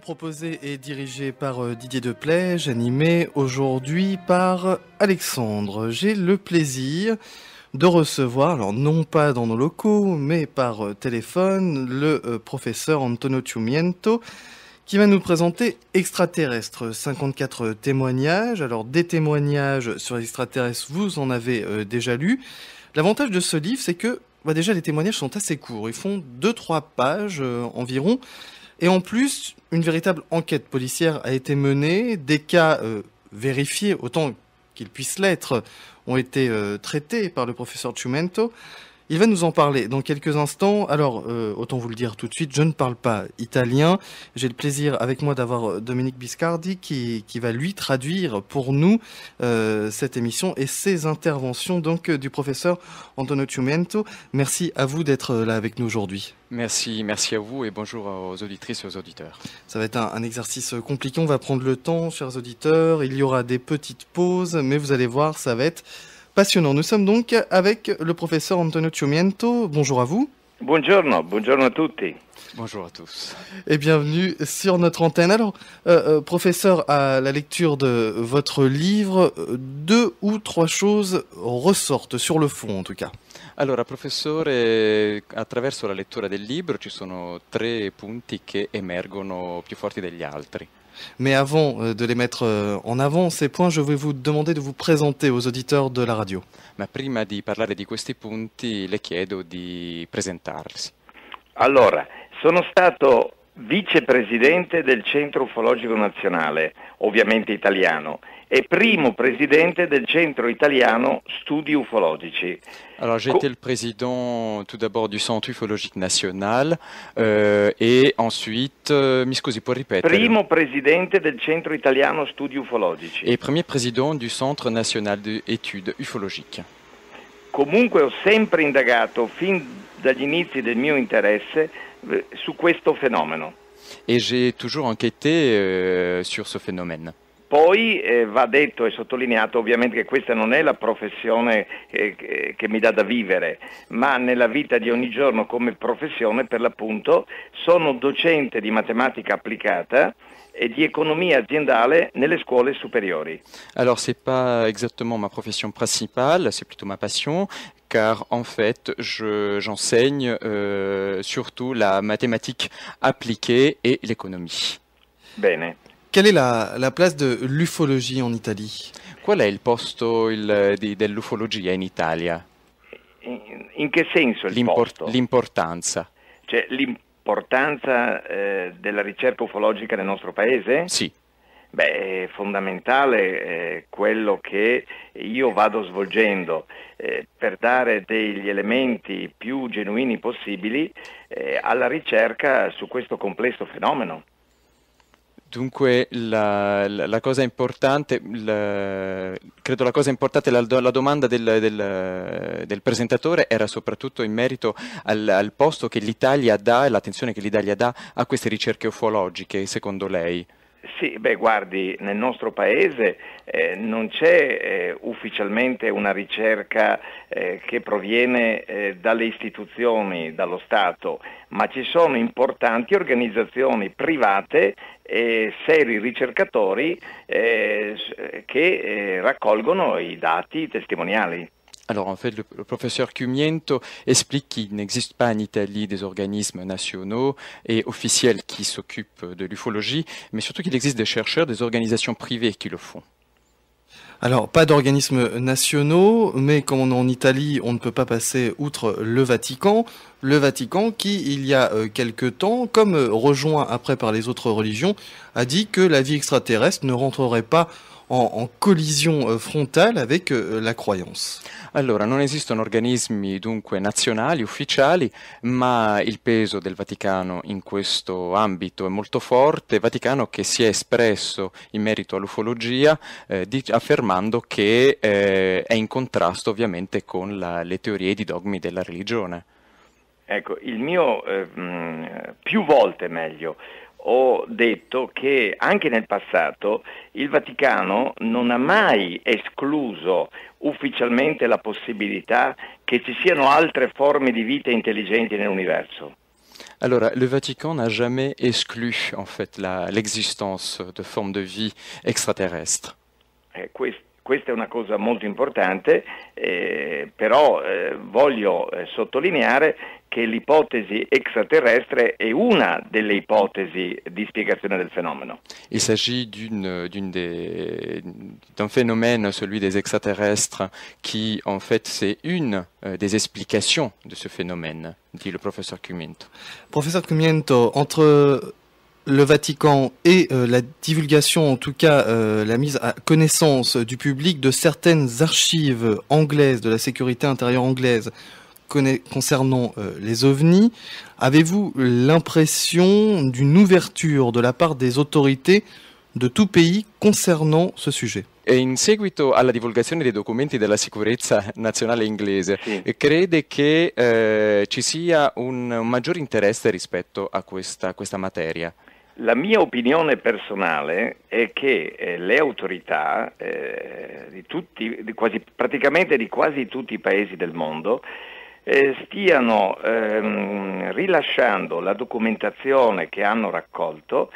proposée et dirigée par euh, Didier Deplège, animée aujourd'hui par Alexandre. J'ai le plaisir de recevoir, alors non pas dans nos locaux, mais par euh, téléphone, le euh, professeur Antonio Ciumiento, qui va nous présenter Extraterrestres, 54 témoignages. Alors des témoignages sur les extraterrestres, vous en avez déjà lu. L'avantage de ce livre, c'est que bah, déjà, les témoignages sont assez courts. Ils font 2-3 pages environ. Et en plus, une véritable enquête policière a été menée, des cas euh, vérifiés autant qu'ils puissent l'être ont été euh, traités par le professeur Chumento. Il va nous en parler dans quelques instants. Alors, euh, autant vous le dire tout de suite, je ne parle pas italien. J'ai le plaisir avec moi d'avoir euh, Dominique Biscardi qui, va lui traduire pour nous euh, cette émission et ses interventions donc du professeur Antonio Ciumento. Merci à vous d'être là avec nous aujourd'hui. Merci, merci à vous et bonjour aux auditrices et aux auditeurs. Ça va être un, exercice compliqué, on va prendre le temps, chers auditeurs. Il y aura des petites pauses, mais vous allez voir, ça va être passionnant. Nous sommes donc avec le professeur Antonio Ciomiento. Bonjour à vous. Bonjour, bonjour à tutti. Bonjour à tous. Et bienvenue sur notre antenne. Alors, euh, euh, professeur, à la lecture de votre livre, euh, deux ou trois choses ressortent sur le fond en tout cas. Allora, professore, attraverso la lettura del libro ci sono tre punti che emergono più forti degli altri. Mais avant euh, de les mettre euh, en avant, ces points, je vais vous demander de vous présenter aux auditeurs de la radio. Ma prima di parlare di questi punti, le chiedo di presentarsi. Allora, sono stato vicepresidente del Centro Ufologico Nazionale, ovviamente italiano, e primo presidente del Centro Italiano Studi Ufologici. Alors j'étais le président tout d'abord du Centre Ufologique National euh, et ensuite, euh, mi scusi, puoi ripetere? Primo presidente del Centro Italiano Studi Ufologici. E premier président du Centre National d'Études Ufologiques. Comunque ho sempre indagato fin dagli inizi del mio interesse Euh, su questo fenomeno. E j'ai toujours enquêté euh, sur ce phénomène. Poi eh, va detto e sottolineato ovviamente che questa non è la professione eh, che mi dà da vivere, ma nella vita di ogni giorno come professione per l'appunto sono docente di matematica applicata e di economia aziendale nelle scuole superiori. Alors c'est pas exactement ma professione principale, c'est plutôt ma passion car en fait j'enseigne euh, surtout la mathématique appliquée et l'économie. Bene. Quelle est la, la place de l'ufologie en Italie Qual è il posto il, l'ufologie dell'ufologia in Italia? In, che senso L'importanza. Cioè l'importanza eh, della ricerca ufologica nel nostro paese? Sì. Beh, è fondamentale eh, quello che io vado svolgendo eh, per dare degli elementi più genuini possibili eh, alla ricerca su questo complesso fenomeno. Dunque la, la, la, cosa importante, la, credo la cosa importante, la, la domanda del, del, del, presentatore era soprattutto in merito al, al posto che l'Italia dà e l'attenzione che l'Italia dà a queste ricerche ufologiche, secondo lei. Sì, beh, guardi, nel nostro paese eh, non c'è eh, ufficialmente una ricerca eh, che proviene eh, dalle istituzioni, dallo Stato, ma ci sono importanti organizzazioni private e seri ricercatori eh, che eh, raccolgono i dati testimoniali. Alors en fait, le, professeur Cumiento explique qu'il n'existe pas en Italie des organismes nationaux et officiels qui s'occupent de l'ufologie, mais surtout qu'il existe des chercheurs, des organisations privées qui le font. Alors, pas d'organismes nationaux, mais comme on est en Italie, on ne peut pas passer outre le Vatican. Le Vatican qui, il y a euh, quelque temps, comme euh, rejoint après par les autres religions, a dit que la vie extraterrestre ne rentrerait pas en, en collisione euh, frontale avec euh, la croyance. Allora, non esistono organismi dunque nazionali, ufficiali, ma il peso del Vaticano in questo ambito è molto forte, Vaticano che si è espresso in merito all'ufologia eh, di, affermando che eh, è in contrasto ovviamente con la, le teorie ed i dogmi della religione. Ecco, il mio eh, mh, mm, più volte meglio ho detto che anche nel passato il Vaticano non ha mai escluso ufficialmente la possibilità che ci siano altre forme di vita intelligenti nell'universo. Alors, le Vatican n'a jamais exclu en fait l'existence de formes de vie extraterrestres. Eh, questo questa è una cosa molto importante, eh, però eh, voglio eh, sottolineare che l'ipotesi extraterrestre est une des ipotesi di spiegazione del fenomeno. Il s'agit d'un phénomène, celui des extraterrestres, qui en fait c'est une euh, des explications de ce phénomène, dit le professeur Cumiento. Professeur Cumiento, entre le Vatican et euh, la divulgation, en tout cas euh, la mise à connaissance du public de certaines archives anglaises, de la sécurité intérieure anglaise, concernant euh, les ovnis, avez-vous l'impression d'une ouverture de la part des autorités de tout pays concernant ce sujet E in seguito alla divulgazione dei documenti della sicurezza nazionale inglese, sì. crede che eh, ci sia un, maggior interesse rispetto a questa, questa materia? La mia opinione personale è che eh, le autorità eh, di tutti, di quasi, praticamente di quasi tutti i paesi del mondo eh, stiano ehm, rilasciando la documentazione che hanno raccolto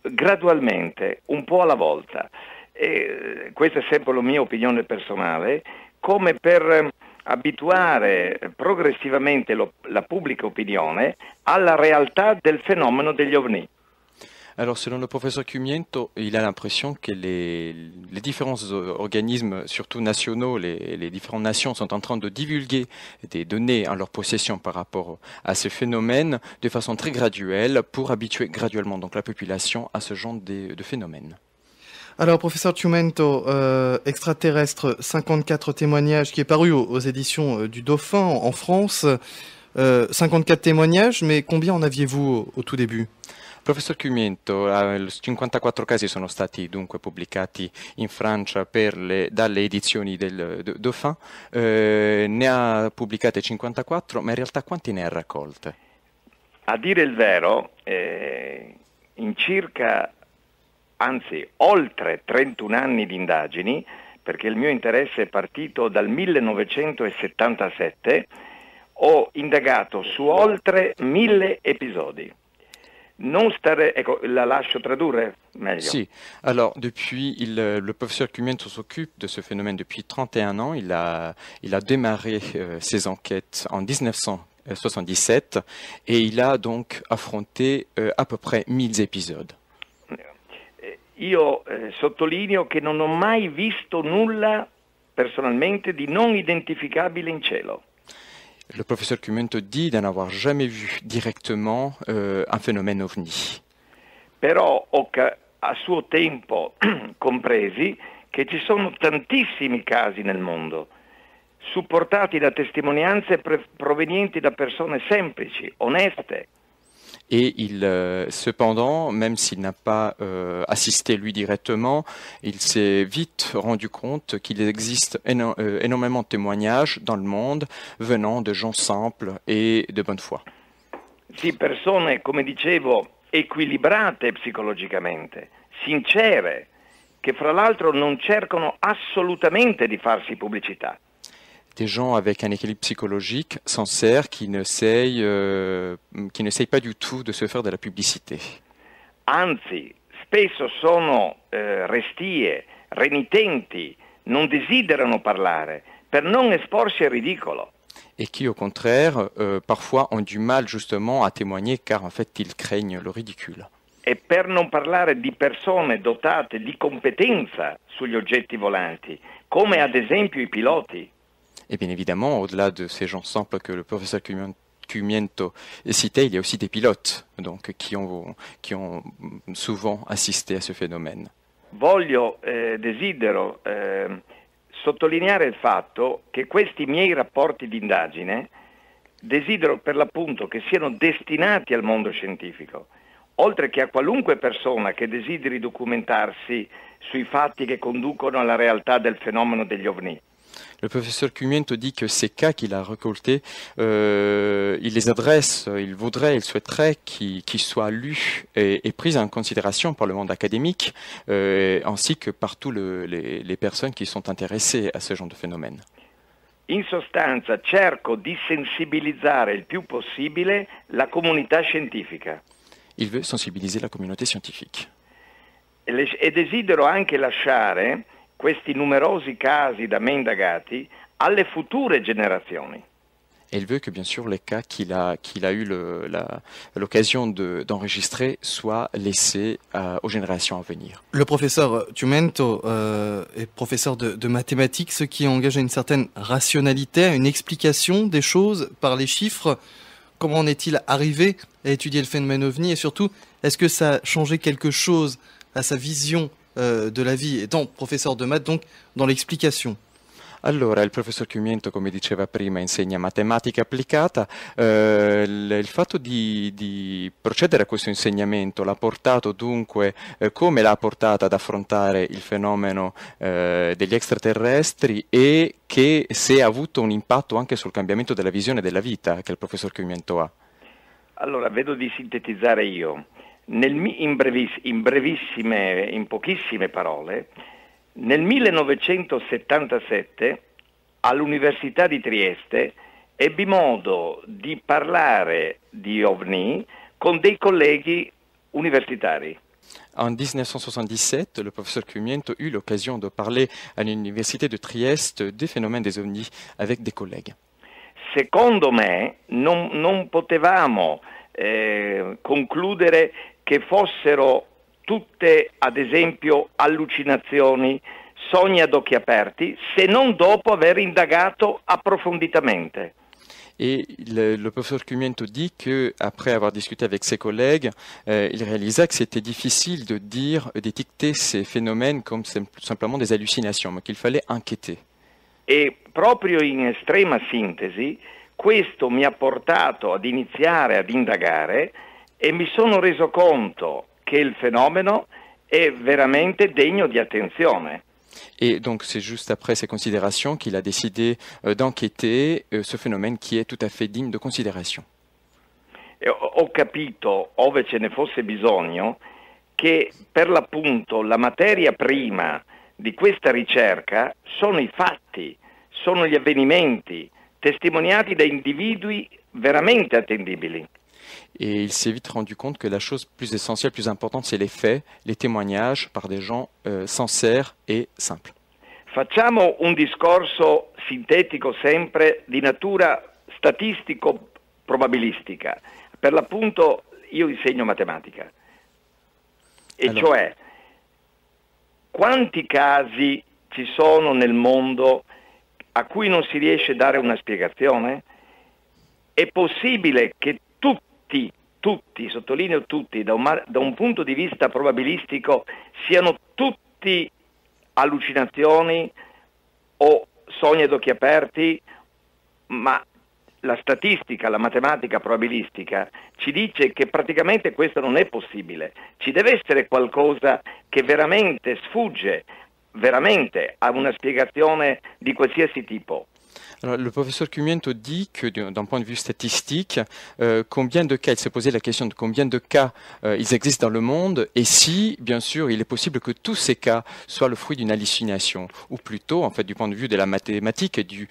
gradualmente, un po' alla volta. E, eh, questa è sempre la mia opinione personale, come per ehm, abituare progressivamente lo, la pubblica opinione alla realtà del fenomeno degli ovni. Alors, selon le professeur Cumiento, il a l'impression que les, différents organismes, surtout nationaux, les, différentes nations sont en train de divulguer des données en leur possession par rapport à ce phénomène de façon très graduelle pour habituer graduellement donc la population à ce genre de, phénomène. phénomènes. Alors, professeur Cumiento, euh, extraterrestre, 54 témoignages qui est paru aux, éditions euh, du Dauphin en France. 54 euh, témoignages, mais combien en aviez-vous au tout début Professor Chiumento, 54 ah, casi sono stati dunque pubblicati in Francia le, dalle edizioni del Dauphin, eh, ne ha pubblicate 54, ma in realtà quanti ne ha raccolte? A dire il vero, eh, in circa, anzi oltre 31 anni di indagini, perché il mio interesse è partito dal 1977, ho indagato su oltre mille episodi non stare, ecco, la lascio tradurre meglio. Sì, allora, depuis, il, le professeur Cumiento s'occupe de ce phénomène depuis 31 ans. Il a, il a démarré euh, ses enquêtes en 1977 et il a donc affronté euh, à peu près 1000 épisodes. Eh, io eh, sottolineo che non ho mai visto nulla personalmente di non identificabile in cielo le professeur Cumento dit di non avoir jamais vu directement euh, un phénomène ovni. Però ho a suo tempo compresi che ci sono tantissimi casi nel mondo, supportati da testimonianze provenienti da persone semplici, oneste, Et il, euh, cependant, même s'il n'a pas euh, assisté lui directement, il s'est vite rendu compte qu'il existe euh, énormément de témoignages dans le monde venant de gens simples et de bonne foi. si personnes équilibrées dicevo, equilibrate qui, sincere, qui, fra l'altro non cercano assolutamente di farsi publicité des gens avec un équilibre psychologique sincère qui n'essayent sait euh, qui n'essayent pas du tout de se faire de la publicité. Anzi, spesso sono eh, restie, renitenti, non desiderano parlare per non esporsi al ridicolo. Et qui, au contraire, euh, parfois ont du mal justement à témoigner car en fait ils craignent le ridicule. Et per non parlare di persone dotate di competenza sugli oggetti volanti, come ad esempio i piloti. Et eh bien évidemment, au-delà de ces gens simples que le professeur Cumiento citait, il y a aussi des pilotes donc, qui, ont, qui ont souvent assisté à ce phénomène. Voglio, eh, desidero eh, sottolineare il fatto che questi miei rapporti d'indagine desidero per l'appunto che siano destinati al mondo scientifico, oltre che a qualunque persona che desideri documentarsi sui fatti che conducono alla realtà del fenomeno degli ovni. Le professeur Cumien dit que ces cas qu'il a récoltés, euh, il les adresse, il voudrait, il souhaiterait qu'ils soient lus et, pris en considération par le monde académique, euh, ainsi que par toutes les, personnes qui sont intéressées à ce genre de phénomène. In sostanza cerco di sensibilizzare il più possibile la comunità scientifica. Il veut sensibiliser la communauté scientifique. E desidero anche lasciare questi Elle veut que bien sûr les cas qu'il a, qu'il a eu l'occasion d'enregistrer soient laissés euh, aux générations à venir. Le professeur Tumento euh, est professeur de, de, mathématiques, ce qui engage à une certaine rationalité, à une explication des choses par les chiffres. Comment en est-il arrivé à étudier le phénomène ovni et surtout, est-ce que ça a changé quelque chose à sa vision eh, della vie, étant professeur de maths, donc dans l'explication. Allora, il professor Chiumiento, come diceva prima, insegna matematica applicata. Eh, il, il, fatto di, di, procedere a questo insegnamento l'ha portato dunque, eh, come l'ha portata ad affrontare il fenomeno eh, degli extraterrestri e che se ha avuto un impatto anche sul cambiamento della visione della vita che il professor Chiumiento ha? Allora, vedo di sintetizzare io. Nel, in, breviss- in, brevissime, in pochissime parole, nel 1977 all'Università di Trieste ebbi modo di parlare di OVNI con dei colleghi universitari. En 1977, le professeur Cumiento eut l'occasion de parler à l'Université de Trieste des phénomènes des ovnis avec des collègues. Secondo me, non, non potevamo eh, concludere che fossero tutte, ad esempio, allucinazioni, sogni ad occhi aperti, se non dopo aver indagato approfonditamente. E il, le, professeur Cumiento dit que, après avoir discuté avec ses collègues, euh, il réalisa che c'était difficile di dire, di d'étiqueter ces phénomènes comme simplement des hallucinations, mais qu'il fallait inquiéter. E proprio in estrema sintesi, questo mi ha portato ad iniziare ad indagare e mi sono reso conto che il fenomeno è veramente degno di attenzione. E quindi c'è giusto après queste considerazioni qu'il a deciso euh, d'enquêter euh, ce phénomène qui est tout à fait digne de considération. Ho capito, ove ce ne fosse bisogno, che per l'appunto la materia prima di questa ricerca sono i fatti, sono gli avvenimenti testimoniati da individui veramente attendibili. Et il s'est vite rendu compte que la chose plus essentielle, plus importante, c'est les faits, les témoignages par des gens euh, sincères et simples. Facciamo un discorso sintetico sempre di natura statistico-probabilistica. Per l'appunto io insegno matematica. E allora. cioè, quanti casi ci sono nel mondo a cui non si riesce a dare una spiegazione? È possibile che tutti, tutti, sottolineo tutti, da un, da un punto di vista probabilistico siano tutti allucinazioni o sogni ad occhi aperti, ma la statistica, la matematica probabilistica ci dice che praticamente questo non è possibile. Ci deve essere qualcosa che veramente sfugge, veramente a una spiegazione di qualsiasi tipo. le professeur Cumiento dit que d'un point de vue statistique, euh, combien de cas, il s'est posé la question de combien de cas euh, ils existent dans le monde et si, bien sûr, il est possible que tous ces cas soient le fruit d'une hallucination ou plutôt, en fait, du point de vue de la mathématique et du,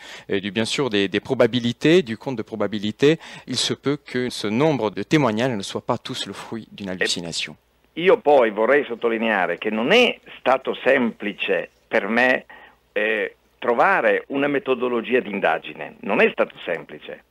bien sûr, des, probabilités, du compte de probabilités, il se peut que ce nombre de témoignages ne soit pas tous le fruit d'une hallucination. Io poi vorrei sottolineare che non è stato semplice per me eh, trovare una metodologia di indagine. Non è stato semplice.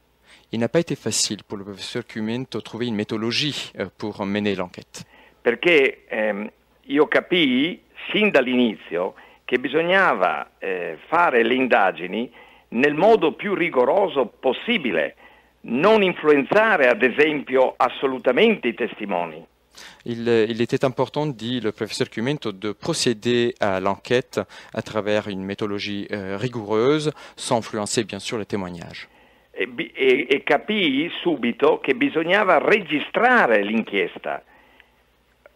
Il n'a pas été facile pour le professeur Cumin de trouver une méthodologie euh, pour mener l'enquête. Perché ehm, io capii sin dall'inizio che bisognava eh, fare le indagini nel modo più rigoroso possibile, non influenzare ad esempio assolutamente i testimoni. Euh, il, était important, dit le professeur Cumento, de procéder à l'enquête à travers une méthodologie euh, rigoureuse, sans influencer bien sûr les témoignages. Et e, subito che bisognava registrare l'inchiesta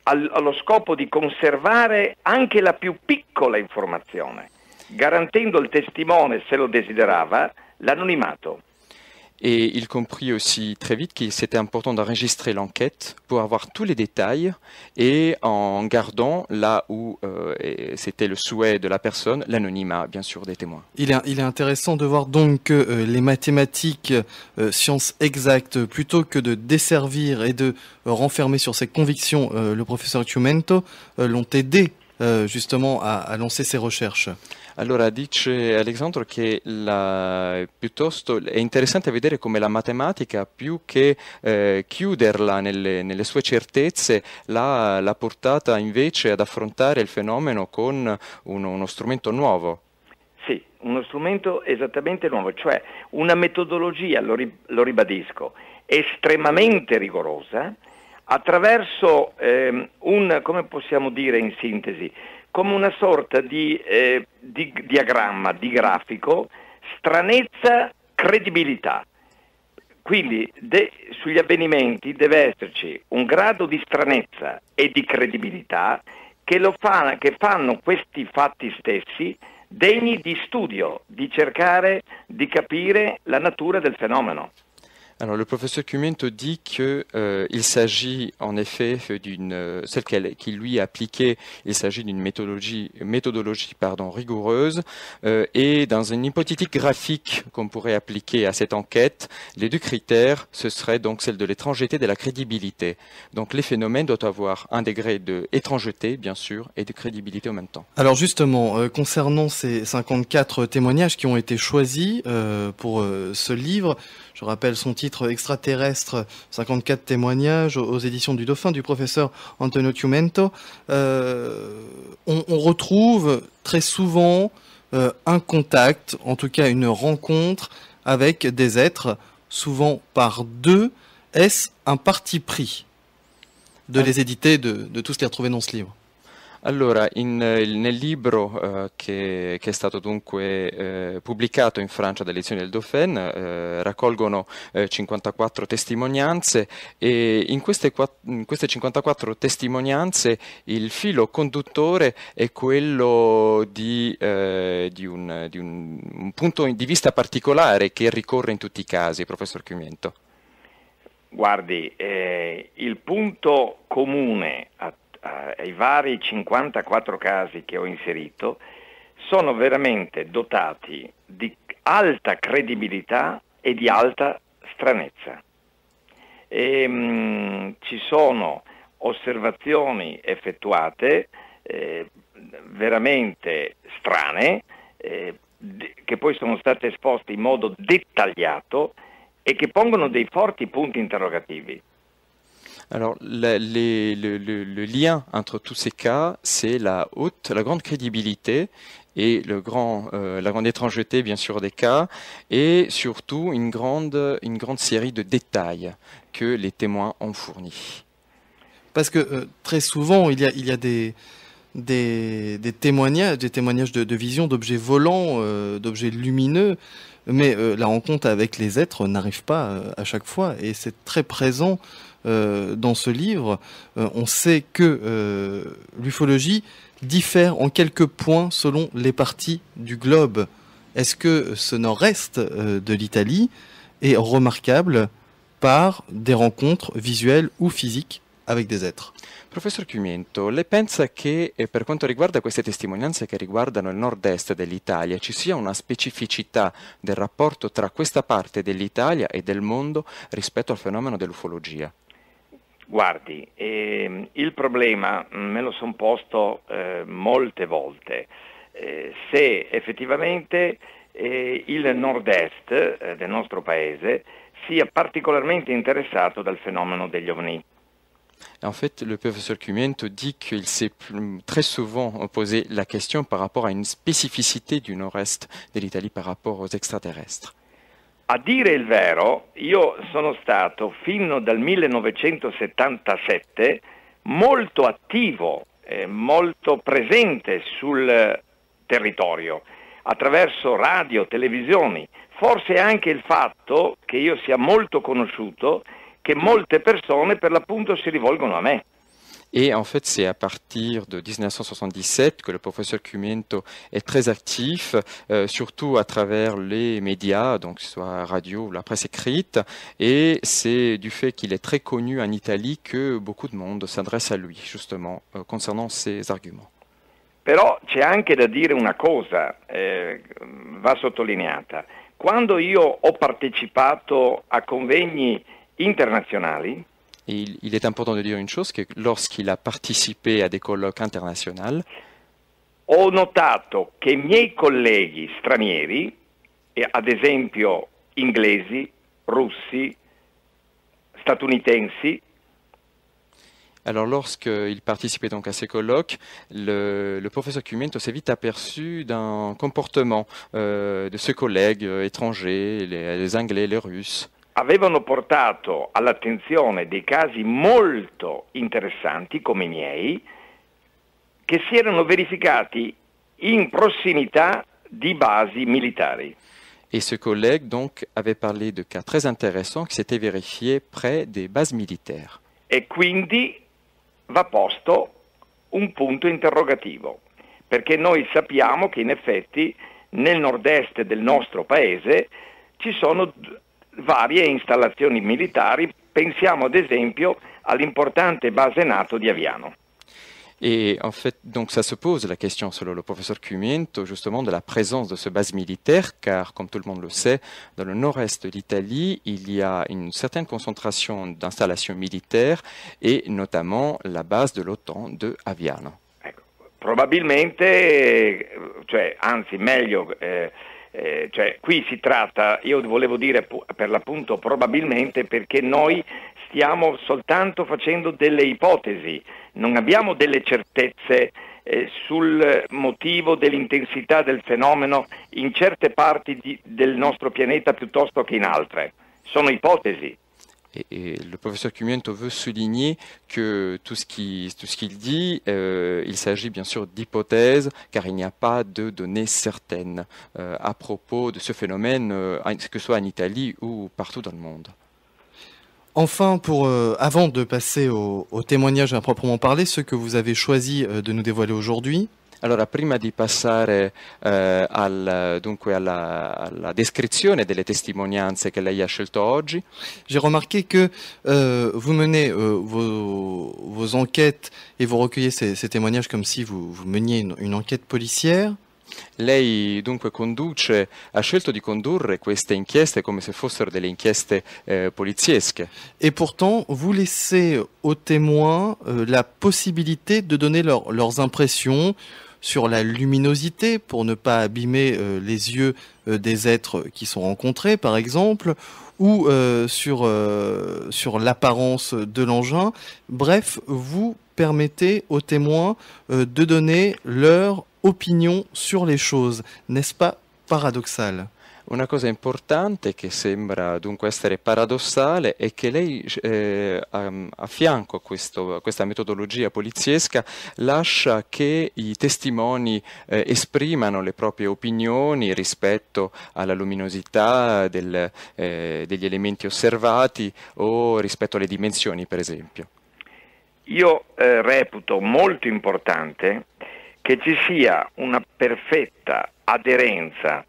allo scopo di conservare anche la più piccola informazione, garantendo al testimone, se lo desiderava, l'anonimato. Et il comprit aussi très vite qu'il c'était important d'enregistrer l'enquête pour avoir tous les détails et en gardant là où euh, c'était le souhait de la personne, l'anonymat bien sûr des témoins. Il est, intéressant de voir donc que euh, les mathématiques, euh, sciences exactes, plutôt que de desservir et de renfermer sur ses convictions le professeur Ciumento, l'ont aidé eh, justement a, a lancé ses recherches. Allora dice Alexandro che la, piuttosto è interessante vedere come la matematica, più che eh, chiuderla nelle, nelle, sue certezze, l'ha, l'ha, portata invece ad affrontare il fenomeno con uno, uno strumento nuovo. Sì, uno strumento esattamente nuovo, cioè una metodologia, lo, ri, lo ribadisco, estremamente rigorosa attraverso ehm, un, come possiamo dire in sintesi, come una sorta di, eh, di diagramma, di grafico, stranezza, credibilità. Quindi de, sugli avvenimenti deve esserci un grado di stranezza e di credibilità che, fa, che fanno questi fatti stessi degni di studio, di cercare di capire la natura del fenomeno. Alors le professeur Cumin te dit que euh, il s'agit en effet d'une euh, celle qu'il lui a Il s'agit d'une méthodologie méthodologie rigoureuse euh, et dans une hypothétique graphique qu'on pourrait appliquer à cette enquête, les deux critères ce serait donc celle de l'étrangeté et de la crédibilité. Donc les phénomènes doivent avoir un degré de étrangeté bien sûr et de crédibilité en même temps. Alors justement concernant ces 54 témoignages qui ont été choisis pour ce livre, je rappelle son titre Extraterrestre, 54 témoignages aux éditions du Dauphin du professeur Antonio Tumento. Euh, on, retrouve très souvent euh, un contact, en tout cas une rencontre avec des êtres, souvent par deux. Est-ce un parti pris de ah. les éditer, de, de tous les retrouver dans ce livre Allora, in, eh, nel libro eh, che, che, è stato dunque eh, pubblicato in Francia dalle lezioni del Dauphin eh, raccolgono 54 eh, testimonianze e in queste, in queste, 54 testimonianze il filo conduttore è quello di, eh, di, un, di un, un, punto di vista particolare che ricorre in tutti i casi, professor Chiumiento. Guardi, il punto comune a ai eh, vari 54 casi che ho inserito sono veramente dotati di alta credibilità e di alta stranezza. E, ehm, mh, ci sono osservazioni effettuate eh, veramente strane eh, che poi sono state esposte in modo dettagliato e che pongono dei forti punti interrogativi. Alors, le, lien entre tous ces cas, c'est la haute, la grande crédibilité et le grand, euh, la grande étrangeté, bien sûr, des cas, et surtout une grande, une grande série de détails que les témoins ont fournis. Parce que euh, très souvent, il y a, il y a des, témoignages, des témoignages de, vision visions, d'objets volants, euh, d'objets lumineux, mais la rencontre avec les êtres n'arrive pas à chaque fois, et c'est très présent euh, dans ce livre, euh, on sait que euh, l'ufologie diffère en quelques points selon les parties du globe. Est-ce que ce nord-est de l'Italie est remarquable par des rencontres visuelles ou physiques avec des êtres Professor Chiumento, lei pensa che eh, per quanto riguarda queste testimonianze che riguardano il nord-est dell'Italia ci sia una specificità del rapporto tra questa parte dell'Italia e del mondo rispetto al fenomeno dell'ufologia? Guardi, ehm, il problema mm, me lo sono posto eh, molte volte. Eh, se effettivamente eh, il nord-est eh, del nostro paese sia particolarmente interessato dal fenomeno degli ovni. En fait, le professeur Cumiento dit qu'il s'est très souvent posé la question par rapport à une spécificité du nord-est de l'Italie par rapport aux extraterrestres. A dire il vero, io sono stato fino dal 1977 molto attivo, eh, molto presente sul territorio, attraverso radio, televisioni. Forse anche il fatto che io sia molto conosciuto, che molte persone per l'appunto si rivolgono a me. Et en fait, c'est à partir de 1977 que le professeur Cumento est très actif, euh, surtout à travers les médias, donc soit la radio ou la presse écrite. Et c'est du fait qu'il est très connu en Italie que beaucoup de monde s'adresse à lui, justement, euh, concernant ses arguments. Però c'è anche da dire una cosa, eh, va sottolineata. Quando io ho partecipato a convegni internazionali, il, est important de dire une chose, que lorsqu'il a participé à des colloques internationaux, ho notato che i e ad esempio russi, statunitensi, alors lorsqu'il participait donc à ces colloques, le, professeur Cumento s'est vite aperçu d'un comportement euh, de ses collègues euh, étrangers, les Anglais, les Russes. avevano portato all'attenzione dei casi molto interessanti come i miei, che si erano verificati in prossimità di basi militari. E ce collègue donc avait parlé de cas très intéressants qui s'étaient vérifiés près des bases militaires. E quindi va posto un punto interrogativo, perché noi sappiamo che in effetti nel nord-est del nostro paese ci sono varie installazioni militari, pensiamo ad à l'importante base NATO di Et en fait, donc ça se pose la question, selon le professeur Cumiento, justement de la présence de ce base militaire, car comme tout le monde le sait, dans le nord-est de l'Italie, il y a une certaine concentration d'installations militaires et notamment la base de l'OTAN de Aviano. Probabilmente, eh, cioè, anzi meglio, eh, eh, cioè, qui si tratta, io volevo dire per l'appunto probabilmente perché noi stiamo soltanto facendo delle ipotesi, non abbiamo delle certezze eh, sul motivo dell'intensità del fenomeno in certe parti di, del nostro pianeta piuttosto che in altre. Sono ipotesi. et, le professeur Cumiento veut souligner que tout ce qu'il dit, euh, il s'agit bien sûr d'hypothèses, car il n'y a pas de données certaines euh, à propos de ce phénomène, euh, que ce soit en Italie ou partout dans le monde. Enfin, pour, avant de passer au, au témoignage à proprement parler, ce que vous avez choisi de nous dévoiler aujourd'hui, Allora, prima di passer à, eh, al, dunque alla, alla, descrizione delle testimonianze che lei ha scelto oggi, j'ai remarqué que euh, vous menez euh, vos, vos, enquêtes et vous recueillez ces, ces témoignages comme si vous, vous meniez une, enquête policière. Lei dunque conduce, ha scelto di condurre queste inchieste come se fossero delle inchieste eh, poliziesche. E pourtant vous laissez aux témoins euh, la possibilité de donner leur, leurs impressions, sur la luminosité pour ne pas abîmer euh, les yeux euh, des êtres qui sont rencontrés, par exemple, ou euh, sur, sur l'apparence de l'engin. Bref, vous permettez aux témoins de donner leur opinion sur les choses. N'est-ce pas paradoxal Una cosa importante che sembra dunque essere paradossale è che lei eh, a, a, fianco a, questo, a, questa metodologia poliziesca lascia che i testimoni eh, esprimano le proprie opinioni rispetto alla luminosità del, eh, degli elementi osservati o rispetto alle dimensioni per esempio. Io eh, reputo molto importante che ci sia una perfetta aderenza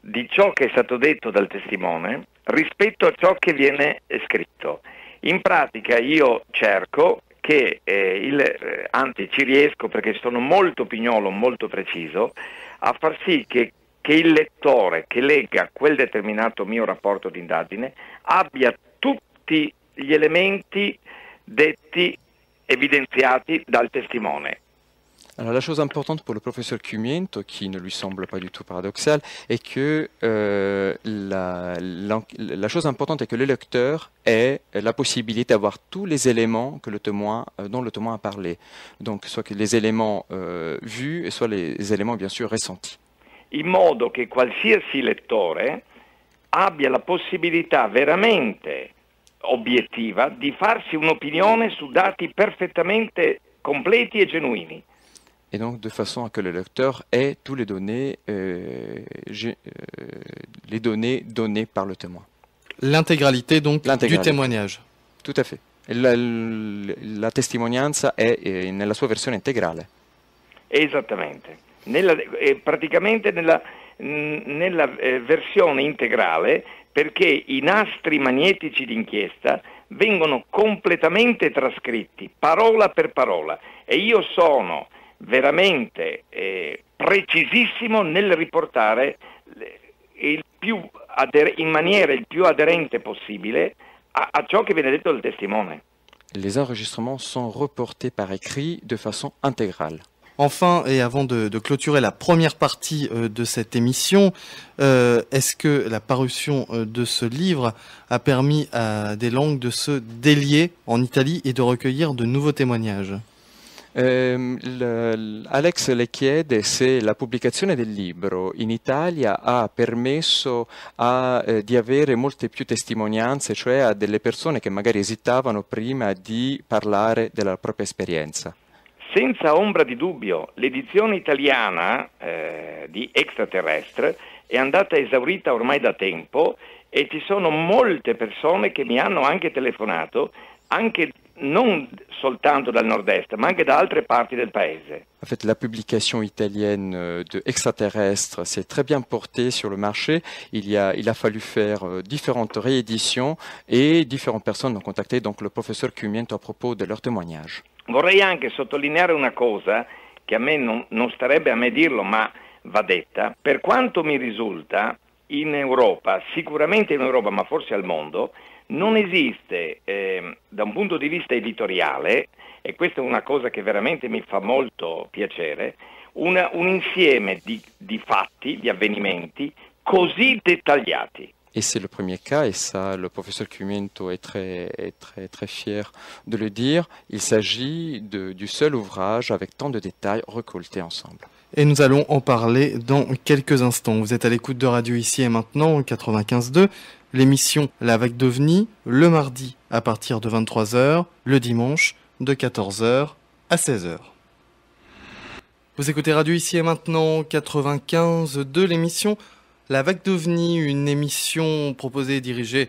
di ciò che è stato detto dal testimone rispetto a ciò che viene scritto. In pratica io cerco che eh, il, eh, anzi ci riesco perché sono molto pignolo, molto preciso, a far sì che, che il lettore che legga quel determinato mio rapporto di indagine abbia tutti gli elementi detti, evidenziati dal testimone. Alors la chose importante pour le professeur Cumiento, qui ne lui semble pas du tout paradoxal, est que euh, la, chose importante est que le lecteur ait la possibilité d'avoir tous les éléments que le témoin, euh, dont le témoin a parlé. Donc soit que les éléments euh, vus, soit les éléments bien sûr ressentis. In modo che qualsiasi lettore abbia la possibilità veramente obiettiva di farsi un'opinione su dati perfettamente completi e genuini. et donc de façon à que le lecteur ait tous les données, euh, euh les données données par le témoin. L'intégralité donc du témoignage. Tout à fait. La, la testimonianza è, è, nella sua versione integrale. Esattamente. Nella, eh, praticamente nella, nella eh, versione integrale perché i nastri magnetici d'inchiesta vengono completamente trascritti, parola per parola. E io sono veramente eh, nel riportare in maniera il più aderente possibile a-, ciò detto dal testimone. Les enregistrements sont reportés par écrit de façon intégrale. Enfin, et avant de, clôturer la première partie euh, de cette émission, euh, est-ce que la parution euh, de ce livre a permis à des langues de se délier en Italie et de recueillir de nouveaux témoignages Eh, Alex le chiede se la pubblicazione del libro in Italia ha permesso a, eh, di avere molte più testimonianze, cioè a delle persone che magari esitavano prima di parlare della propria esperienza. Senza ombra di dubbio, l'edizione italiana eh, di Extraterrestre è andata esaurita ormai da tempo e ci sono molte persone che mi hanno anche telefonato, anche non soltanto dal nord-est, ma anche da altre parti del paese. En fait, la publication italienne euh, de Extraterrestre s'est très bien portée sur le marché. Il, y a, il a fallu faire euh, différentes rééditions et différentes personnes ont contacté donc, le professeur Cumiento à propos de leur témoignage. Vorrei anche sottolineare una cosa che a me non, non starebbe a me dirlo, ma va detta. Per quanto mi risulta, in Europa, sicuramente in Europa, ma forse al mondo, non esiste eh, da un punto di vista editoriale, e questa è una cosa che veramente mi fa molto piacere, una, un insieme di, di fatti, di avvenimenti così dettagliati. Et c'est le premier cas, et ça, le professeur Cumento est très, est très, très fier de le dire. Il s'agit du seul ouvrage avec tant de détails recoltés ensemble. Et nous allons en parler dans quelques instants. Vous êtes à l'écoute de Radio Ici et Maintenant, 95.2. L'émission La Vague d'OVNI, le mardi à partir de 23h, le dimanche de 14h à 16h. Vous écoutez Radio Ici et Maintenant 95 de l'émission La Vague d'OVNI, une émission proposée et dirigée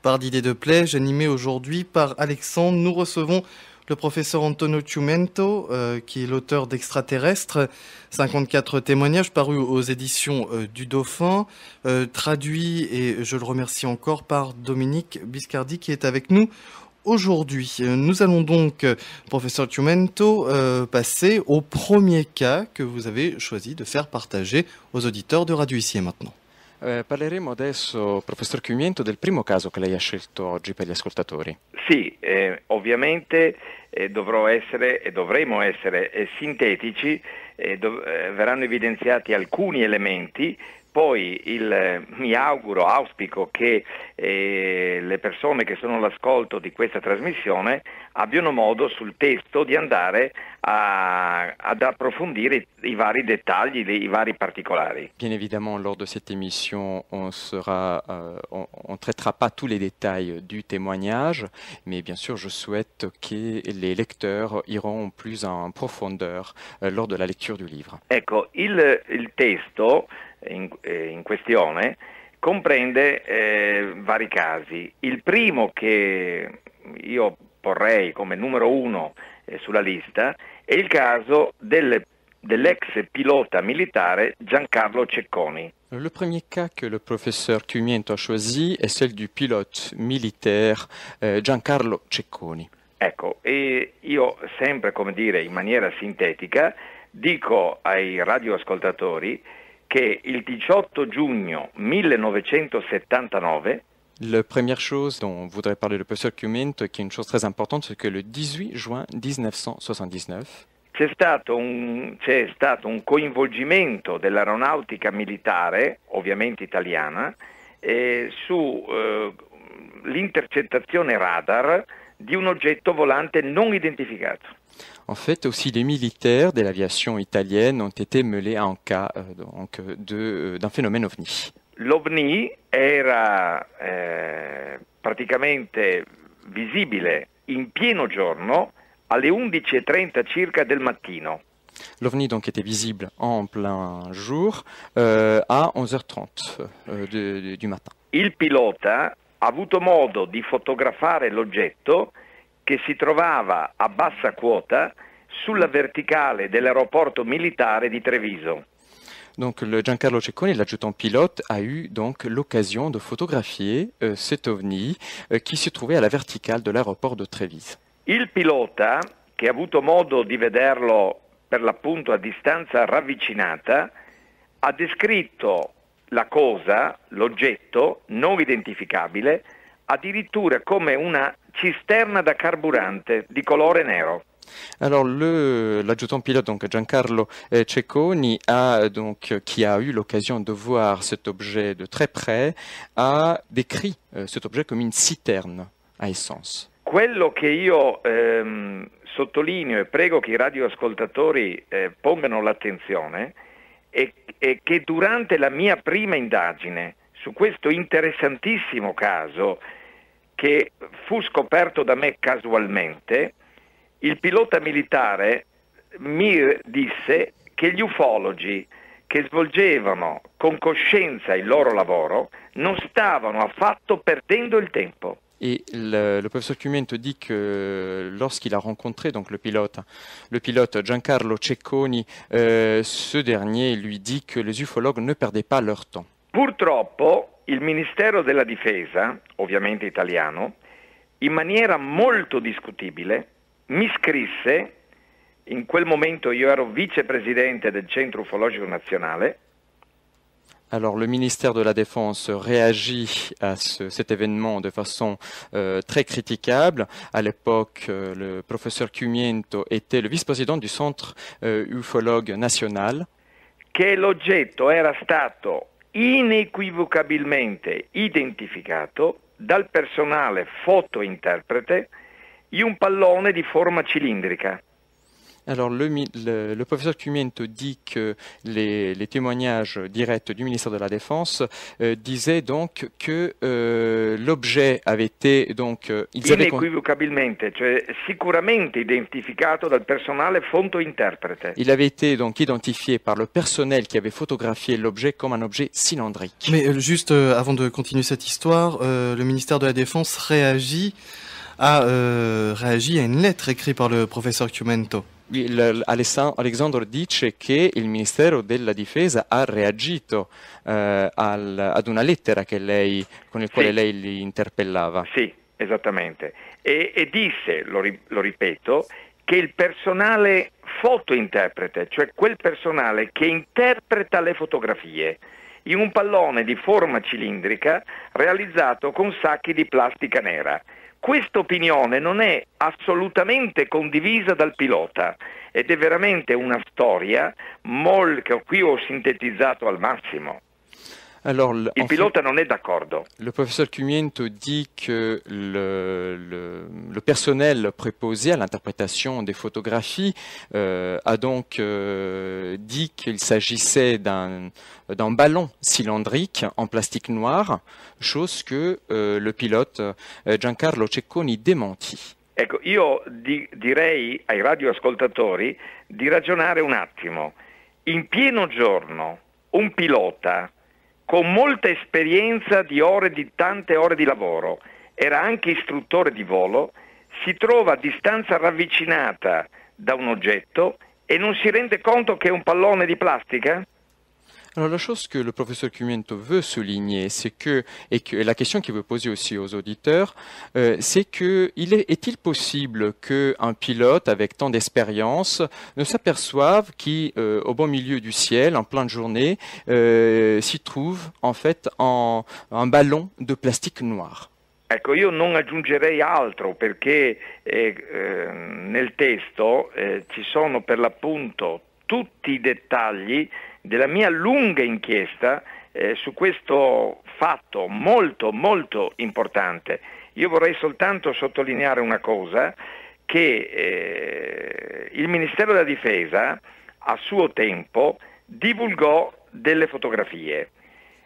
par Didier Deplège, animée aujourd'hui par Alexandre. Nous recevons le professeur Antonio Ciumento, euh, qui est l'auteur d'Extraterrestres, 54 témoignages parus aux éditions euh, du Dauphin, euh, traduit, et je le remercie encore, par Dominique Biscardi, qui est avec nous aujourd'hui. Nous allons donc, professeur Ciumento, passer au premier cas que vous avez choisi de faire partager aux auditeurs de Radio Ici Maintenant. Eh, parleremo adesso, professor Chiumiento, del primo caso che lei ha scelto oggi per gli ascoltatori. Sì, eh, ovviamente eh, dovrò essere e dovremo essere eh, sintetici, eh, dov- eh, verranno evidenziati alcuni elementi poi il, eh, mi auguro, auspico che eh, le persone che sono all'ascolto di questa trasmissione abbiano modo sul testo di andare à, ad approfondire i vari dettagli, i vari particolari. Bien évidemment, lors de cette émission, on ne euh, traitera pas tous les détails du témoignage, mais bien sûr, je souhaite que les lecteurs iront plus en profondeur euh, lors de la lecture du livre. Ecco, il, il testo in, eh, in questione comprende eh, vari casi. Il primo che io porrei come numero uno eh, sulla lista è il caso del, dell'ex pilota militare Giancarlo Cecconi. Le premier cas que le professeur Cumiento a choisi è celui du pilote militaire eh, Giancarlo Cecconi. Ecco, e io sempre, come dire, in maniera sintetica, dico ai radioascoltatori che il 18 giugno 1979, la première chose dont on voudrait parler le Puzzle Cumin, qui est une chose très importante, c'est que le 18 juin 1979, c'è stato, un, c'è stato un coinvolgimento dell'aeronautica militare, ovviamente italiana, eh, sull'intercettazione eh, radar di un oggetto volante non identificato. En fait, aussi les militaires de l'aviation italienne ont été mêlés en un cas euh, donc, de, euh, d'un phénomène ovni. L'ovni era visible eh, praticamente visibile in pieno giorno alle 30 e circa del mattino. L'OVNI donc était visible en plein jour euh, à 11h30 du matin. Il pilota ha avuto modo di fotografare l'oggetto che si trovava a bassa quota sulla verticale dell'aeroporto militare di Treviso. Donc le Giancarlo Cecconi, l'adjutant pilote, a eu donc l'occasion de photographier euh, cet ovni euh, qui si trouvait à la verticale de l'aéroport de Treviso. Il pilota, che ha avuto modo di vederlo per l'appunto a distanza ravvicinata, ha descritto la cosa, l'oggetto non identificabile, addirittura come una cisterna da carburante di colore nero. Alors, l'adjudant pilote, donc Giancarlo eh, Cecconi, a, donc, qui a eu l'occasion de voir cet objet de très près, a décrit euh, cet objet comme une citerne à essence. Quello che io ehm, sottolineo e prego che i radioascoltatori eh, pongano l'attenzione è, è che durante la mia prima indagine su questo interessantissimo caso, che fu scoperto da me casualmente, il pilota militare mi disse che gli ufologi che svolgevano con coscienza il loro lavoro non stavano affatto perdendo il tempo. E il professor professeur Cumento dit que lorsqu'il a rencontré donc le pilote, le pilote Giancarlo Cecconi, euh, ce dernier lui dit che les ufologi ne perdaient pas leur temps. Purtroppo il Ministero della Difesa, ovviamente italiano, in maniera molto discutibile, mi scrisse, in quel momento io ero vicepresidente del Centro Ufologico Nazionale, Alors le ministère de la Défense réagit à ce, cet événement de façon euh, très critiquable. À l'époque, euh, le professeur Cumiento était le vice-président du Centre euh, Ufologue National. Che l'oggetto era stato inequivocabilmente identificato dal personale fotointerprete di un pallone di forma cilindrica Alors, le, professeur Cumento dit que les, témoignages directs du ministère de la Défense euh, disaient donc que euh, l'objet avait été donc euh, Il avait été donc identifié par le personnel qui avait photographié l'objet comme un objet cylindrique. Mais juste avant de continuer cette histoire, le ministère de la Défense réagit à à une lettre écrite par le professeur Cumento. il, Alexandre dice che il Ministero della Difesa ha reagito eh, al, ad una lettera lei, con la quale sì. lei li interpellava. Sì, esattamente. E, e disse, lo, ri, lo ripeto, che il personale fotointerprete, cioè quel personale che interpreta le fotografie, in un pallone di forma cilindrica realizzato con sacchi di plastica nera questa opinione non è assolutamente condivisa dal pilota ed è veramente una storia mol- che qui ho sintetizzato al massimo. Alors, pilote en pas d'accord. Le professeur Cumiento dit que le, le, personnel préposé à l'interprétation des photographies euh, a donc euh, dit qu'il s'agissait d'un ballon cylindrique en plastique noir, chose que euh, le pilote Giancarlo Cecconi démentit. Ecco, io direi ai radioascoltatori di ragionare un attimo. In pieno giorno, un pilota con molta esperienza di, ore, di tante ore di lavoro, era anche istruttore di volo, si trova a distanza ravvicinata da un oggetto e non si rende conto che è un pallone di plastica? Alors la chose que le professeur Cumiento veut souligner, c'est que, et que la question qu'il veut poser aussi aux auditeurs, euh, c'est que il est, il possible qu'un pilote avec tant d'expérience ne s'aperçoive qu'au euh, bon milieu du ciel, en pleine journée, euh, s'y trouve en fait en, un ballon de plastique noir Ecco, io non aggiungerei altro perché eh, eh, nel testo eh, ci sono per l'appunto tutti i dettagli della mia lunga inchiesta eh, su questo fatto molto molto importante. Io vorrei soltanto sottolineare una cosa, che eh, il Ministero della Difesa a suo tempo divulgò delle fotografie.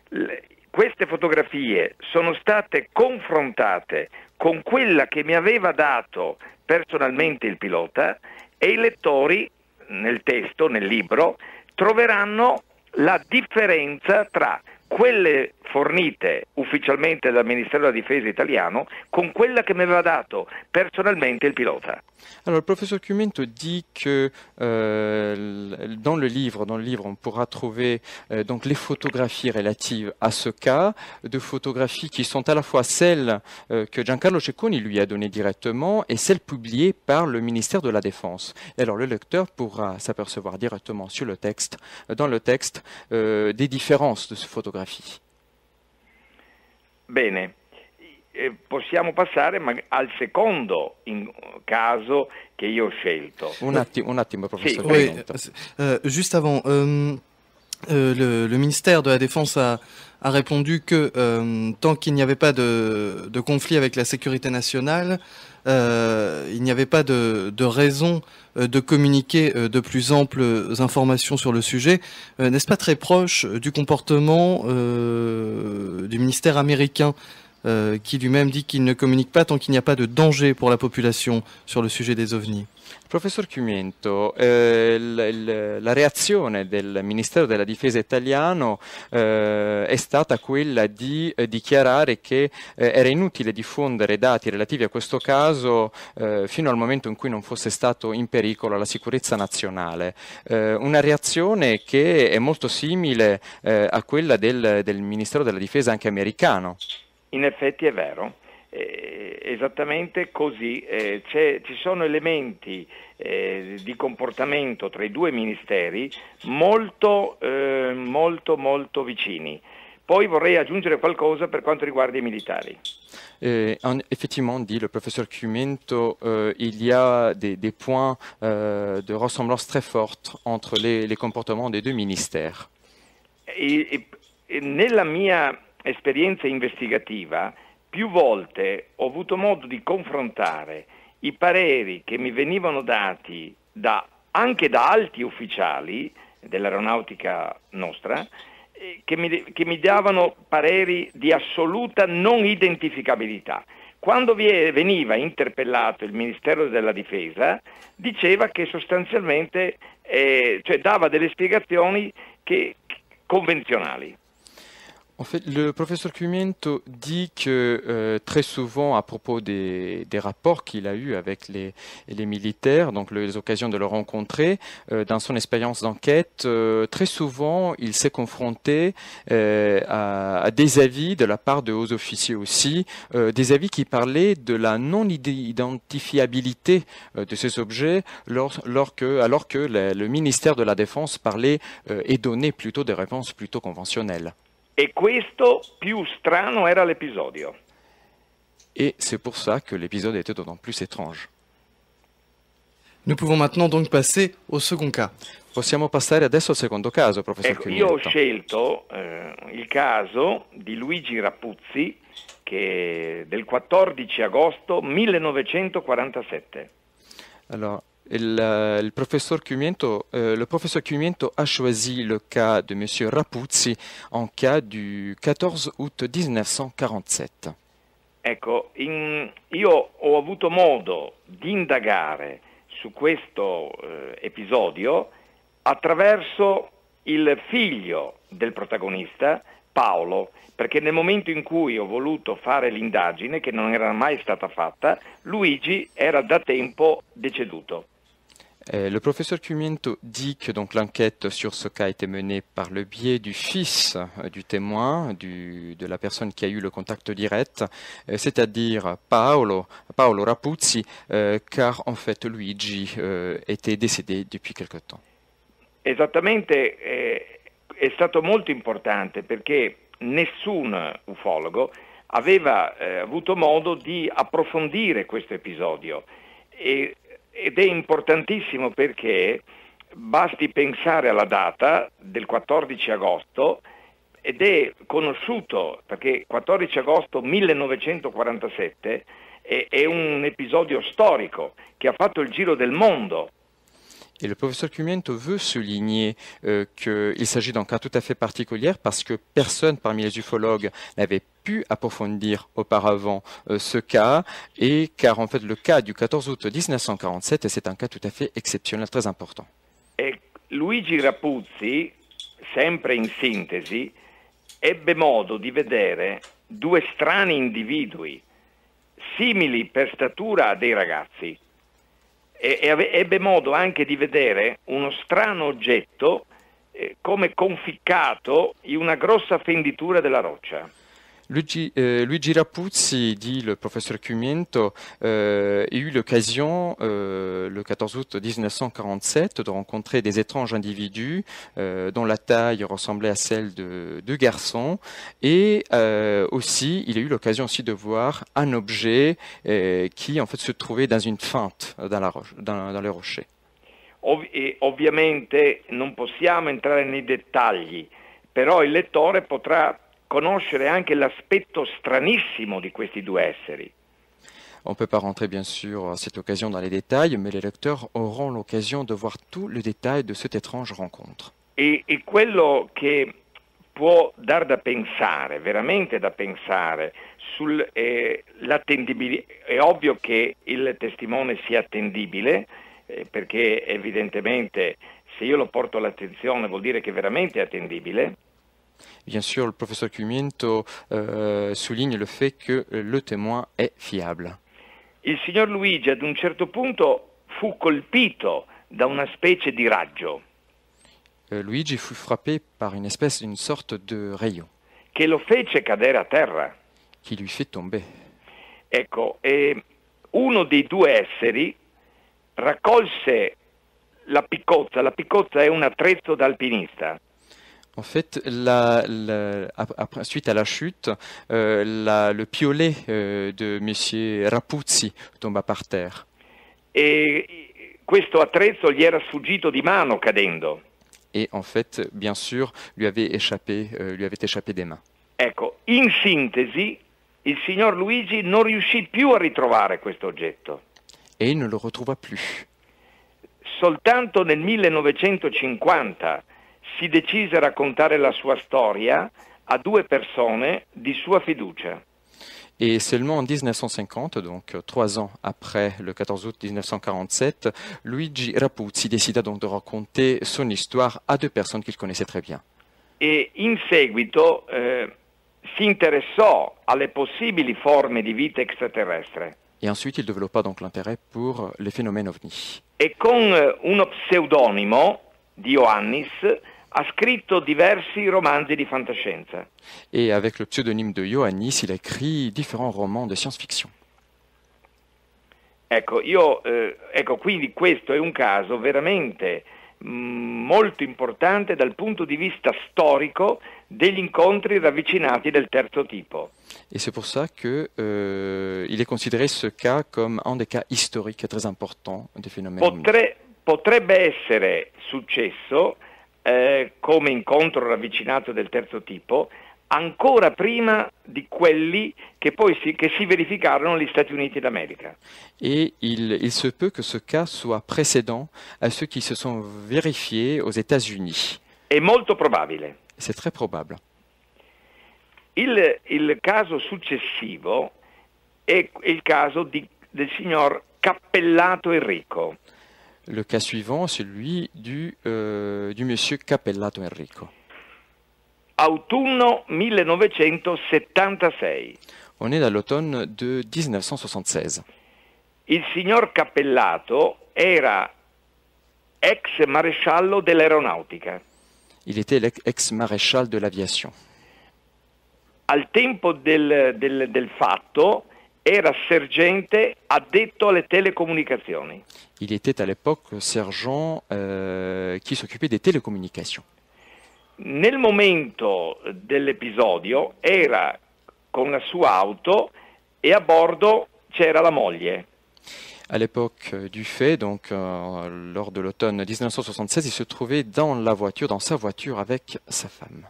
Le, queste fotografie sono state confrontate con quella che mi aveva dato personalmente il pilota e i lettori nel testo, nel libro, troveranno la differenza tra quelle fornite ufficialmente dal Ministero de la italiano con quella che que dato personnellement le pilote. Alors, le professeur Cumento dit que euh, dans, le livre, dans le livre, on pourra trouver euh, donc les photographies relatives à ce cas, de photographies qui sont à la fois celles euh, que Giancarlo Cecconi lui a données directement et celles publiées par le ministère de la Défense. Et alors, le lecteur pourra s'apercevoir directement sur le texte, dans le texte, des différences de ce photographies Bien, Bene, e possiamo passare al secondo caso che io ho scelto. Un attimo, un attimo professore. Euh, juste avant, euh, euh, le, le, ministère de la Défense a, répondu que tant qu'il n'y avait pas de, conflit avec la sécurité nationale, euh, il n'y avait pas de, de, raison euh, de communiquer euh, de plus amples informations sur le sujet, n'est-ce pas très proche du comportement du ministère américain euh, qui lui-même dit qu'il ne communique pas tant qu'il n'y a pas de danger pour la population sur le sujet des ovnis. Professor Chiumento, eh, la reazione del Ministero della Difesa italiano eh, è stata quella di eh, dichiarare che eh, era inutile diffondere dati relativi a questo caso eh, fino al momento in cui non fosse stato in pericolo la sicurezza nazionale. Eh, una reazione che è molto simile a quella del, del Ministero della Difesa anche americano. In effetti è vero. Eh, esattamente così, eh, ci sono elementi eh, di comportamento tra i due ministeri molto, eh, molto, molto vicini. Poi vorrei aggiungere qualcosa per quanto riguarda i militari. Eh, en, effectivement, dit le professeur Cumento, euh, il y a des, des points euh, de ressemblance très forte entre les, les comportements des deux ministères. E, e, nella mia esperienza investigativa, più volte ho avuto modo di confrontare i pareri che mi venivano dati da, anche da alti ufficiali dell'aeronautica nostra, eh, che mi, che mi, davano pareri di assoluta non identificabilità. Quando veniva interpellato il Ministero della Difesa, diceva che sostanzialmente eh, cioè dava delle spiegazioni che, convenzionali. En fait, le professeur Cumiento dit que euh, très souvent, à propos des, rapports qu'il a eus avec les, militaires, donc les occasions de le rencontrer, euh, dans son expérience d'enquête, euh, très souvent, il s'est confronté à, des avis de la part de hauts officiers aussi, des avis qui parlaient de la non-identifiabilité de ces objets, lors, alors que le, ministère de la Défense parlait et donnait plutôt des réponses plutôt conventionnelles. E questo più strano era l'episodio. E c'est pour ça que l'épisode était d'autant plus étrange. Nous pouvons maintenant donc passer au second cas. Possiamo passare adesso al secondo caso, professor ecco, Io ho scelto eh, il caso di Luigi Rappuzzi che del 14 agosto 1947. Allora, il, eh, il, professeur euh, eh, le professeur Cumiento a choisi le cas de M. Rapuzzi en cas du 14 août 1947. Ecco, in, io ho avuto modo di indagare su questo eh, episodio attraverso il figlio del protagonista, Paolo, perché nel momento in cui ho voluto fare l'indagine, che non era mai stata fatta, Luigi era da tempo deceduto. Euh, le professeur Cumiento dit que donc l'enquête sur ce cas a été menée par le biais du fils euh, du témoin, de la personne qui a eu le contact direct, euh, c'est-à-dire Paolo, Paolo Rapuzzi, car en fait Luigi était décédé depuis quelque temps. Exactement, c'est eh, è stato molto importante perché nessun ufologo aveva eh, avuto modo di approfondire questo episodio. E ed è importantissimo perché basti pensare alla data del 14 agosto ed è conosciuto perché 14 agosto 1947 è, è un episodio storico che ha fatto il giro del mondo Et le professeur Kumiento veut souligner euh, qu'il s'agit d'un cas tout à fait particulier parce que personne parmi les ufologues n'avait pu approfondir auparavant euh, ce cas, et car en fait le cas du 14 août 1947, c'est un cas tout à fait exceptionnel, très important. E Luigi Rapuzzi, sempre in sintesi, ebbe modo di vedere due strani individui, simili per statura a dei ragazzi, e, e ebbe modo anche di vedere uno strano oggetto eh, come conficcato in una grossa fenditura della roccia. Euh, Luigi, Rapuzzi, dit le professeur Cuminto, euh, a eu l'occasion, euh, le 14 août 1947, de rencontrer des étranges individus dont la taille ressemblait à celle de deux garçons. Et aussi, il a eu l'occasion aussi de voir un objet qui, en fait, se trouvait dans une fente dans, la roche, dans, dans le rocher. E, ovviamente non possiamo entrare nei dettagli, però il lettore potrà conoscere anche l'aspetto stranissimo di questi due esseri. On ne peut pas rentrer bien sûr à cette occasion dans les détails, mais les lecteurs auront l'occasion de voir tout le détail de cette étrange rencontre. E, e quello che può dar da pensare, veramente da pensare, sul, eh, è ovvio che il testimone sia attendibile, eh, perché evidentemente se io lo porto all'attenzione vuol dire che veramente è attendibile, Bien sûr, le professeur Cumiento euh, souligne le fait que le témoin est fiable. Il signor Luigi ad un certo punto fu colpito da una specie di raggio. Euh, Luigi fu frappé par une espèce, une sorte de rayon. Che lo fece cadere a terra. Qui lui fit tomber. Ecco, e uno dei due esseri raccolse la piccozza. La piccozza è un attrezzo d'alpinista. En fait, la, suite à la chute, euh, le piolet euh, de M. Rapuzzi tomba par terre. Et, questo attrezzo gli era sfuggito di mano cadendo. Et en fait, bien sûr, lui avait échappé, euh, lui avait échappé des mains. Ecco, in sintesi, il signor Luigi non riuscì più a ritrovare questo oggetto. Et il ne le retrouva plus. Soltanto nel 1950 si decise a raccontare la sua storia à deux personnes de sua fiducia. Et seulement en 1950, donc euh, trois ans après le 14 août 1947, Luigi Rapuzzi décida donc de raconter son histoire à deux personnes qu'il connaissait très bien. Et in seguito eh, s'intéressait aux possibles alle possibili forme extraterrestre. Et ensuite, il développa donc l'intérêt pour les phénomènes ovnis. Et con eh, un pseudonimo, Ioannis, ha scritto diversi romanzi di fantascienza. E avec le pseudonyme de Ioannis, il a scritto diversi romanzi di science-fiction. Ecco, io, eh, ecco, quindi questo è un caso veramente mm, molto importante dal punto di vista storico degli incontri ravvicinati del terzo tipo. E c'è per questo che euh, il est considéré ce cas comme un dei casi storici très importants des phénomènes. Potre, potrebbe essere successo eh, come incontro ravvicinato del terzo tipo, ancora prima di quelli che poi si, che si verificarono negli Stati Uniti d'America. E il, il se peut che ce cas soit précédent à ceux qui se sont vérifiés aux États-Unis. È molto probabile. C'est très probable. Il, il caso successivo è, è il caso di, del signor Cappellato Enrico. Le cas suivant, celui du, euh, du monsieur Cappellato Enrico. Autunno 1976. On est dans l'automne de 1976. Il signor Cappellato era ex maresciallo dell'aeronautica. Il était l'ex-maréchal de l'aviation. Al tempo del, del, del fatto, era sergente addetto alle télécommunicazioni. Il était à l'époque sergent euh, qui s'occupait des télécommunications. Nel momento dell'episodio era con la sua auto e a bordo c'era la moglie. À l'époque euh, du fait, donc euh, lors de l'automne 1976, il se trouvait dans la voiture, dans sa voiture avec sa femme.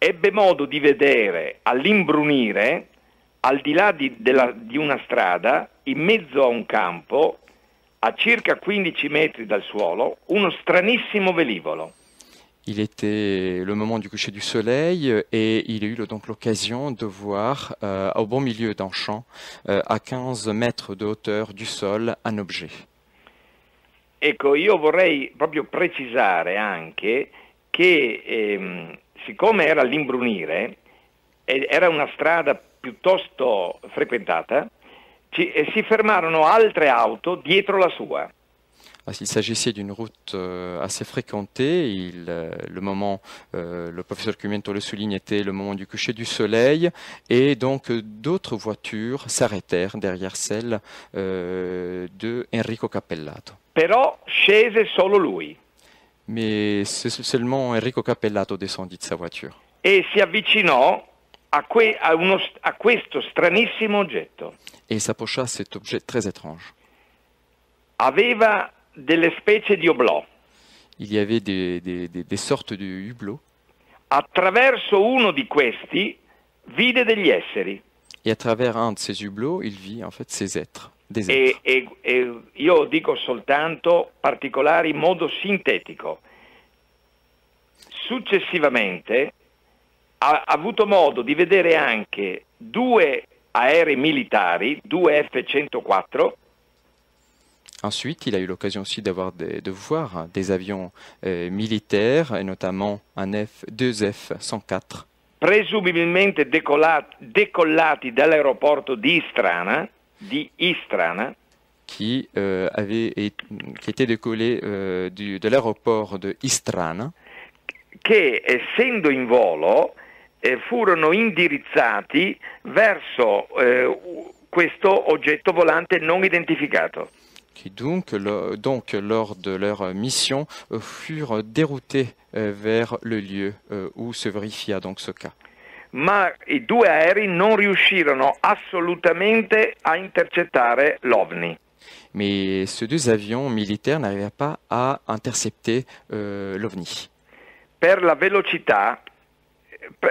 Ebbe modo di vedere all'imbrunire al di là di, della, di una strada, in mezzo a un campo, a circa 15 metri dal suolo, uno stranissimo velivolo. Il était le moment du coucher du soleil et il a eu donc l'occasion de voir euh, au bon milieu d'un champ, euh, à 15 mètres de hauteur du sol, un objet. Ecco, io vorrei proprio precisare anche che ehm, siccome era l'imbrunire, era una strada piuttosto frequentata, ci, e si fermarono altre auto dietro la sua. Ah, il s'agissait d'une route euh, assez fréquentée. Il, euh, le moment, euh, le professeur Cumento le souligne, était le moment du coucher du soleil et donc d'autres voitures s'arrêtèrent derrière celle de Enrico Cappellato. solo Mais seulement Enrico Cappellato descendit de sa voiture. Et s'y avvicinò a, que, a, uno, a questo stranissimo oggetto. Et s'approcha cet objet très étrange. Aveva delle specie di oblò. Il y avait des, des, des, des sortes de hublots. Attraverso uno di questi vide degli esseri. E à travers un de ces hublots, il vide, en fait ces êtres. Des êtres. E, e, e io dico soltanto particolari in modo sintetico. Successivamente ha avuto modo di vedere anche due aerei militari, due F-104, Ensuite, il a eu l'occasion aussi d'avoir de voir des avions euh, militaires, et notamment un F, deux F-104. Presumibilmente décollati, décollati dall'aeroporto di Istrana, di Istrana. Qui, euh, avait, et, qui était décollé euh, du, de l'aéroport de Istrana. Che essendo in volo eh, furono indirizzati verso eh, questo oggetto volante non identificato. Qui dunque, le, donc, lors de leur mission, euh, furent déroutés euh, vers le lieu euh, où se verifia donc ce cas. Ma i due aerei non riuscirono assolutamente a intercettare l'OVNI. Ma ces due avions militaires n'arrivaient pas a intercettare euh, l'OVNI. Per la velocità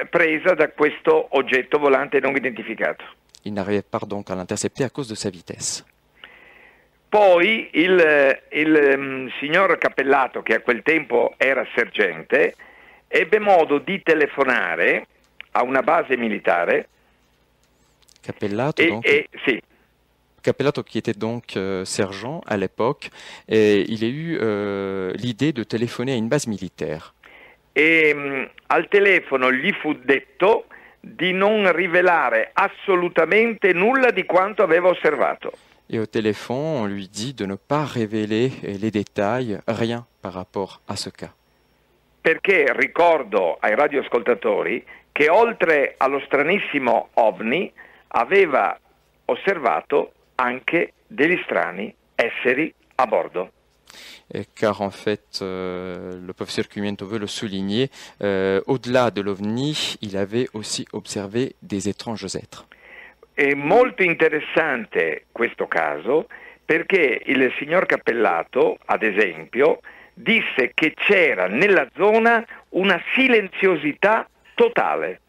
presa da questo oggetto volante non identificato. Il n'arrivait pas donc à l'intercepter à cause de sa vitesse. Poi il, il um, signor Cappellato, che a quel tempo era sergente, ebbe modo di telefonare a una base militare. Cappellato, e, donc... e, sì, Cappellato, qui était donc euh, sergent à l'époque, il a eu euh, l'idée de téléphoner à une base militaire e mh, mm, al telefono gli fu detto di non rivelare assolutamente nulla di quanto aveva osservato. E al telefono lui dit di non pas i eh, dettagli, rien par rapport a ce cas. Perché ricordo ai radioascoltatori che oltre allo stranissimo ovni aveva osservato anche degli strani esseri a bordo. Euh, car en fait, euh, le professeur Cumiento veut le souligner, euh, au-delà de l'OVNI, il avait aussi observé des étranges êtres. È molto interessante questo caso perché il signor Cappellato, ad esempio, disse che c'era nella zona una silenziosità totale.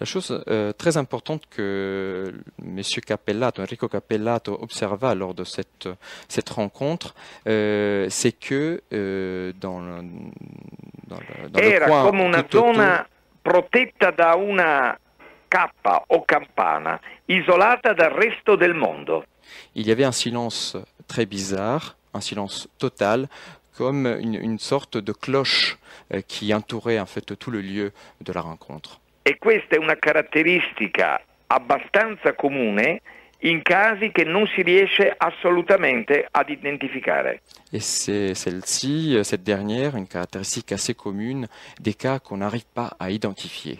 La chose euh, très importante que M. Cappellato, Enrico Capellato, observa lors de cette, rencontre, euh, c'est que euh, dans le, une protetta da una o campana, isolata dal resto del mondo. Il y avait un silence très bizarre, un silence total, comme une sorte de cloche qui entourait en fait tout le lieu de la rencontre. e questa è una caratteristica abbastanza comune in casi che non si riesce assolutamente ad identificare. E c'est celle-ci, cette dernière, une caractéristique assez commune des cas qu'on n'arrive pas à identifier.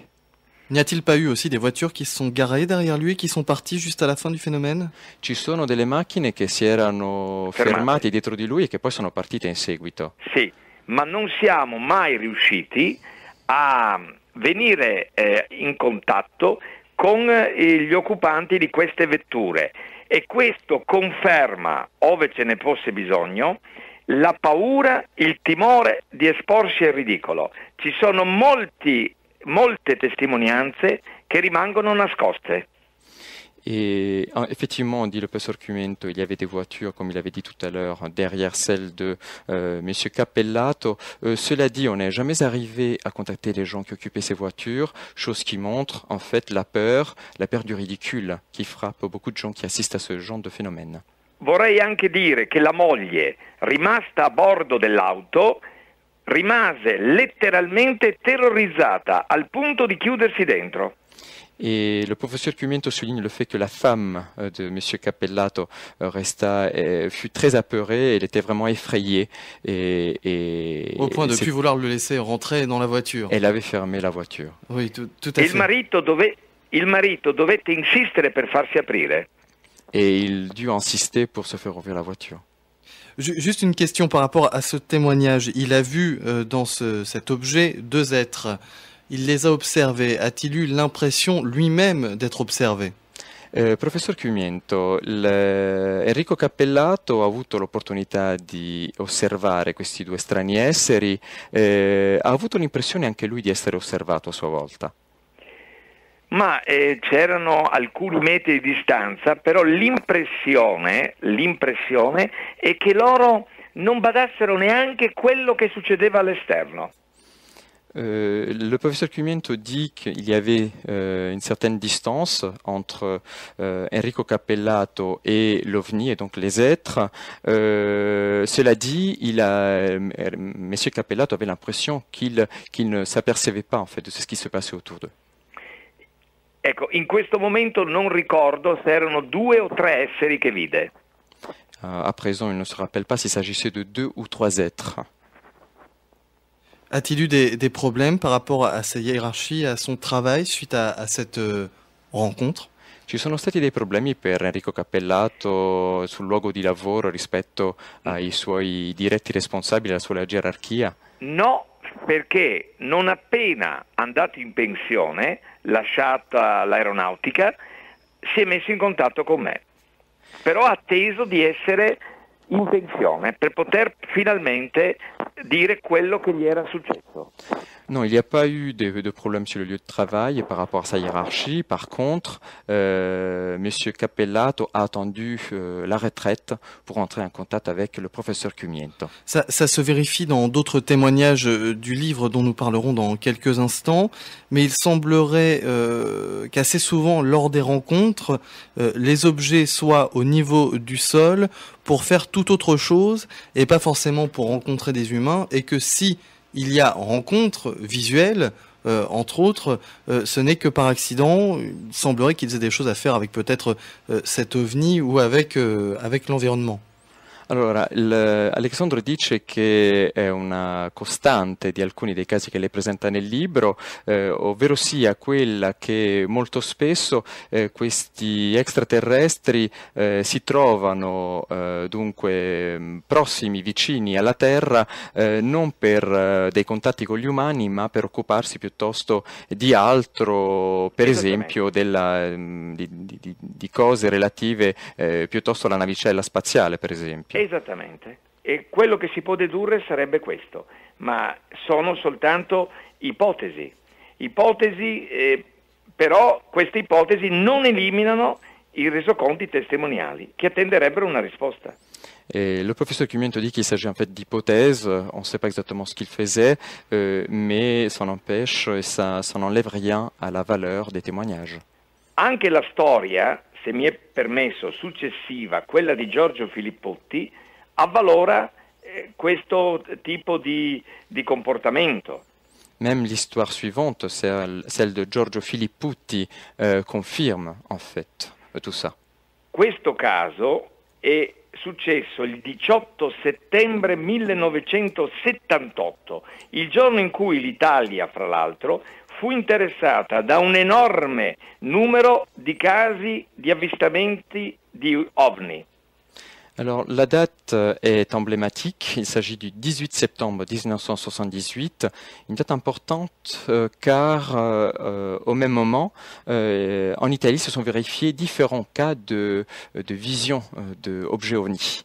N'y a-t-il pas eu aussi des voitures qui se sont garées derrière lui, qui sont parties juste à la fin du phénomène Ci sono delle macchine che si erano fermate dietro di lui e che poi sono partite in seguito. Sì, ma non siamo mai riusciti a venire eh, in contatto con eh, gli occupanti di queste vetture e questo conferma, ove ce ne fosse bisogno, la paura, il timore di esporsi al ridicolo. Ci sono molti, molte testimonianze che rimangono nascoste. Et effectivement, dit le professeur Cumento, il y avait des voitures, comme il avait dit tout à l'heure, derrière celle de euh, Monsieur Cappellato. Euh, cela dit, on n'est jamais arrivé à contacter les gens qui occupaient ces voitures, chose qui montre en fait la peur, la peur du ridicule qui frappe beaucoup de gens qui assistent à ce genre de phénomène. Vorrei anche dire che la moglie, rimasta a bordo dell'auto, rimase letteralmente terrorizzata al punto di chiudersi dentro. Et le professeur Cumiento souligne le fait que la femme euh, de M. Capellato euh, resta, fut très apeurée, elle était vraiment effrayée. Et, Au point de ne plus vouloir le laisser rentrer dans la voiture. Elle avait fermé la voiture. Oui, tout, à fait. Il marito, Il marito insistere farsi aprire. Et il dut insister pour se faire ouvrir la voiture. Juste une question par rapport à ce témoignage. Il a vu euh, dans cet objet deux êtres. il les a observés A-t-il eu l'impression lui-même d'être observé eh, professor Chiumiento, eh, Enrico Cappellato ha avuto l'opportunità di osservare questi due strani esseri, eh, ha avuto l'impressione anche lui di essere osservato a sua volta? Ma eh, c'erano alcuni metri di distanza, però l'impressione, l'impressione è che loro non badassero neanche quello che succedeva all'esterno. Euh, le professeur Cumiento dit qu'il y avait euh, une certaine distance entre euh, Enrico Capellato et l'OVNI, et donc les êtres. cela dit, il a, Monsieur Capellato avait l'impression qu'il ne s'apercevait pas en fait de ce qui se passait autour d'eux. Ecco, in questo momento non ricordo se erano due o tre esseri che vide. à présent, il ne se rappelle pas s'il s'agissait de deux ou trois êtres. A-t-il eu des, des, problèmes par rapport à sa hiérarchie, à son travail suite à, à cette euh, rencontre Ci sono stati dei problemi per Enrico Cappellato sul luogo di lavoro rispetto ai suoi diretti responsabili, alla sua gerarchia? No, perché non appena andato in pensione, lasciata l'aeronautica, si è messo in contatto con me, però ha atteso di essere intenzione per poter finalmente dire quello che gli era successo. Non, il n'y a pas eu de, de, problème sur le lieu de travail par rapport à sa hiérarchie. Par contre, euh, M. Capellato a attendu euh, la retraite pour entrer en contact avec le professeur Cumiento. Ça, se vérifie dans d'autres témoignages euh, du livre dont nous parlerons dans quelques instants, mais il semblerait euh, qu'assez souvent, lors des rencontres, les objets soient au niveau du sol pour faire tout autre chose et pas forcément pour rencontrer des humains, et que si il y a rencontre visuelle. Euh, entre autres, euh, ce n'est que par accident. Il semblerait qu'ils aient des choses à faire avec peut-être euh, cet ovni ou avec, avec l'environnement. Allora, il, Alexandro dice che è una costante di alcuni dei casi che lei presenta nel libro, eh, ovvero sia quella che molto spesso eh, questi extraterrestri eh, si trovano eh, dunque mm, prossimi, vicini alla Terra, eh, non per eh, dei contatti con gli umani, ma per occuparsi piuttosto di altro, per esempio della, mm, di, di, di, cose relative piuttosto alla navicella spaziale, per esempio. Esattamente. E quello che si può dedurre sarebbe questo, ma sono soltanto ipotesi. Ipotesi, eh, però queste ipotesi non eliminano i resoconti testimoniali che attenderebbero una risposta. Et eh, le professeur Cumento dit qu'il s'agit en fait d'hypothèses, on ne sait pas exactement ce qu'il faisait, euh, mais ça n'empêche, ça, ça n'enlève rien à la valeur des témoignages. Anche la storia se mi è permesso, successiva, quella di Giorgio Filippotti, avvalora eh, questo tipo di, di comportamento. Même l'histoire suivante, celle, celle de Giorgio Filipputti, euh, confirme en fait tout ça. Questo caso è successo il 18 settembre 1978, il giorno in cui l'Italia, fra l'altro, un enorme numero di casi Alors la date euh, est emblématique, il s'agit du 18 septembre 1978, une date importante euh, car euh, au même moment en Italie se sont vérifiés différents cas de, de vision d'objets ovnis.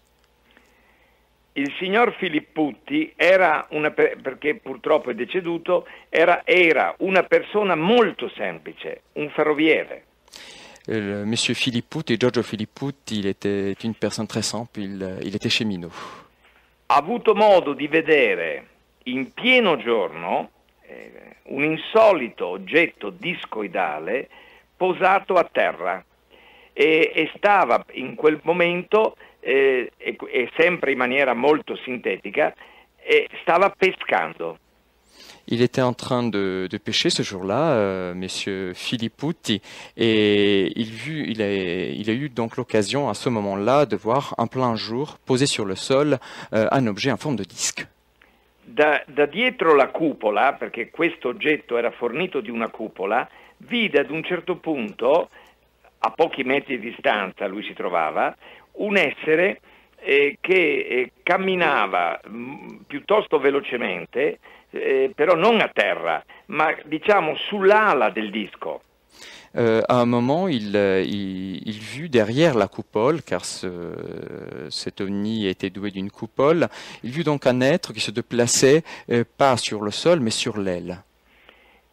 il signor Filipputti era una, perché purtroppo è deceduto, era, era una persona molto semplice, un ferroviere. Il, euh, Monsieur Filipputti, Giorgio Filipputti, il était une personne très simple, il, il était cheminot. Ha avuto modo di vedere in pieno giorno eh, un insolito oggetto discoidale posato a terra e, e stava in quel momento eh, e, e, sempre in maniera molto sintetica, eh, stava pescando. Il était en train de, de pêcher ce jour-là, euh, Monsieur Filipputi, et il, vu, il, a, il, a, eu donc l'occasion à ce moment-là de voir en plein jour posé sur le sol euh, un objet en forme de disque. Da, da, dietro la cupola, perché questo oggetto era fornito di una cupola, vide ad un certo punto, a pochi metri di distanza lui si trovava, un essere eh, che eh, camminava mm, piuttosto velocemente, eh, però non a terra, ma diciamo sull'ala del disco. Euh, à un moment, il, il, il, vit derrière la coupole, car ce, cet ovni était doué d'une coupole, il vit donc un être qui se déplaçait euh, pas sur le sol, mais sur l'aile.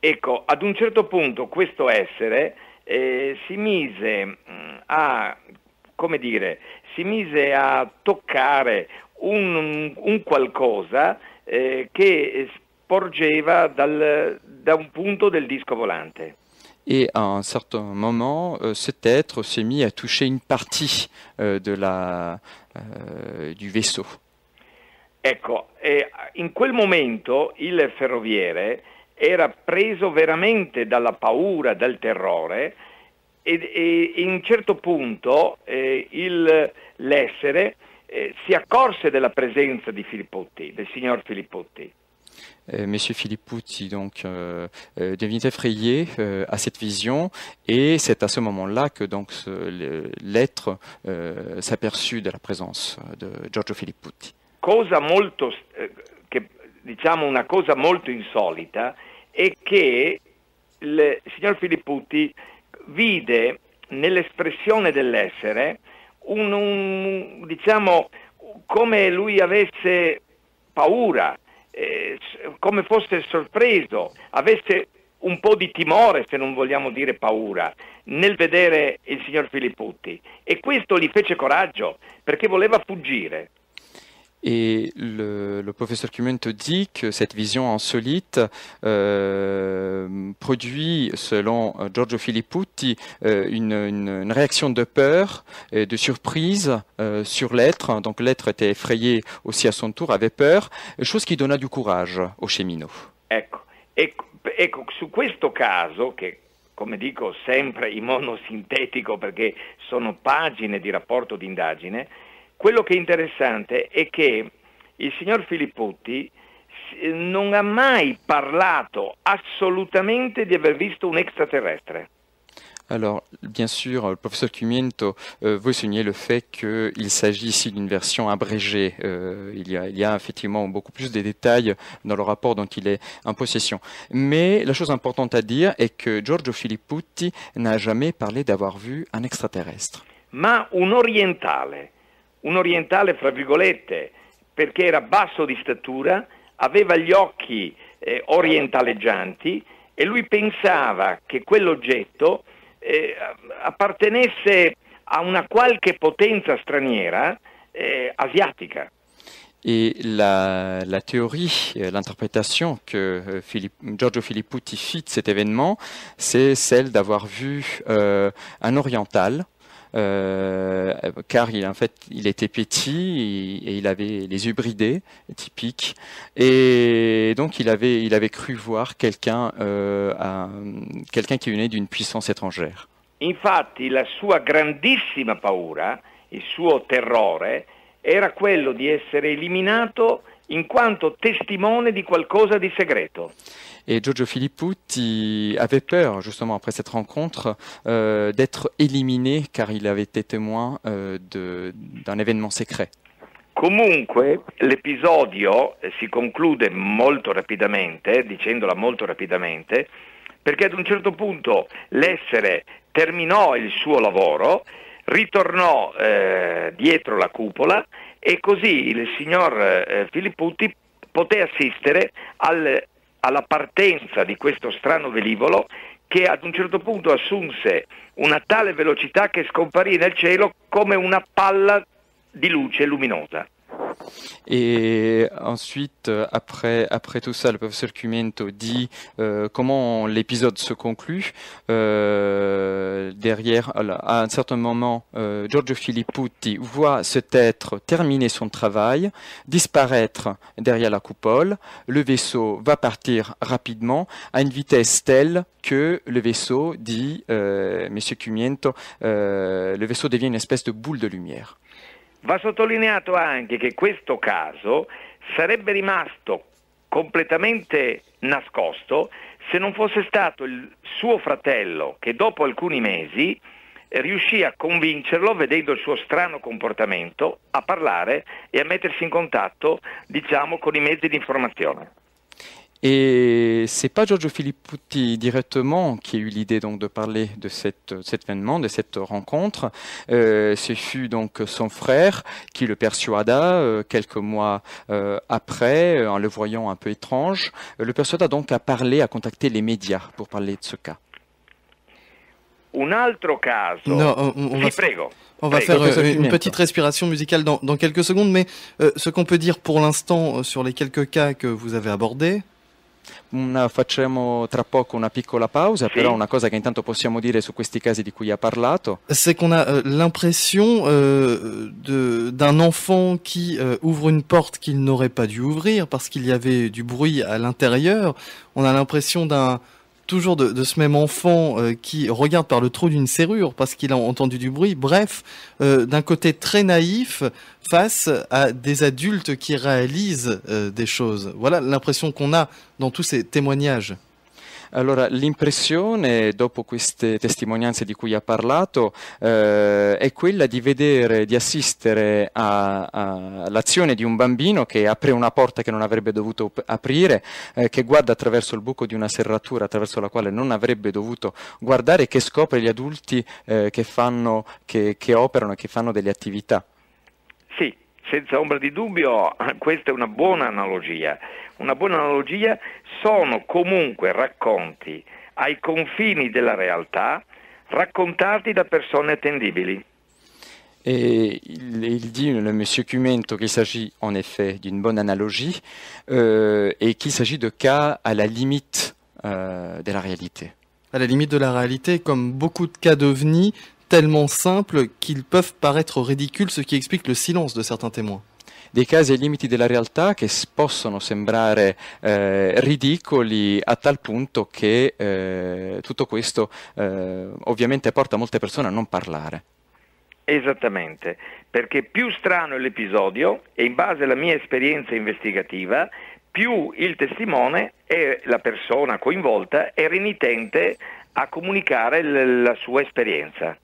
Ecco, ad un certo punto questo essere eh, si mise mm, a come dire, si mise a toccare un, un qualcosa eh, che sporgeva dal, da un punto del disco volante. E a un certo momento euh, cet être s'est mis à toucher una parte euh, de la, euh, vaisseau. Ecco, eh, in quel momento il ferroviere era preso veramente dalla paura, dal terrore, e, e in un certo punto eh, il, l'essere eh, si accorse della presenza di Filippotti, del signor Filippotti. Euh, Monsieur Philippout, donc, euh, euh, devenait effrayé euh, à cette vision, et c'est à ce moment-là que donc ce, l'être euh, s'aperçut de la présence de Giorgio Philippout. Cosa molto, eh, che, diciamo una cosa molto insolita è che il signor Filipputi vide nell'espressione dell'essere un, un, diciamo come lui avesse paura, eh, come fosse sorpreso, avesse un po' di timore, se non vogliamo dire paura, nel vedere il signor Filipputti. E questo gli fece coraggio, perché voleva fuggire. Et le, professeur Cummins te dit que cette vision insolite euh, produit, selon euh, Giorgio Filipputi, euh, une, réaction de peur et de surprise sur l'être. Donc l'être était effrayé aussi à son tour, avait peur, chose qui donna du courage au cheminot. Ecco, ecco, ecco su questo caso che come dico sempre in monosintetico perché sono pagine di rapporto d'indagine, Quello che è interessante è che il signor Filipputti eh, non ha mai parlato assolutamente di un extraterrestre. Alors, bien sûr, le euh, professeur Cumiento, euh, vous soulignez le fait qu'il s'agit ici d'une version abrégée. Euh, il, y a, effectivement beaucoup plus de détails dans le rapport dont il est en possession. Mais la chose importante à dire est que Giorgio Filipputti n'a jamais parlé d'avoir vu un extraterrestre. Mais un orientale un orientale fra virgolette, perché era basso di statura, aveva gli occhi eh, orientaleggianti e lui pensava che quell'oggetto eh, appartenesse a una qualche potenza straniera eh, asiatica. E la, la théorie, euh, l'interprétation que euh, Philippe, Giorgio Filipputi fit di cet evento, è quella d'avoir vu euh, un orientale Euh, car il, en fait, il était petit et, il avait les yeux bridés, typiques. Et donc, il avait, il avait cru voir quelqu'un euh, quelqu'un qui venait d'une puissance étrangère. Infatti, la sua grandissima paura, il suo terrore, era quello di essere eliminato in quanto testimone di qualcosa di segreto. E Giorgio Filipputi aveva peur, justement, après cette rencontre, euh, d'être éliminé car il avait été témoin euh, d'un événement secret. Comunque l'episodio eh, si conclude molto rapidamente, dicendola molto rapidamente, perché ad un certo punto l'essere terminò il suo lavoro, ritornò eh, dietro la cupola e così il signor eh, Filipputi poté assistere al, alla partenza di questo strano velivolo che ad un certo punto assunse una tale velocità che scomparì nel cielo come una palla di luce luminosa. Et ensuite, euh, après, tout ça, le professeur Cumento dit euh, comment l'épisode se conclut. Euh, derrière, à un certain moment, Giorgio Filipputi voit cet être terminer son travail, disparaître derrière la coupole. Le vaisseau va partir rapidement à une vitesse telle que le vaisseau, dit Monsieur Cumiento, le vaisseau devient une espèce de boule de lumière. Va sottolineato anche che questo caso sarebbe rimasto completamente nascosto se non fosse stato il suo fratello che dopo alcuni mesi riuscì a convincerlo, vedendo il suo strano comportamento, a parlare e a mettersi in contatto diciamo, con i mezzi di informazione. Et c'est pas Giorgio Filipputi directement qui a eu l'idée donc de parler de cette, euh, cet événement, de cette rencontre. Euh, ce fut donc son frère qui le persuada euh, quelques mois après, en le voyant un peu étrange, le persuada donc à parler, à contacter les médias pour parler de ce cas. Un autre cas, on, va... On va faire une petite respiration musicale dans, quelques secondes, mais ce qu'on peut dire pour l'instant sur les quelques cas que vous avez abordés, una, facciamo tra poco una piccola pausa, sì. però una cosa che intanto possiamo dire su questi casi di cui ha parlato. C'est qu'on a euh, l'impression euh, d'un enfant qui euh, ouvre une porte qu'il n'aurait pas dû ouvrir parce qu'il y avait du bruit à l'intérieur. On a l'impression d'un toujours de, ce même enfant euh, qui regarde par le trou d'une serrure parce qu'il a entendu du bruit. Bref, euh, d'un côté très naïf face à des adultes qui réalisent euh, des choses. Voilà l'impression qu'on a dans tous ces témoignages. Allora, l'impressione dopo queste testimonianze di cui ha parlato eh, è quella di vedere, di assistere all'azione di un bambino che apre una porta che non avrebbe dovuto aprire, eh, che guarda attraverso il buco di una serratura attraverso la quale non avrebbe dovuto guardare e che scopre gli adulti eh, che, fanno, che, che operano e che fanno delle attività senza ombra di dubbio questa è una buona analogia. Una buona analogia sono comunque racconti ai confini della realtà raccontati da persone attendibili. Et il, il, dit, le monsieur Cumento, qu'il s'agit en effet d'une bonne analogie euh, et qu'il s'agit de cas à la limite euh, de la réalité. À la limite de la réalité, comme beaucoup de cas d'OVNI, tellement simples qu'ils peuvent paraître ridicules, ce qui explique le silence de certains témoins. dei casi ai limiti della realtà che possono sembrare eh, ridicoli a tal punto che eh, tutto questo eh, ovviamente porta molte persone a non parlare. Esattamente, perché più strano è l'episodio e in base alla mia esperienza investigativa, più il testimone e la persona coinvolta è renitente a comunicare l- la sua esperienza.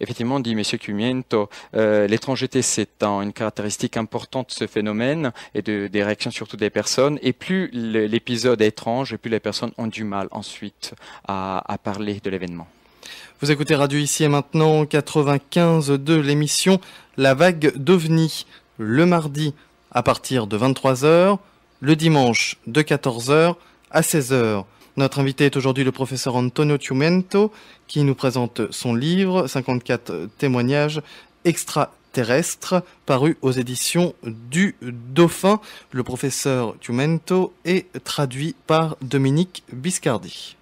effectivement, dit M. Cumiento, euh, l'étrangeté, c'est une caractéristique importante de ce phénomène et des réactions surtout des personnes. Et plus l'épisode est étrange, plus les personnes ont du mal ensuite à, à parler de l'événement. Vous écoutez Radio Ici et Maintenant 95 de l'émission La Vague d'OVNI, le mardi à partir de 23h, le dimanche de 14h à 16h. Notre invité est aujourd'hui le professeur Antonio Tiumento qui nous présente son livre 54 témoignages extraterrestres paru aux éditions du Dauphin. Le professeur Tiumento est traduit par Dominique Biscardi.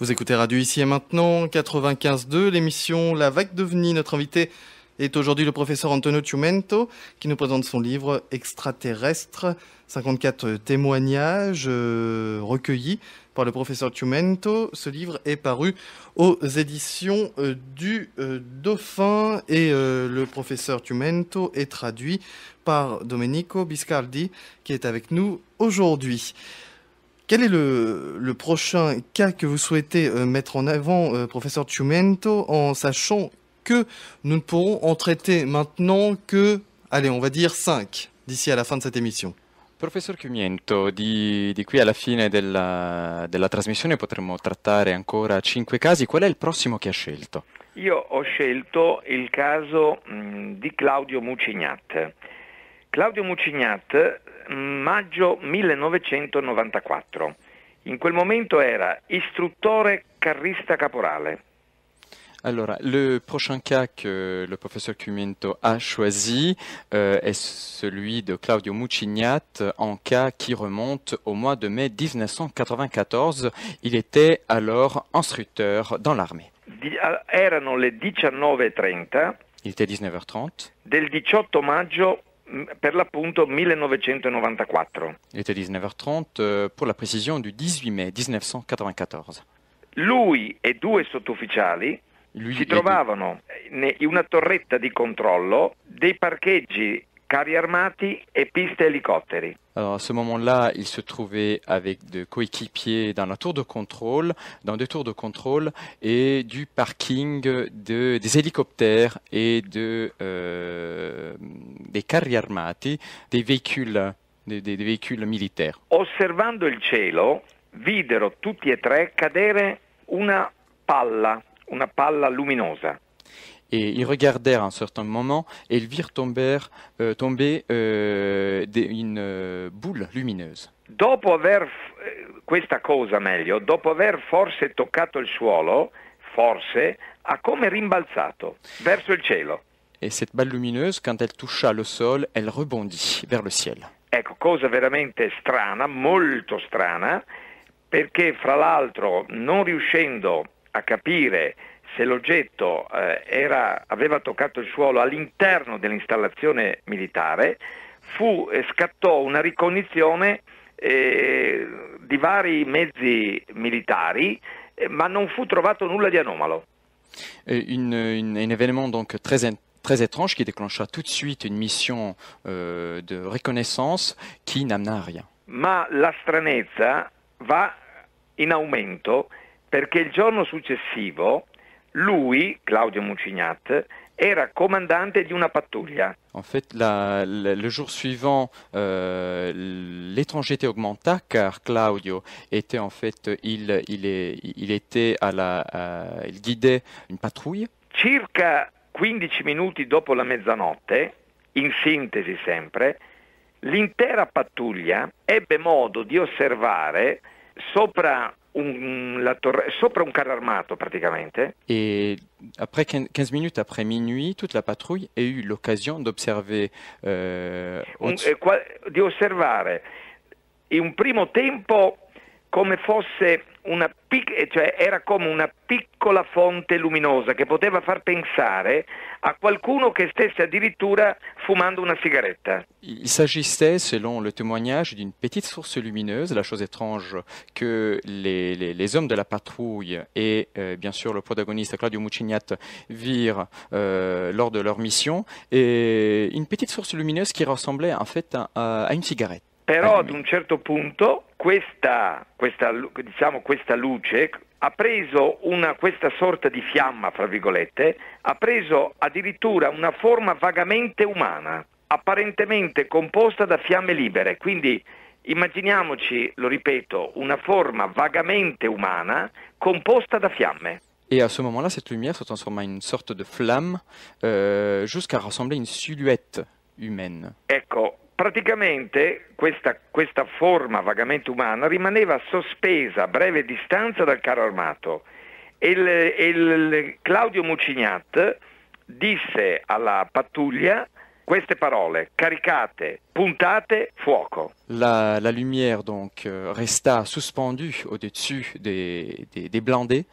Vous écoutez Radio Ici et Maintenant 95.2, l'émission La Vague de Venise. Notre invité est aujourd'hui le professeur Antonio Ciumento qui nous présente son livre Extraterrestre, 54 témoignages euh, recueillis par le professeur Ciumento. Ce livre est paru aux éditions euh, du euh, Dauphin et le professeur Tumento est traduit par Domenico Biscardi qui est avec nous aujourd'hui. Quel est le, prochain cas que vous souhaitez mettre en avant, professeur Ciumento, en sachant que nous ne pourrons en traiter maintenant que, allez, on va dire 5 d'ici à la fin de cette émission. Professor Chiumiento, di, di, qui alla fine della, della trasmissione potremmo trattare ancora cinque casi. Qual è il prossimo che ha scelto? Io ho scelto il caso mh, mm, di Claudio Mucignat. Claudio Mucignat, mm, maggio 1994. In quel momento era istruttore carrista caporale Alors, le prochain cas que le professeur Cumento a choisi euh, est celui de Claudio Mucignat, en cas qui remonte au mois de mai 1994. Il était alors instructeur dans l'armée. Erano le e Il était 19h30. Del 18 maggio per l'appunto 1994. Il était 19h30 euh, pour la précision du 18 mai 1994. Lui e deux sous-officiers. Lui... Si trovavano in una torretta di controllo dei parcheggi carri armati e piste elicotteri. Alors à ce moment-là, il se trouvait avec de coéquipiers dans la tour de contrôle, dans deux tours de contrôle et du parking de, des hélicoptères et de, euh, des carri armati, des véhicules, des, des, des véhicules militaires. Osservando il cielo, videro tutti e tre cadere una palla una palla luminosa. E ils regardèrent à un certain moment et ils virent tomber, euh, tomber euh, de, une euh, boule lumineuse. Dopo aver, eh, questa cosa meglio, dopo aver forse toccato il suolo, forse ha come rimbalzato verso il cielo. Et cette balle lumineuse, quand elle toucha le sol, elle rebondit vers le ciel. Ecco, cosa veramente strana, molto strana, perché fra l'altro non riuscendo a capire se l'oggetto eh, era, aveva toccato il suolo all'interno dell'installazione militare, fu, eh, scattò una ricognizione eh, di vari mezzi militari, eh, ma non fu trovato nulla di anomalo. un evento donc très très étrange qui déclencha tout de suite une mission euh, de reconnaissance qui n'amena à rien. Ma la stranezza va in aumento perché il giorno successivo lui, Claudio Mucignat, era comandante di una pattuglia. En fait, la, le, le, jour suivant, euh, l'étrangeté augmenta car Claudio était en fait, il, il, est, il était à la, à, il guidait une patrouille. Circa 15 minuti dopo la mezzanotte, in sintesi sempre, l'intera pattuglia ebbe modo di osservare sopra un, la torre, sopra un carro armato praticamente. E après 15 minuti, après minuit, tutta la patrouille a eu l'occasion d'observer. Euh, un, eh, qua, di osservare in un primo tempo come fosse una, fonte pensare à quelqu'un che stesse addirittura fumando una Il s'agissait, selon le témoignage, d'une petite source lumineuse, la chose étrange que les, hommes de la patrouille et euh, bien sûr le protagoniste Claudio Mucignat virent euh, lors de leur mission, une petite source lumineuse qui ressemblait en fait à une cigarette. Però ad un certo punto questa, questa, diciamo, questa luce ha preso una, questa sorta di fiamma, fra virgolette, ha preso addirittura una forma vagamente umana, apparentemente composta da fiamme libere. Quindi immaginiamoci, lo ripeto, una forma vagamente umana composta da fiamme. Et à ce moment-là, cette lumière se transforma in une sorte de flamme euh, jusqu'à rassembler une silhouette humaine. Ecco, Praticamente questa, questa, forma vagamente umana rimaneva sospesa a breve distanza dal carro armato e il, il Claudio Mucignat disse alla pattuglia queste parole, caricate, puntate, fuoco. La, la lumière donc euh, resta suspendue au-dessus des, des, des, blindés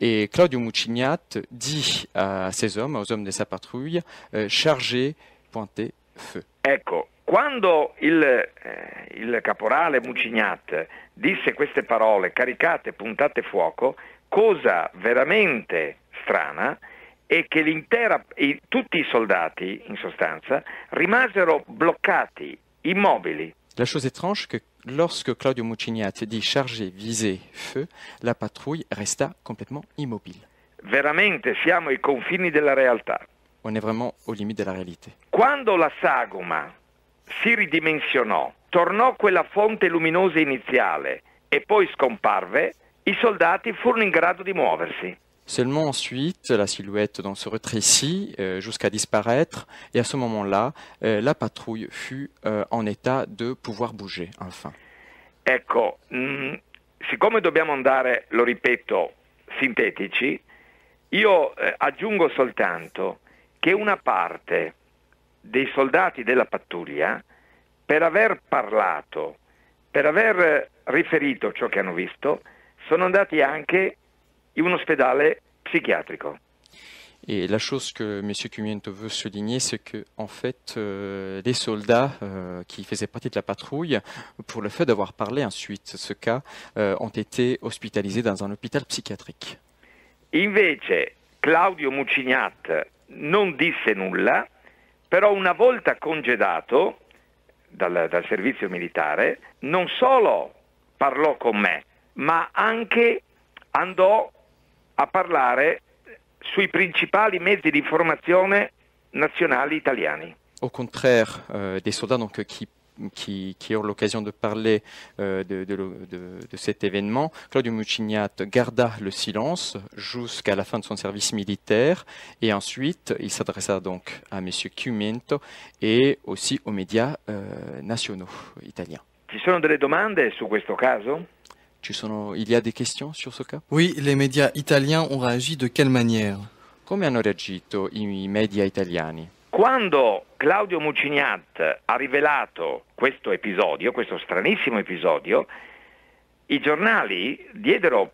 et Claudio Mucignat dit à ses hommes, aux hommes de sa patrouille, euh, chargez, pointez, feu. Ecco, quando il, eh, il caporale Mucignat disse queste parole, caricate, puntate fuoco, cosa veramente strana è che l'intera, i, tutti i soldati, in sostanza, rimasero bloccati, immobili. La chose étrange che lorsque Claudio Mucignat dit charger, viser, feu, la patrouille resta complètement immobile. Veramente siamo ai confini della realtà. On est vraiment au limite della realtà. Quando la sagoma si ridimensionò, tornò quella fonte luminosa iniziale e poi scomparve, i soldati furono in grado di muoversi. Seulement ensuite, la silhouette donc, se rétrécit euh, jusqu'à disparaître et à ce moment-là, euh, la patrouille fut euh, en état de pouvoir bouger enfin. Ecco, mh, mm, siccome dobbiamo andare, lo ripeto, sintetici, io eh, aggiungo soltanto che una parte dei soldati della pattuglia per aver parlato, per aver riferito ciò che hanno visto, sono andati anche in un ospedale psichiatrico. E la cosa che M. Cumiento veut souligner, c'est che, en fait, euh, soldati che euh, qui faisaient partie de la patrouille, pour le fait d'avoir parlé ensuite ce cas, euh, ont été hospitalisés dans un hôpital psichiatrico. Invece, Claudio Mucignat non disse nulla però una volta congedato dal, dal servizio militare, non solo parlò con me, ma anche andò a parlare sui principali mezzi di informazione nazionali italiani. Au contraire, euh, des soldats donc, qui qui, ont eu l'occasion de parler euh, de, cet événement. Claudio Mucignat garda le silence jusqu'à la fin de son service militaire et ensuite il s'adressa donc à M. Cumento et aussi aux médias euh, nationaux italiens. Il y a des questions sur ce cas Oui, les médias italiens ont réagi de quelle manière Comment hanno reagito i media italiani Quando Claudio Mucignat ha rivelato questo episodio, questo stranissimo episodio, i giornali diedero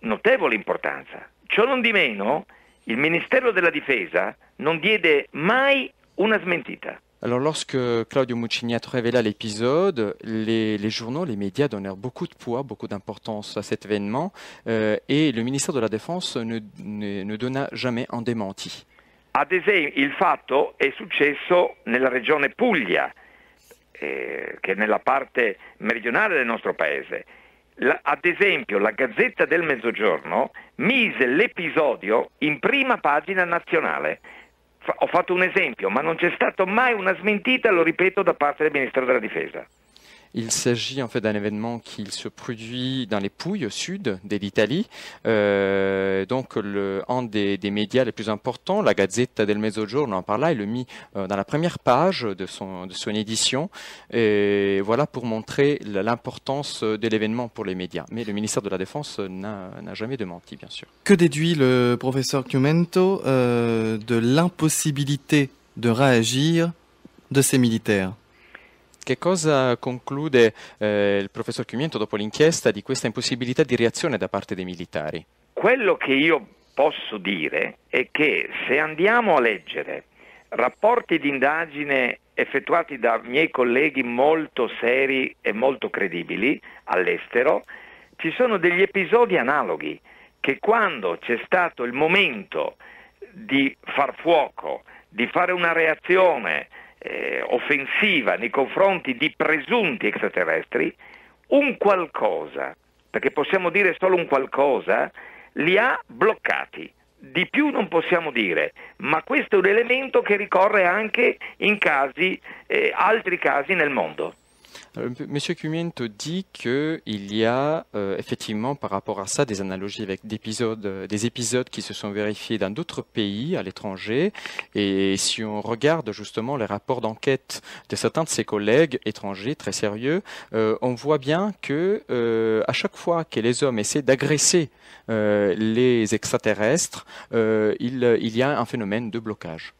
notevole importanza. Ciò non di meno, il Ministero della Difesa non diede mai una smentita. Alors lorsque Claudio Mucignat révéla l'épisode, les, les, journaux, les médias donnèrent beaucoup de poids, beaucoup d'importance à cet événement euh, et le ministère de la Défense ne, ne, ne donna jamais un démenti. Ad esempio il fatto è successo nella regione Puglia, eh, che è nella parte meridionale del nostro paese. La, ad esempio la Gazzetta del Mezzogiorno mise l'episodio in prima pagina nazionale. ho fatto un esempio, ma non c'è stata mai una smentita, lo ripeto, da parte del Ministro della Difesa. Il s'agit en fait d'un événement qui se produit dans les Pouilles au sud de l'Italie. Euh, donc un des, médias les plus importants, la Gazzetta del Mezzogiorno en parla, il le mit euh, dans la première page de son, édition. Et voilà pour montrer l'importance euh, de l'événement pour les médias. Mais le ministère de la Défense n'a jamais démenti, bien sûr. Que déduit le professeur Cumento de l'impossibilité de réagir de ces militaires Che cosa conclude eh, il professor Chiumiento dopo l'inchiesta di questa impossibilità di reazione da parte dei militari? Quello che io posso dire è che se andiamo a leggere rapporti di indagine effettuati da miei colleghi molto seri e molto credibili all'estero, ci sono degli episodi analoghi che quando c'è stato il momento di far fuoco, di fare una reazione, eh, offensiva nei confronti di presunti extraterrestri, un qualcosa, perché possiamo dire solo un qualcosa, li ha bloccati. Di più non possiamo dire, ma questo è un elemento che ricorre anche in casi, eh, altri casi nel mondo. Euh, Monsieur Cumien te dit qu'il y a euh, effectivement par rapport à ça des analogies avec des épisodes, euh, des épisodes qui se sont vérifiés dans d'autres pays à l'étranger. Et si on regarde justement les rapports d'enquête de certains de ses collègues étrangers très sérieux, on voit bien que à chaque fois que les hommes essaient d'agresser les extraterrestres, il y a un phénomène de blocage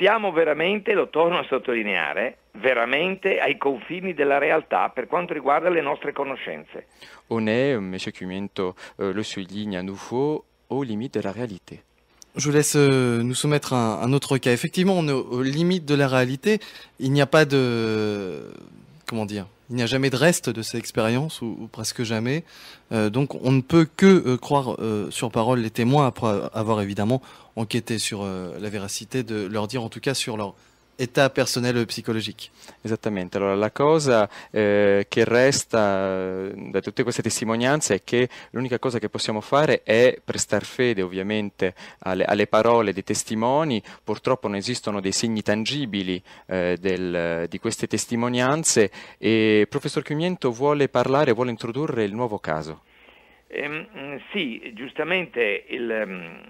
siamo veramente, lo torno a sottolineare, veramente ai confini della realtà per quanto riguarda le nostre conoscenze. On est, euh, M. Cumento euh, le souligne à nouveau, aux limites de la réalité. Je vous laisse euh, nous soumettre un, un autre cas. Effectivement, on est aux limites de la réalité. Il n'y a pas de... comment dire il n'y a jamais de reste de ces expériences ou, presque jamais. Euh, donc on ne peut que euh, croire euh, sur parole les témoins après avoir évidemment enquêté sur la véracité de leur dire en tout cas sur leur età personale psicologica. Esattamente, allora la cosa eh, che resta eh, da tutte queste testimonianze è che l'unica cosa che possiamo fare è prestare fede ovviamente alle, alle, parole dei testimoni, purtroppo non esistono dei segni tangibili eh, del, di queste testimonianze e professor Chiumiento vuole parlare, vuole introdurre il nuovo caso. Eh, sì, giustamente il, ehm,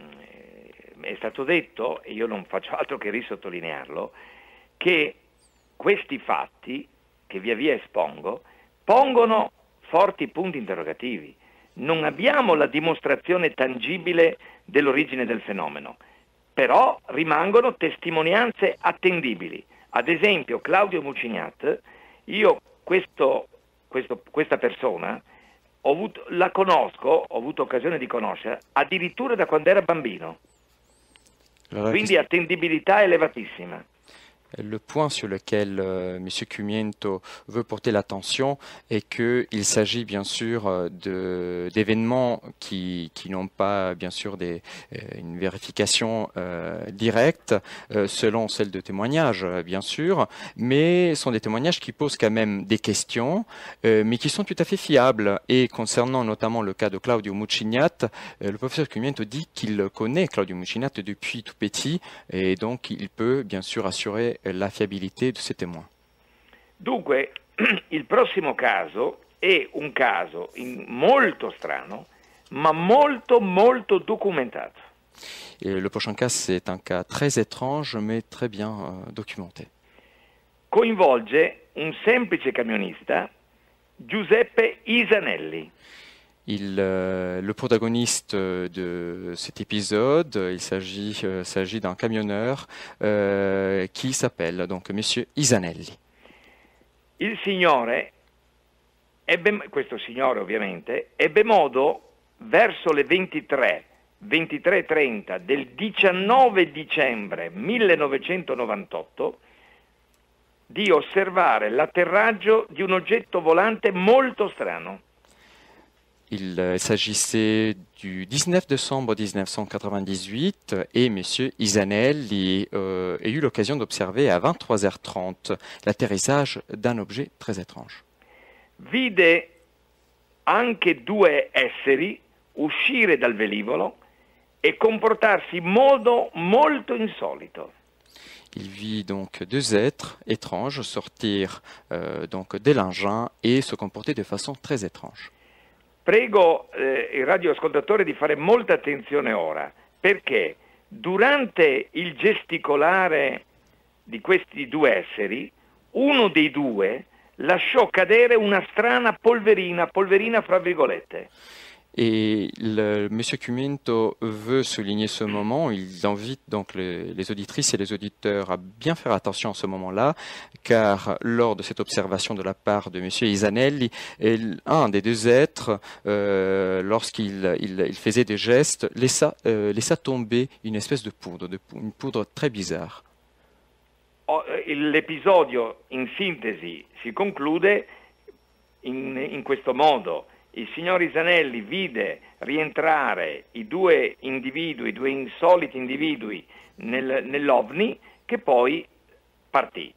è stato detto, e io non faccio altro che risottolinearlo, che questi fatti, che via via espongo, pongono forti punti interrogativi. Non abbiamo la dimostrazione tangibile dell'origine del fenomeno, però rimangono testimonianze attendibili. Ad esempio Claudio Mucignat, io questo, questo, questa persona avuto, la conosco, ho avuto occasione di conoscerla addirittura da quando era bambino. Quindi attendibilità elevatissima. Le point sur lequel Monsieur M. Cumiento veut porter l'attention est qu'il s'agit bien sûr euh, d'événements qui, qui n'ont pas bien sûr des, euh, une vérification euh, directe selon celle de témoignages bien sûr, mais sont des témoignages qui posent quand même des questions, mais qui sont tout à fait fiables. Et concernant notamment le cas de Claudio Mucinat, le professeur Cumiento dit qu'il connaît Claudio Mucinat depuis tout petit et donc il peut bien sûr assurer euh, la fiabilité de ces témoins. Dunque, il prossimo caso è un caso molto strano, ma molto, molto documentato. Et le prochain cas, c'est un cas très étrange, mais très bien euh, documenté. Coinvolge un semplice camionista, Giuseppe Isanelli. Il, euh, le protagoniste euh, de cet épisode, euh, il s'agit d'un camionneur euh, qui s'appelle donc Monsieur Isanelli. Il signore, ebbe, questo signore ovviamente, ebbe modo verso le 23, 23.30 del 19 dicembre 1998 di osservare l'atterraggio di un oggetto volante molto strano Il euh, s'agissait du 19 décembre 1998 et M. Isanel euh, a eu l'occasion d'observer à 23h30 l'atterrissage d'un objet très étrange. Vide anche due esseri uscire dal velivolo e comportarsi modo molto insolito. Il vit donc deux êtres étranges sortir euh, donc de l'engin et se comporter de façon très étrange. prego eh, il radioascoltatore di fare molta attenzione ora, perché durante il gesticolare di questi due esseri, uno dei due lasciò cadere una strana polverina, polverina fra virgolette. Et le, Monsieur Cuminto veut souligner ce moment. Il invite donc les, auditrices et les auditeurs à bien faire attention à ce moment-là, car lors de cette observation de la part de Monsieur Isanelli, un des deux êtres, euh, lorsqu'il faisait des gestes, laissa, euh, laissa tomber une espèce de poudre, une poudre très bizarre. Oh, eh, L'épisode, in synthèse, si conclude in, in questo modo. il signor Isanelli vide rientrare i due individui, i due insoliti individui nel, nell'OVNI che poi partì.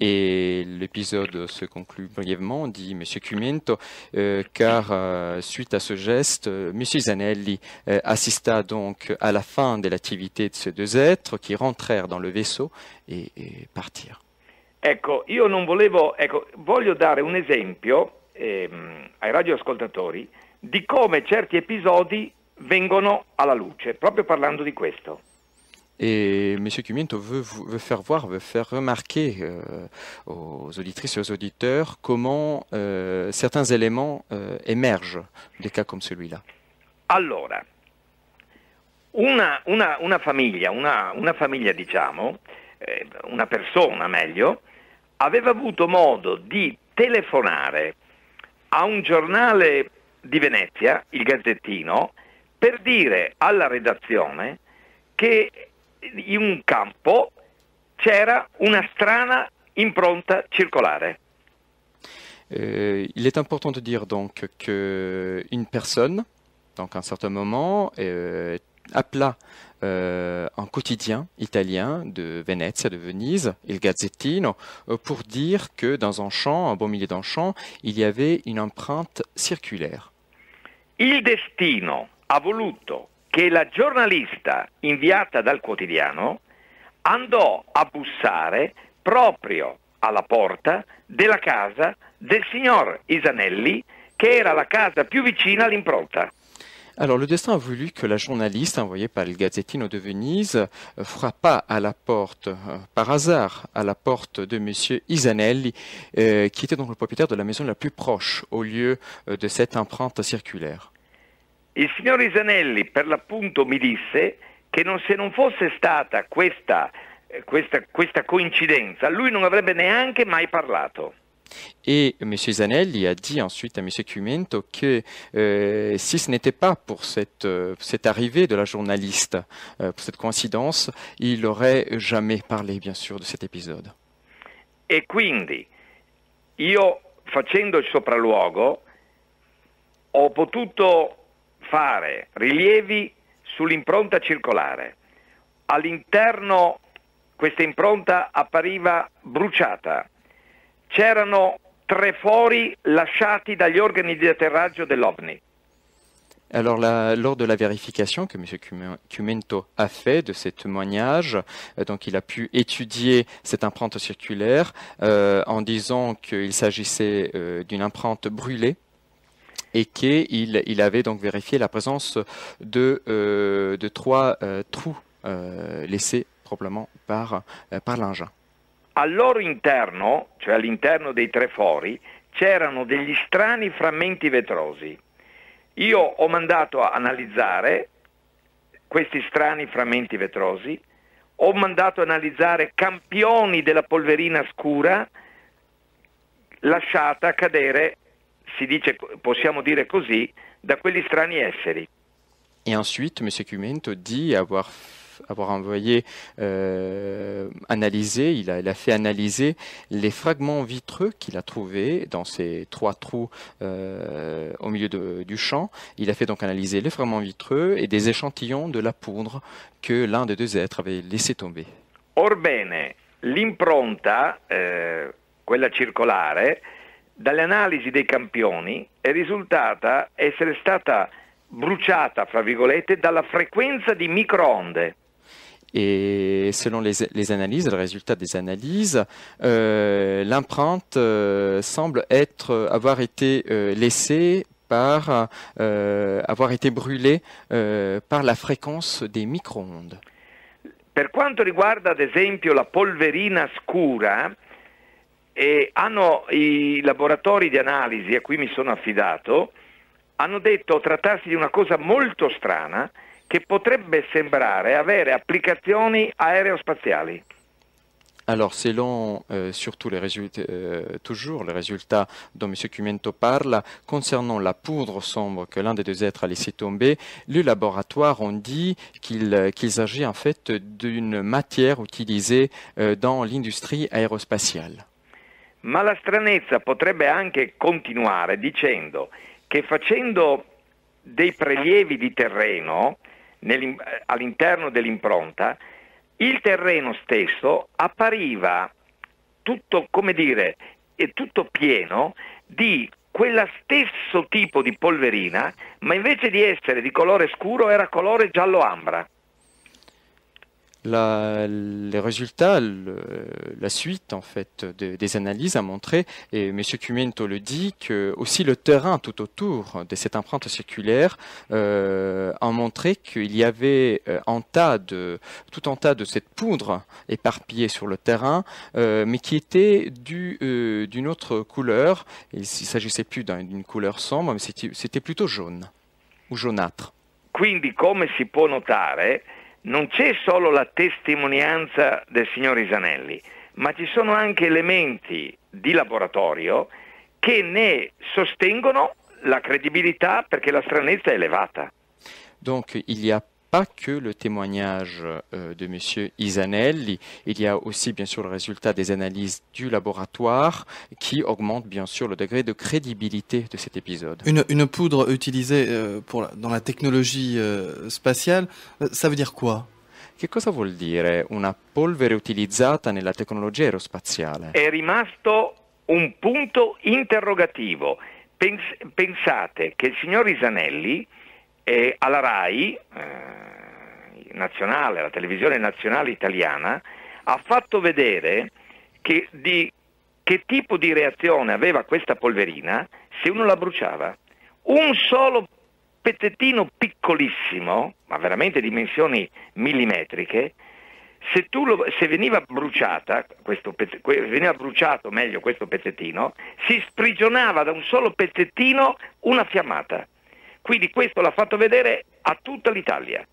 E l'épisode se conclude brièvement, dit M. Cumento, euh, car euh, suite a ce geste, M. Zanelli euh, assista donc à la fin de l'attivité de ces deux êtres qui rentrèrent dans le vaisseau et, et partirent. Ecco, io non volevo, ecco, voglio dare un esempio ehm, ai radioascoltatori di come certi episodi vengono alla luce, proprio parlando di questo. Et M. Cumiento veut, veut, faire voir, veut faire remarquer euh, aux auditrices et aux auditeurs comment euh, certains éléments euh, émergent des cas comme celui-là. Allora, una, una, una famiglia, una, una, famiglia diciamo, eh, una persona meglio, aveva avuto modo di telefonare a un giornale di Venezia, il Gazzettino, per dire alla redazione che in un campo c'era una strana impronta circolare. Euh, il est important de dire donc qu'une personne, donc à un certain moment, euh, appela euh, un quotidien italien de Venezia, de Venise, Il Gazzettino, euh, pour dire que dans un champ, un bon milieu d'un champ, il y avait une empreinte circulaire. Il destino a voluto che la giornalista inviata dal quotidiano andò a bussare proprio alla porta della casa del signor Isanelli, che era la casa più vicina all'impronta. Alors, le destin a voulu que la journaliste envoyée par le Gazzettino de Venise euh, frappa à la porte, euh, par hasard, à la porte de M. Isanelli, euh, qui était donc le propriétaire de la maison la plus proche, au lieu de cette empreinte circulaire. Il signor Isanelli, per l'appunto, mi disse che non, se non fosse stata questa, eh, questa, questa coincidenza, lui non avrebbe neanche mai parlato. Et M. Zanelli a dit ensuite à M. Cumento que euh, si ce n'était pas pour cette, euh, arrivée de la journaliste, euh, pour cette coïncidence, il n'aurait jamais parlé, bien sûr, de cet épisode. Et quindi, io facendo il sopralluogo, ho potuto fare rilievi sull'impronta circolare. All'interno questa impronta appariva bruciata c'erano dagli Alors lors de la vérification que M. Cumento a fait de ces témoignages, euh, donc il a pu étudier cette empreinte circulaire euh, en disant qu'il s'agissait euh, d'une empreinte brûlée et qu'il avait donc vérifié la présence de, trois trous laissés probablement par, par l'engin. Al loro interno, cioè all'interno dei tre fori, c'erano degli strani frammenti vetrosi. Io ho mandato a analizzare questi strani frammenti vetrosi, ho mandato a analizzare campioni della polverina scura lasciata cadere, si dice, possiamo dire così, da quegli strani esseri. E ensuite, M. Cumento dit avoir avoir envoyé euh, analyser, il a, fait analyser les fragments vitreux qu'il a trouvés dans ces trois trous euh, au milieu du champ. Il a fait donc analyser les fragments vitreux et des échantillons de la poudre que l'un des deux êtres avait laissé tomber. Orbene, l'impronta, euh, quella circolare, dall'analisi dei campioni è risultata essere stata bruciata, fra virgolette, dalla frequenza di microonde. Et selon les, les analyses, le résultat des analyses, euh, l'empreinte euh, semble être, avoir été euh, laissée par euh, avoir été brûlé euh, par la fréquenza dei ondes Per quanto riguarda ad esempio la polverina scura, eh, hanno, i laboratori di analisi a cui mi sono affidato hanno detto trattarsi di una cosa molto strana qui potrebbe sembrare avere applicazioni aerospaziali. Alors, selon euh, surtout les résultats, euh, toujours les résultats dont M. Cumento parle, concernant la poudre sombre que l'un des deux êtres a laissé tomber, le laboratoire ont dit qu'il euh, s'agit en fait d'une matière utilisée dans l'industrie aérospatiale. Mais la stranezza potrebbe anche continuare dicendo che facendo dei prelievi di terreno, all'interno dell'impronta, il terreno stesso appariva tutto, come dire, tutto pieno di quella stesso tipo di polverina, ma invece di essere di colore scuro era colore giallo-ambra. les résultats, la suite en fait des analyses a montré, et M. Cumento le dit, que aussi le terrain tout autour de cette empreinte circulaire euh, a montré qu'il y avait euh, tas de, tout un tas de cette poudre éparpillée sur le terrain, euh, mais qui était d'une autre couleur. Il ne s'agissait plus d'une couleur sombre, mais c'était plutôt jaune ou jaunâtre. Quindi, come si può notare, non c'è solo la testimonianza del signor Isanelli, ma ci sono anche elementi di laboratorio che ne sostengono la credibilità perché la stranezza è elevata. Donc il y a pas que le témoignage euh, de M. Isanelli. Il y a aussi, bien sûr, le résultat des analyses du laboratoire qui augmente, bien sûr, le degré de crédibilité de cet épisode. Une, poudre utilisée euh, dans la technologie euh, spatiale, ça veut dire quoi Che cosa vuol dire una polvere utilizzata nella tecnologia aerospaziale? È rimasto un punto interrogativo. pensate che signor Isanelli eh, alla RAI, eh, nazionale, la televisione nazionale italiana, ha fatto vedere che, di, che tipo di reazione aveva questa polverina se uno la bruciava. Un solo pezzettino piccolissimo, ma veramente dimensioni millimetriche, se, lo, se, veniva, questo pezz, veniva bruciato meglio questo pezzettino, si sprigionava da un solo pezzettino una fiammata. Quindi questo l'ha fatto vedere a tutta l'Italia.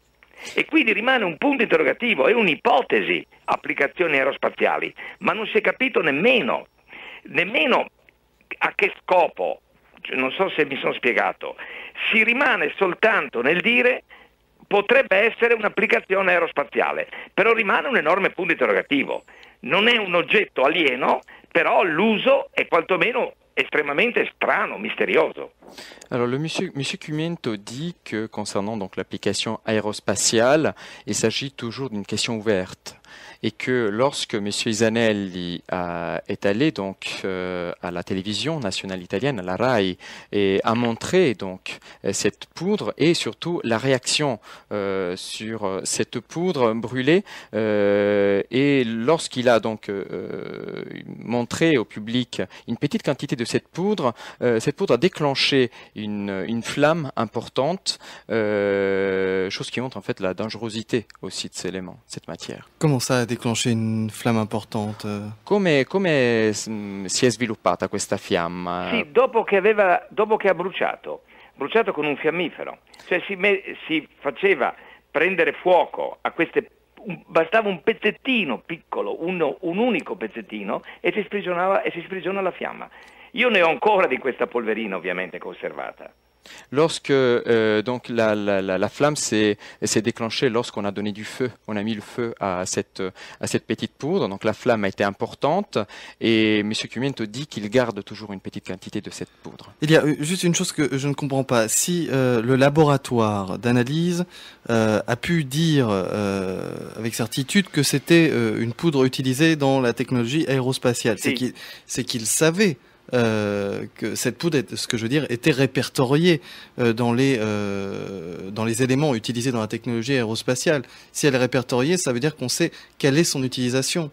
E quindi rimane un punto interrogativo, è un'ipotesi applicazioni aerospaziali, ma non si è capito nemmeno, nemmeno a che scopo, cioè, non so se mi sono spiegato, si rimane soltanto nel dire potrebbe essere un'applicazione aerospaziale, però rimane un enorme punto interrogativo. Non è un oggetto alieno, però l'uso è quantomeno extrêmement strano, mystérieux. Alors le monsieur, monsieur dit que concernant donc l'application aérospatiale, il s'agit toujours d'une question ouverte et que lorsque M. Isanelli euh, est allé donc euh, à la télévision nationale italienne, à la RAI, et a montré donc euh, cette poudre et surtout la réaction sur cette poudre brûlée, et lorsqu'il a donc montré au public une petite quantité de cette poudre, cette poudre a déclenché une, flamme importante, chose qui montre en fait la dangerosité aussi de ces éléments, cette matière. Comment ça a déclenché une fiamma importante. Euh. Come, come si è sviluppata questa fiamma? Sì, dopo che, aveva, dopo che ha bruciato, bruciato con un fiammifero, cioè si, me, si faceva prendere fuoco a queste bastava un pezzettino piccolo, un, un unico pezzettino e si, e si sprigiona la fiamma. Io ne ho ancora di questa polverina ovviamente conservata. Lorsque euh, donc la, la, la, flamme s'est déclenchée lorsqu'on a donné du feu, on a mis le feu à cette, à cette petite poudre, donc la flamme a été importante et M. Cumin te dit qu'il garde toujours une petite quantité de cette poudre. Il y a juste une chose que je ne comprends pas. Si euh, le laboratoire d'analyse euh, a pu dire avec certitude que c'était une poudre utilisée dans la technologie aérospatiale, c'est qu'il savait euh, que cette poudre, ce que je veux dire, était répertoriée euh, dans, les, euh, dans les éléments utilisés dans la technologie aérospatiale. Si elle est répertoriée, ça veut dire qu'on sait quelle est son utilisation.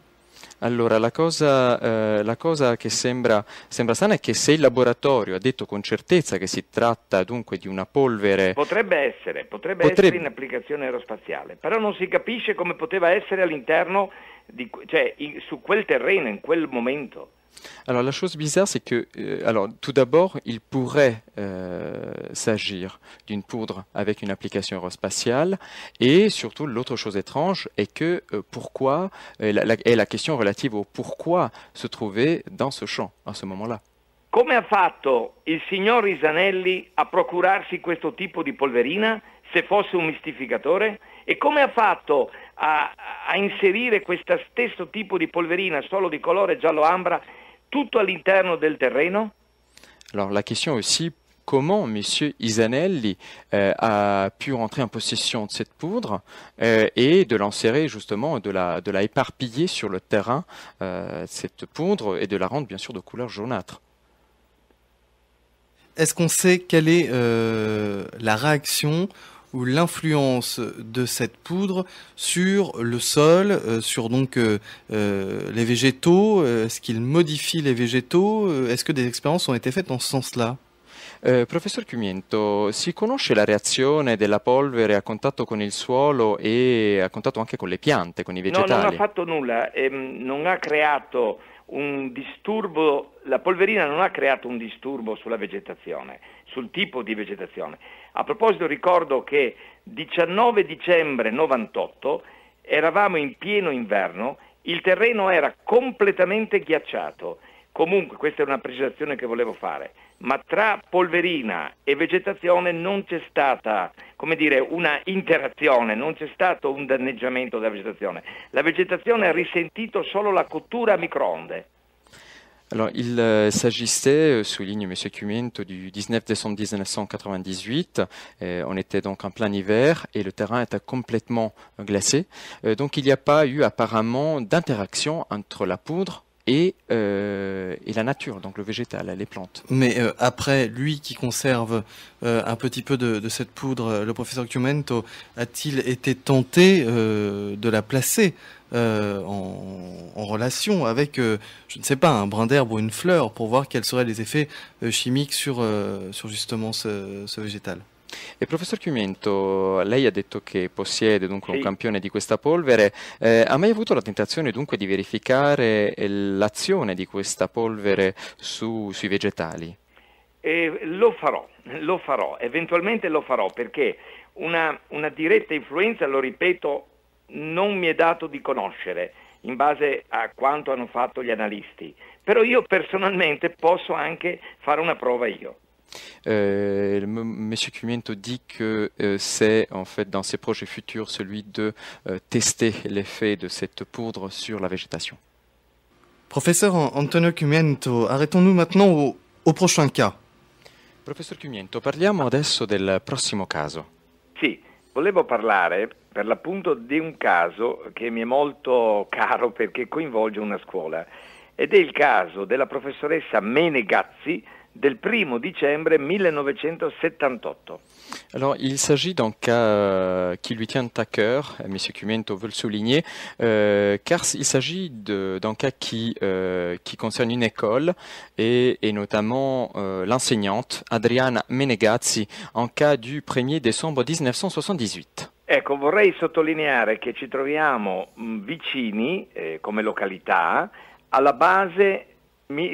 Allora, la cosa, eh, la cosa che sembra, sembra, strana è che se il laboratorio ha detto con certezza che si tratta dunque di una polvere... Potrebbe essere, potrebbe, potrebbe... essere in applicazione aerospaziale, però non si capisce come poteva essere all'interno, di, cioè in, su quel terreno, in quel momento. Alors la chose bizarre, c'est que, euh, alors tout d'abord, il pourrait euh, s'agir d'une poudre avec une application aérospatiale, et surtout l'autre chose étrange est que euh, pourquoi est la, question relative au pourquoi se trouver dans ce champ à ce moment-là. Come a fatto il signor Risanelli a procurarsi questo tipo di polverina se fosse un mistificatore? Et comment ha fatto a, a inserire questo stesso tipo di polverina solo di colore giallo-ambra à l'intérieur del terrain Alors la question aussi, comment M. Isanelli euh, a pu rentrer en possession de cette poudre euh, et de l'enserrer justement, de la, de la éparpiller sur le terrain, euh, cette poudre, et de la rendre bien sûr de couleur jaunâtre. Est-ce qu'on sait quelle est la réaction ou l'influence de cette poudre sur le sol, euh, sur donc euh, euh, les végétaux Est-ce qu'il modifie les végétaux Est-ce que des expériences ont été faites dans ce sens-là Professeur professor Chiumiento, si conosce la reazione della polvere a contatto con il suolo e a contatto anche con le piante, con i No, non ha fatto nulla, ehm, non ha creato un disturbo, la polverina non ha creato un disturbo sulla vegetazione, sul tipo di vegetazione. A proposito ricordo che 19 dicembre 98 eravamo in pieno inverno, il terreno era completamente ghiacciato. Comunque, questa è una precisazione che volevo fare, ma tra polverina e vegetazione non c'è stata, come dire, una interazione, non c'è stato un danneggiamento della vegetazione. La vegetazione ha risentito solo la cottura a microonde. Alors, il euh, s'agissait, euh, souligne M. Cumint, du 19 décembre 1998. Euh, on était donc en plein hiver et le terrain était complètement glacé. donc, il n'y a pas eu apparemment d'interaction entre la poudre euh, et, la nature, donc le végétal, les plantes. Mais euh, après, lui qui conserve euh, un petit peu de, cette poudre, le professeur Cumento, a-t-il été tenté de la placer en, relation avec, je ne sais pas, un brin d'herbe ou une fleur pour voir quels seraient les effets chimiques sur, sur justement ce végétal E professor Chiumento, lei ha detto che possiede dunque sì. un campione di questa polvere. Eh, ha mai avuto la tentazione dunque di verificare eh, l'azione di questa polvere su, sui vegetali? Eh, lo farò, lo farò, eventualmente lo farò perché una, una diretta influenza, lo ripeto, non mi è dato di conoscere in base a quanto hanno fatto gli analisti, però io personalmente posso anche fare una prova io. Euh, monsieur Cumiento dit que euh, c'est en fait dans ses projets futurs celui de euh, tester l'effet de cette poudre sur la végétation. Professeur Antonio Cumiento, arrêtons-nous maintenant au, prochain cas. Professeur Cumiento, parliamo adesso del prossimo caso. Sì, volevo parlare per l'appunto di un caso che mi è molto caro perché coinvolge una scuola ed è il caso della professoressa Menegazzi del 1 dicembre 1978. Alors, il s'agit d'un cas euh, qui lui tient à cœur, M. Cumento veut le souligner, euh, car il s'agit d'un cas euh, qui, concerne une école et, notamment l'enseignante Adriana Menegazzi, en cas du 1er décembre 1978. Ecco, vorrei sottolineare che ci troviamo vicini, eh, come località, alla base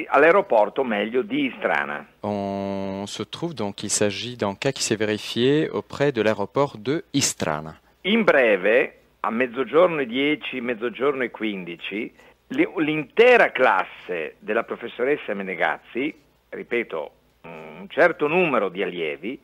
all'aeroporto meglio di Istrana. On se trouve donc, il s'agit d'un cas qui s'est vérifié auprès de l'aéroport de Istrana. In breve, a mezzogiorno e 10, mezzogiorno e 15, l'intera classe della professoressa Menegazzi, ripeto, un certo numero di allievi,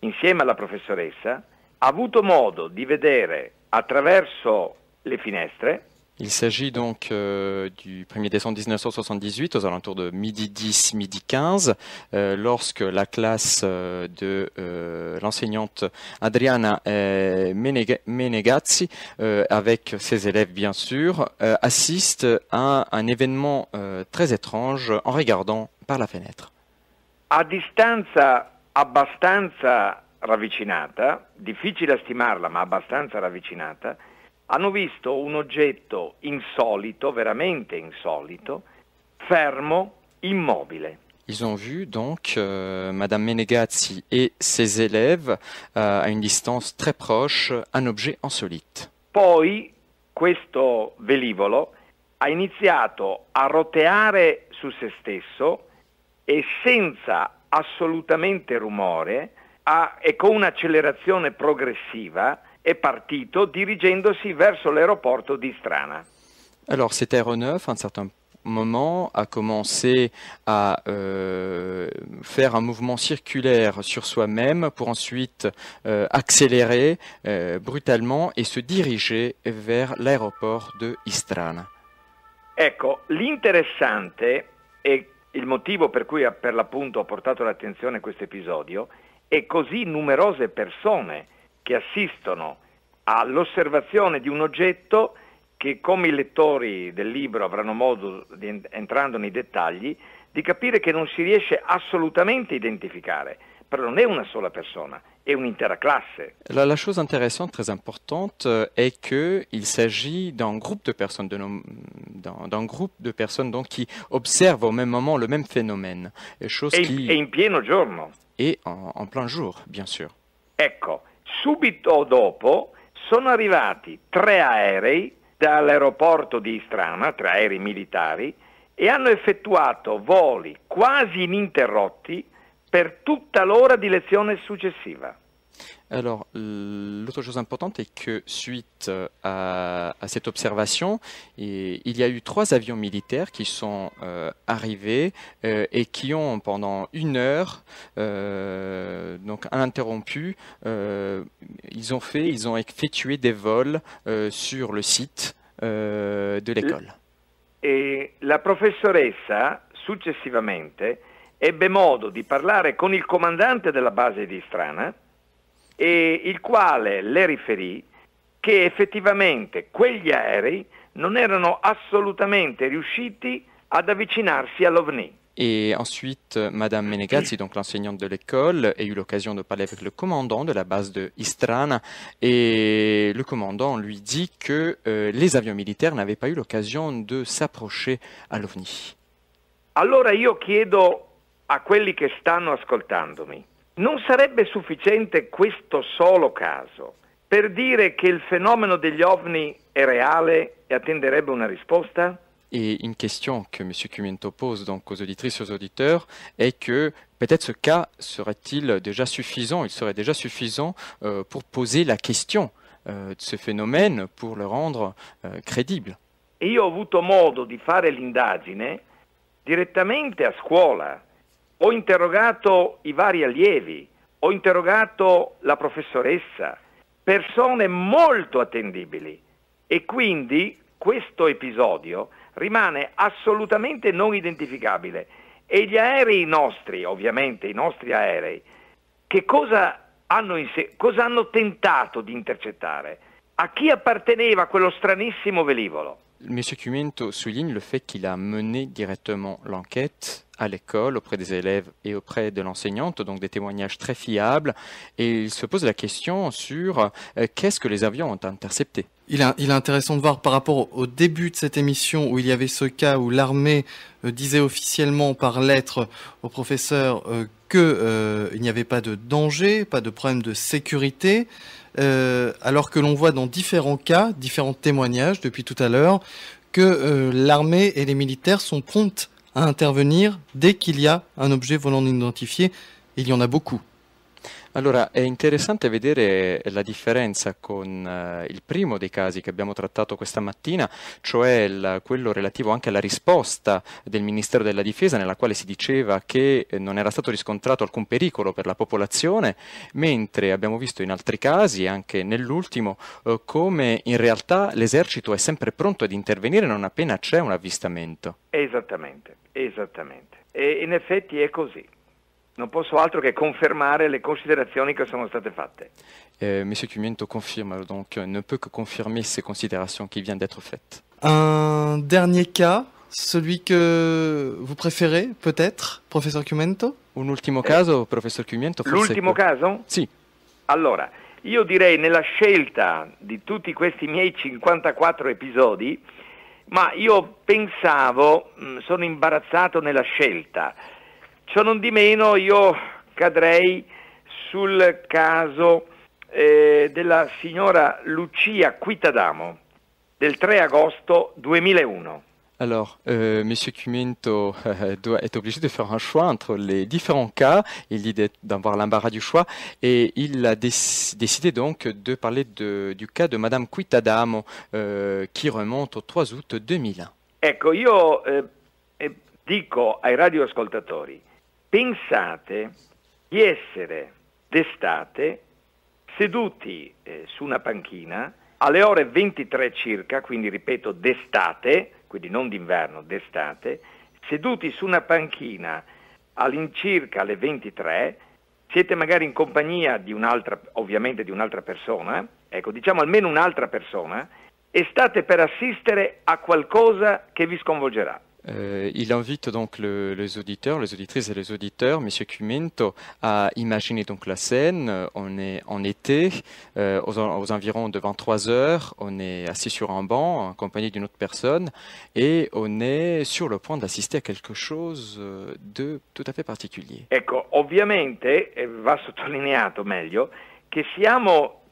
insieme alla professoressa, ha avuto modo di vedere attraverso le finestre Il s'agit donc euh, du 1er décembre 1978, aux alentours de midi 10, midi 15, euh, lorsque la classe euh, de l'enseignante Adriana Menegazzi, avec ses élèves bien sûr, assiste à un événement très étrange en regardant par la fenêtre. À distance abbastanza ravvicinata, difficile à stimarla ma abbastanza ravvicinata, hanno visto un oggetto insolito, veramente insolito, fermo, immobile. Ils ont vu donc euh, Madame Menegazzi et ses élèves euh, à une distance très proche un objet insolite. Poi questo velivolo ha iniziato a roteare su se stesso e senza assolutamente rumore ha, e con un'accelerazione progressiva è partito dirigendosi verso l'aeroporto di Strana. Allora, cet aeronef, a un certo moment, a commencé a euh, faire un mouvement circulaire sur soi-même pour ensuite euh, accélérer euh, brutalement et se diriger vers l'aéroport de Istrana. Ecco, l'interessante è il motivo per cui per l'appunto ho portato l'attenzione a questo episodio è così numerose persone che assistono all'osservazione di un oggetto che come i lettori del libro avranno modo, di, entrando nei dettagli, di capire che non si riesce assolutamente a identificare, però non è una sola persona, et une la, la, chose intéressante, très importante, euh, est qu'il s'agit d'un groupe de personnes, d'un groupe de personnes donc, qui observent au même moment le même phénomène. chose et, qui... et in pieno giorno. Et en, en plein jour, bien sûr. Ecco, Subito dopo sono arrivati tre aerei dall'aeroporto di Istrana, tre aerei militari, e hanno effettuato voli quasi ininterrotti per tutta l'ora di lezione successiva. Alors, euh, l'autre chose importante est que suite euh, à, cette observation, il y a eu trois avions militaires qui sont euh, arrivés et qui ont pendant une heure, donc interrompu, ils ont fait, ils ont effectué des vols sur le site de l'école. Et la professoressa successivamente ebbe modo di parlare con il de la base di Strana e il quale le riferì che effettivamente quegli aerei non erano assolutamente riusciti ad avvicinarsi l'OVNI. Et ensuite, Madame Menegazzi, donc l'enseignante de l'école, a eu l'occasion de parler avec le commandant de la base de Istrana. Et le commandant lui dit que euh, les avions militaires n'avaient pas eu l'occasion de s'approcher à l'OVNI. Alors, io chiedo a quelli che stanno ascoltandomi, Non sarebbe sufficiente questo solo caso per dire che il fenomeno degli ovni è reale e attenderebbe una risposta? E una domanda che M. Cumento pose donc aux auditrici e aux auditeurs è che peut-être ce cas serait-il déjà suffisant, il serait déjà suffisant euh, pour poser la question euh, de ce phénomène, pour le rendre euh, crédible. Io ho avuto modo di fare l'indagine direttamente a scuola ho interrogato i vari allievi, ho interrogato la professoressa, persone molto attendibili e quindi questo episodio rimane assolutamente non identificabile e gli aerei nostri, ovviamente i nostri aerei, che cosa hanno, sé, cosa hanno tentato di intercettare? A chi apparteneva quello stranissimo velivolo? Monsieur Cuminto souligne le fait qu'il a mené directement l'enquête à l'école, auprès des élèves et auprès de l'enseignante, donc des témoignages très fiables, et il se pose la question sur euh, qu'est-ce que les avions ont intercepté. Il, est intéressant de voir par rapport au début de cette émission où il y avait ce cas où l'armée euh, disait officiellement par lettre au professeur euh, qu'il n'y avait pas de danger, pas de problème de sécurité. Euh, alors que l'on voit dans différents cas, différents témoignages depuis tout à l'heure, que euh, l'armée et les militaires sont promptes à intervenir dès qu'il y a un objet volant identifié. Il y en a beaucoup. Allora, è interessante vedere la differenza con eh, il primo dei casi che abbiamo trattato questa mattina, cioè la, quello relativo anche alla risposta del Ministero della Difesa, nella quale si diceva che eh, non era stato riscontrato alcun pericolo per la popolazione, mentre abbiamo visto in altri casi, anche nell'ultimo, eh, come in realtà l'esercito è sempre pronto ad intervenire non appena c'è un avvistamento. Esattamente, esattamente. E in effetti è così non posso altro che confermare le considerazioni che sono state fatte. Eh, Monsieur Cumiento confirme, donc euh, ne peut que confirmer ces considérations qui viennent d'être faites. Un dernier cas, celui que vous préférez peut-être, professeur Cumiento Un ultimo caso, eh, professor Cumiento? L'ultimo que... caso? Sì. Allora, io direi nella scelta di tutti questi miei 54 episodi, ma io pensavo, mm, sono imbarazzato nella scelta, Ciò non di meno io cadrei sul caso eh, della signora Lucia Quitadamo del 3 agosto 2001. Alors, euh, M. Cumento euh, doit être obligé de faire un choix entre les différents cas. Il dit d'avoir l'embarras du choix et il a dé décidé donc de parler de, du cas de Madame Quitadamo euh, qui remonte au 3 août 2001. Ecco, io eh, eh, dico ai radioascoltatori pensate di essere d'estate seduti eh, su una panchina alle ore 23 circa, quindi ripeto d'estate, quindi non d'inverno, d'estate, seduti su una panchina all'incirca alle 23, siete magari in compagnia di un'altra, ovviamente di un'altra persona, ecco, diciamo almeno un'altra persona, e state per assistere a qualcosa che vi sconvolgerà. Euh, il invite donc les auditeurs, les auditrices et les auditeurs, Monsieur Cumento, à imaginer donc la scène. Euh, on est en été, euh, aux, environs de 23 heures, on est assis sur un banc en compagnie d'une autre personne et on est sur le point d'assister à quelque chose de tout à fait particulier. Ecco, ovviamente e va sottolineato meglio che siamo,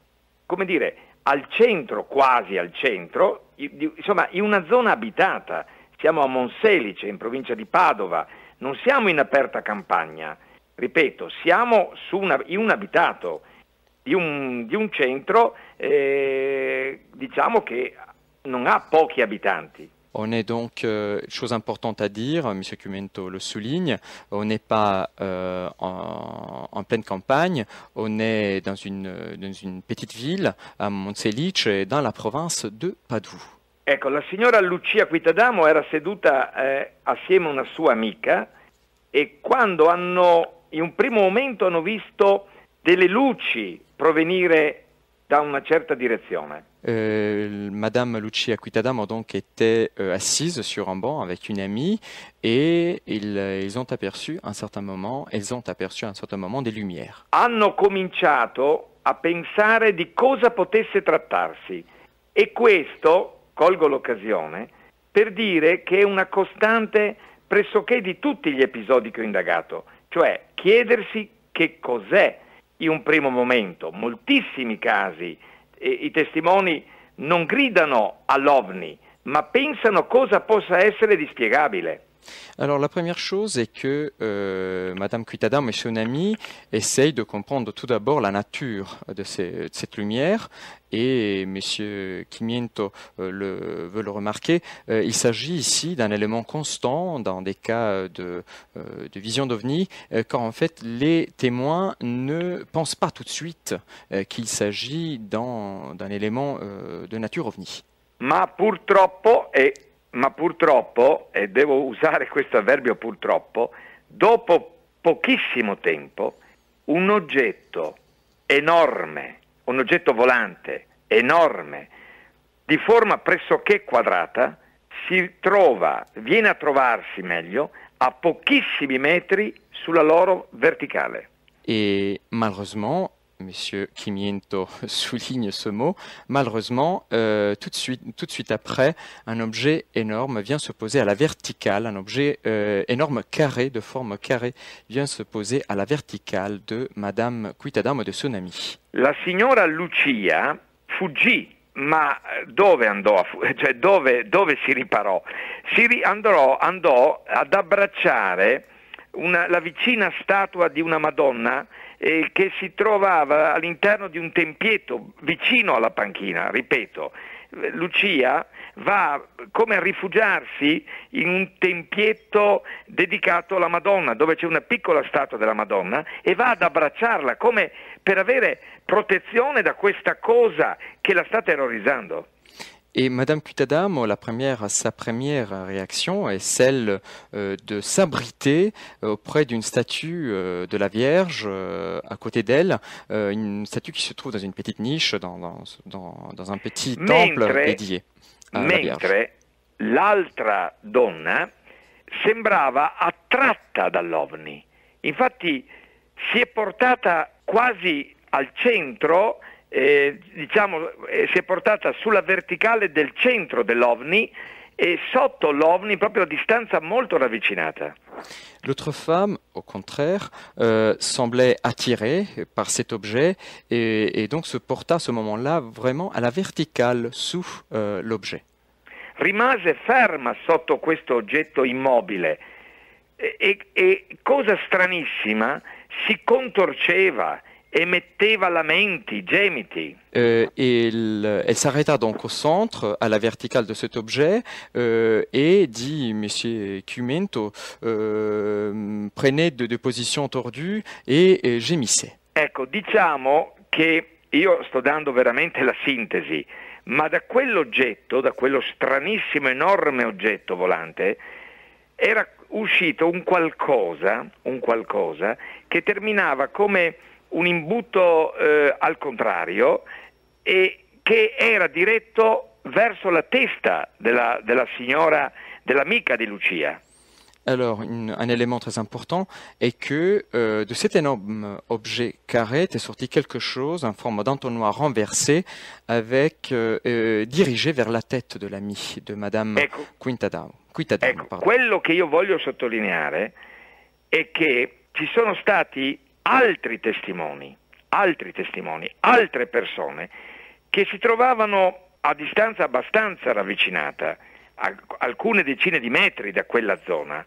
come dire, al centro, quasi al centro, insomma, in una zona abitata. siamo a Monselice, in provincia di Padova, non siamo in aperta campagna, ripeto, siamo una, in un abitato di un, di un centro eh, diciamo che non ha pochi abitanti. On est donc, euh, chose importante à dire, M. Cumento le souligne, on n'est pas euh, en, en, pleine campagne, on est dans une, dans une petite ville, à Monselice, dans la province de Padoue. Ecco, la signora Lucia Quitadamo era seduta eh, assieme a una sua amica e quando hanno, in un primo momento hanno visto delle luci provenire da una certa direzione. Euh, Madame Lucia Quitadamo donc était euh, assise sur un banc avec une amie et ils, ils ont aperçu un certain moment, elles ont aperçu un certain moment des lumières. Hanno cominciato a pensare di cosa potesse trattarsi e questo colgo l'occasione per dire che è una costante pressoché di tutti gli episodi che ho indagato, cioè chiedersi che cos'è in un primo momento. Moltissimi casi eh, i testimoni non gridano all'ovni, ma pensano cosa possa essere dispiegabile. Alors la première chose est que Mme euh, Madame M. et son ami de comprendre tout d'abord la nature de, cette lumière et Monsieur Kimiento euh, le, veut le remarquer, euh, il s'agit ici d'un élément constant dans des cas de, vision d'ovni, quand en fait les témoins ne pensent pas tout de suite qu'il s'agit d'un élément de nature ovni. Ma purtroppo ma purtroppo, e devo usare questo avverbio purtroppo, dopo pochissimo tempo un oggetto enorme, un oggetto volante enorme, di forma pressoché quadrata, si trova, viene a trovarsi meglio, a pochissimi metri sulla loro verticale. E malheureusement, Monsieur Kimiento souligne ce mot. Malheureusement, euh, tout, de suite, après, un objet énorme vient se poser à la verticale, un objet euh, énorme carré, de forme carrée, vient se poser à la verticale de Madame Quitadam de Tsunami. La signora Lucia fuggì ma dove andò? Cioè dove, dove si riparò? Si ri- andò ad abbracciare la vicina statua di una Madonna eh, che si trovava all'interno di un tempietto vicino alla panchina, ripeto. Lucia va come a rifugiarsi in un tempietto dedicato alla Madonna, dove c'è una piccola statua della Madonna, e va ad abbracciarla come per avere protezione da questa cosa che la sta terrorizzando. Et Madame Cutadam, la première, sa première réaction est celle euh, de s'abriter euh, auprès d'une statue euh, de la Vierge à côté d'elle, une statue qui se trouve dans une petite niche, dans, dans, un petit temple dédié à l'altra donna sembrava attratta dall'ovni. Infatti si è portata quasi al centro eh, diciamo, eh, si è portata sulla verticale del centro dell'OVNI e sotto l'OVNI proprio a distanza molto ravvicinata. L'autre femme, au contraire, euh, semblait attirée par cet objet et, et donc se porta à ce moment-là vraiment à la verticale sous euh, l'objet. Rimase ferma sotto questo oggetto immobile e, e, e cosa stranissima, si contorceva émetteva lamenti, gemiti. Euh, il, euh, elle s'arrêta donc au centre, à la verticale de cet objet, euh, et dit, Monsieur Cumento, euh, prenez de, de position tordue et, et gémissez. Ecco, diciamo che io sto dando veramente la sintesi, ma da quell'oggetto, da quello stranissimo, enorme oggetto volante, era uscito un qualcosa, un qualcosa che terminava come un imbuto eh, al contrario e che era diretto verso la testa della, della signora, dell'amica di Lucia. Alors, une, un élément très important est que euh, de cet énorme euh, objet carré était sorti quelque chose en forme d'entonnoir renversé avec euh, euh, dirigé vers la tête de l'ami de Madame ecco, Quintadam. Quintadam ecco, quello che io voglio sottolineare è che ci sono stati altri testimoni, altri testimoni, altre persone che si trovavano a distanza abbastanza ravvicinata, alcune decine di metri da quella zona,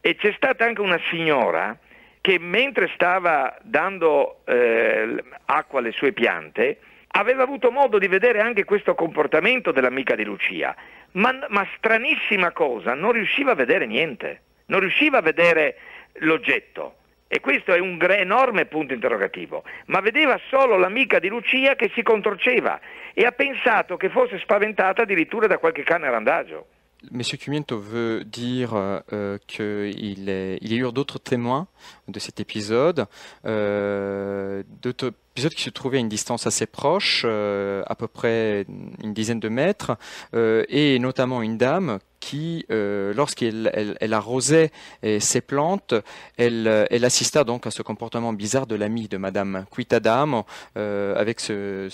e c'è stata anche una signora che mentre stava dando eh, acqua alle sue piante, aveva avuto modo di vedere anche questo comportamento dell'amica di Lucia, ma, ma stranissima cosa, non riusciva a vedere niente, non riusciva a vedere l'oggetto, e questo è un enorme punto interrogativo. Ma vedeva solo l'amica di Lucia che si contorceva e ha pensato che fosse spaventata addirittura da qualche cane randagio. Monsieur Cumiento veut dire euh, qu'il il y a eu d'autres témoins de cet épisode, euh, d'autres épisode qui se trouvait à une distance assez proche, euh, à peu près une dizaine de mètres, euh, et notamment une dame qui, euh, lorsqu'elle elle, arrosait ses plantes, elle, elle, assista donc à ce comportement bizarre de l'ami de Madame Quitadam, avec ce,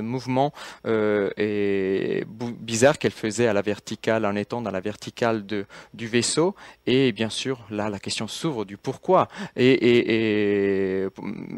mouvement et bizarre qu'elle faisait à la verticale, en étant dans la verticale de, du vaisseau. Et bien sûr, là, la question s'ouvre du pourquoi, et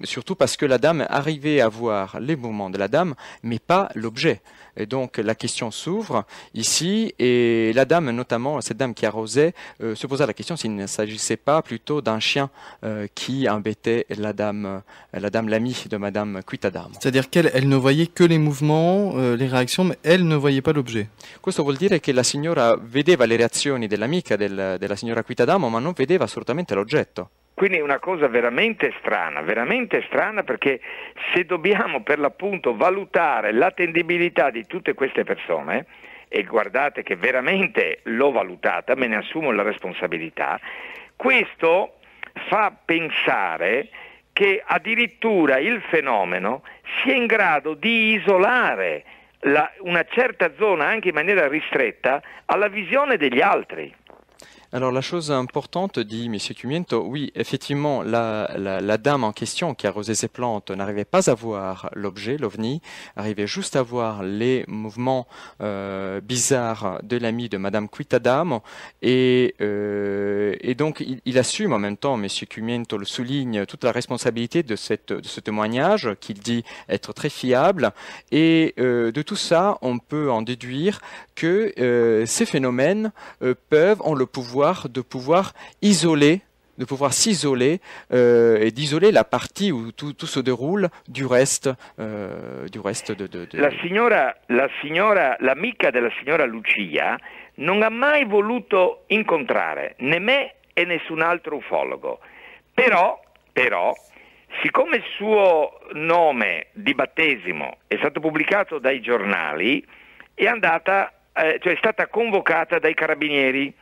surtout parce que la dame arrivait à voir les mouvements de la dame, mais pas l'objet. Et donc la question s'ouvre ici, et la dame, notamment cette dame qui arrosait, euh, se posa la question s'il ne s'agissait pas plutôt d'un chien euh, qui embêtait la dame, euh, la dame l'amie de Madame quitadame C'est-à-dire qu'elle ne voyait que les mouvements, les réactions, mais elle ne voyait pas l'objet. Ça veut dire que la signora vedeva le reazioni dell'amica del, della signora mais ma non vedeva assolutamente l'oggetto. Quindi è una cosa veramente strana, veramente strana perché se dobbiamo per l'appunto valutare l'attendibilità di tutte queste persone, e guardate che veramente l'ho valutata, me ne assumo la responsabilità, questo fa pensare che addirittura il fenomeno sia in grado di isolare la, una certa zona anche in maniera ristretta alla visione degli altri. Alors la chose importante, dit M. Cumiento, oui, effectivement, la, dame en question qui arrosait ses plantes n'arrivait pas à voir l'objet, l'ovni, arrivait juste à voir les mouvements euh, bizarres de l'ami de Madame Quitadam, euh, et, donc il, assume en même temps, M. Cumiento le souligne, toute la responsabilité de, ce témoignage qu'il dit être très fiable, et euh, de tout ça, on peut en déduire que ces phénomènes peuvent, ont le pouvoir pouvoir de pouvoir isoler de pouvoir s'isoler euh, et d'isoler la partie où tout, tout, se déroule du reste, euh, du reste de, de, de... La signora, la signora, l'amica della signora Lucia non ha mai voluto incontrare né me e nessun altro ufologo, però, però siccome il suo nome di battesimo è stato pubblicato dai giornali, è andata, eh, cioè è stata convocata dai carabinieri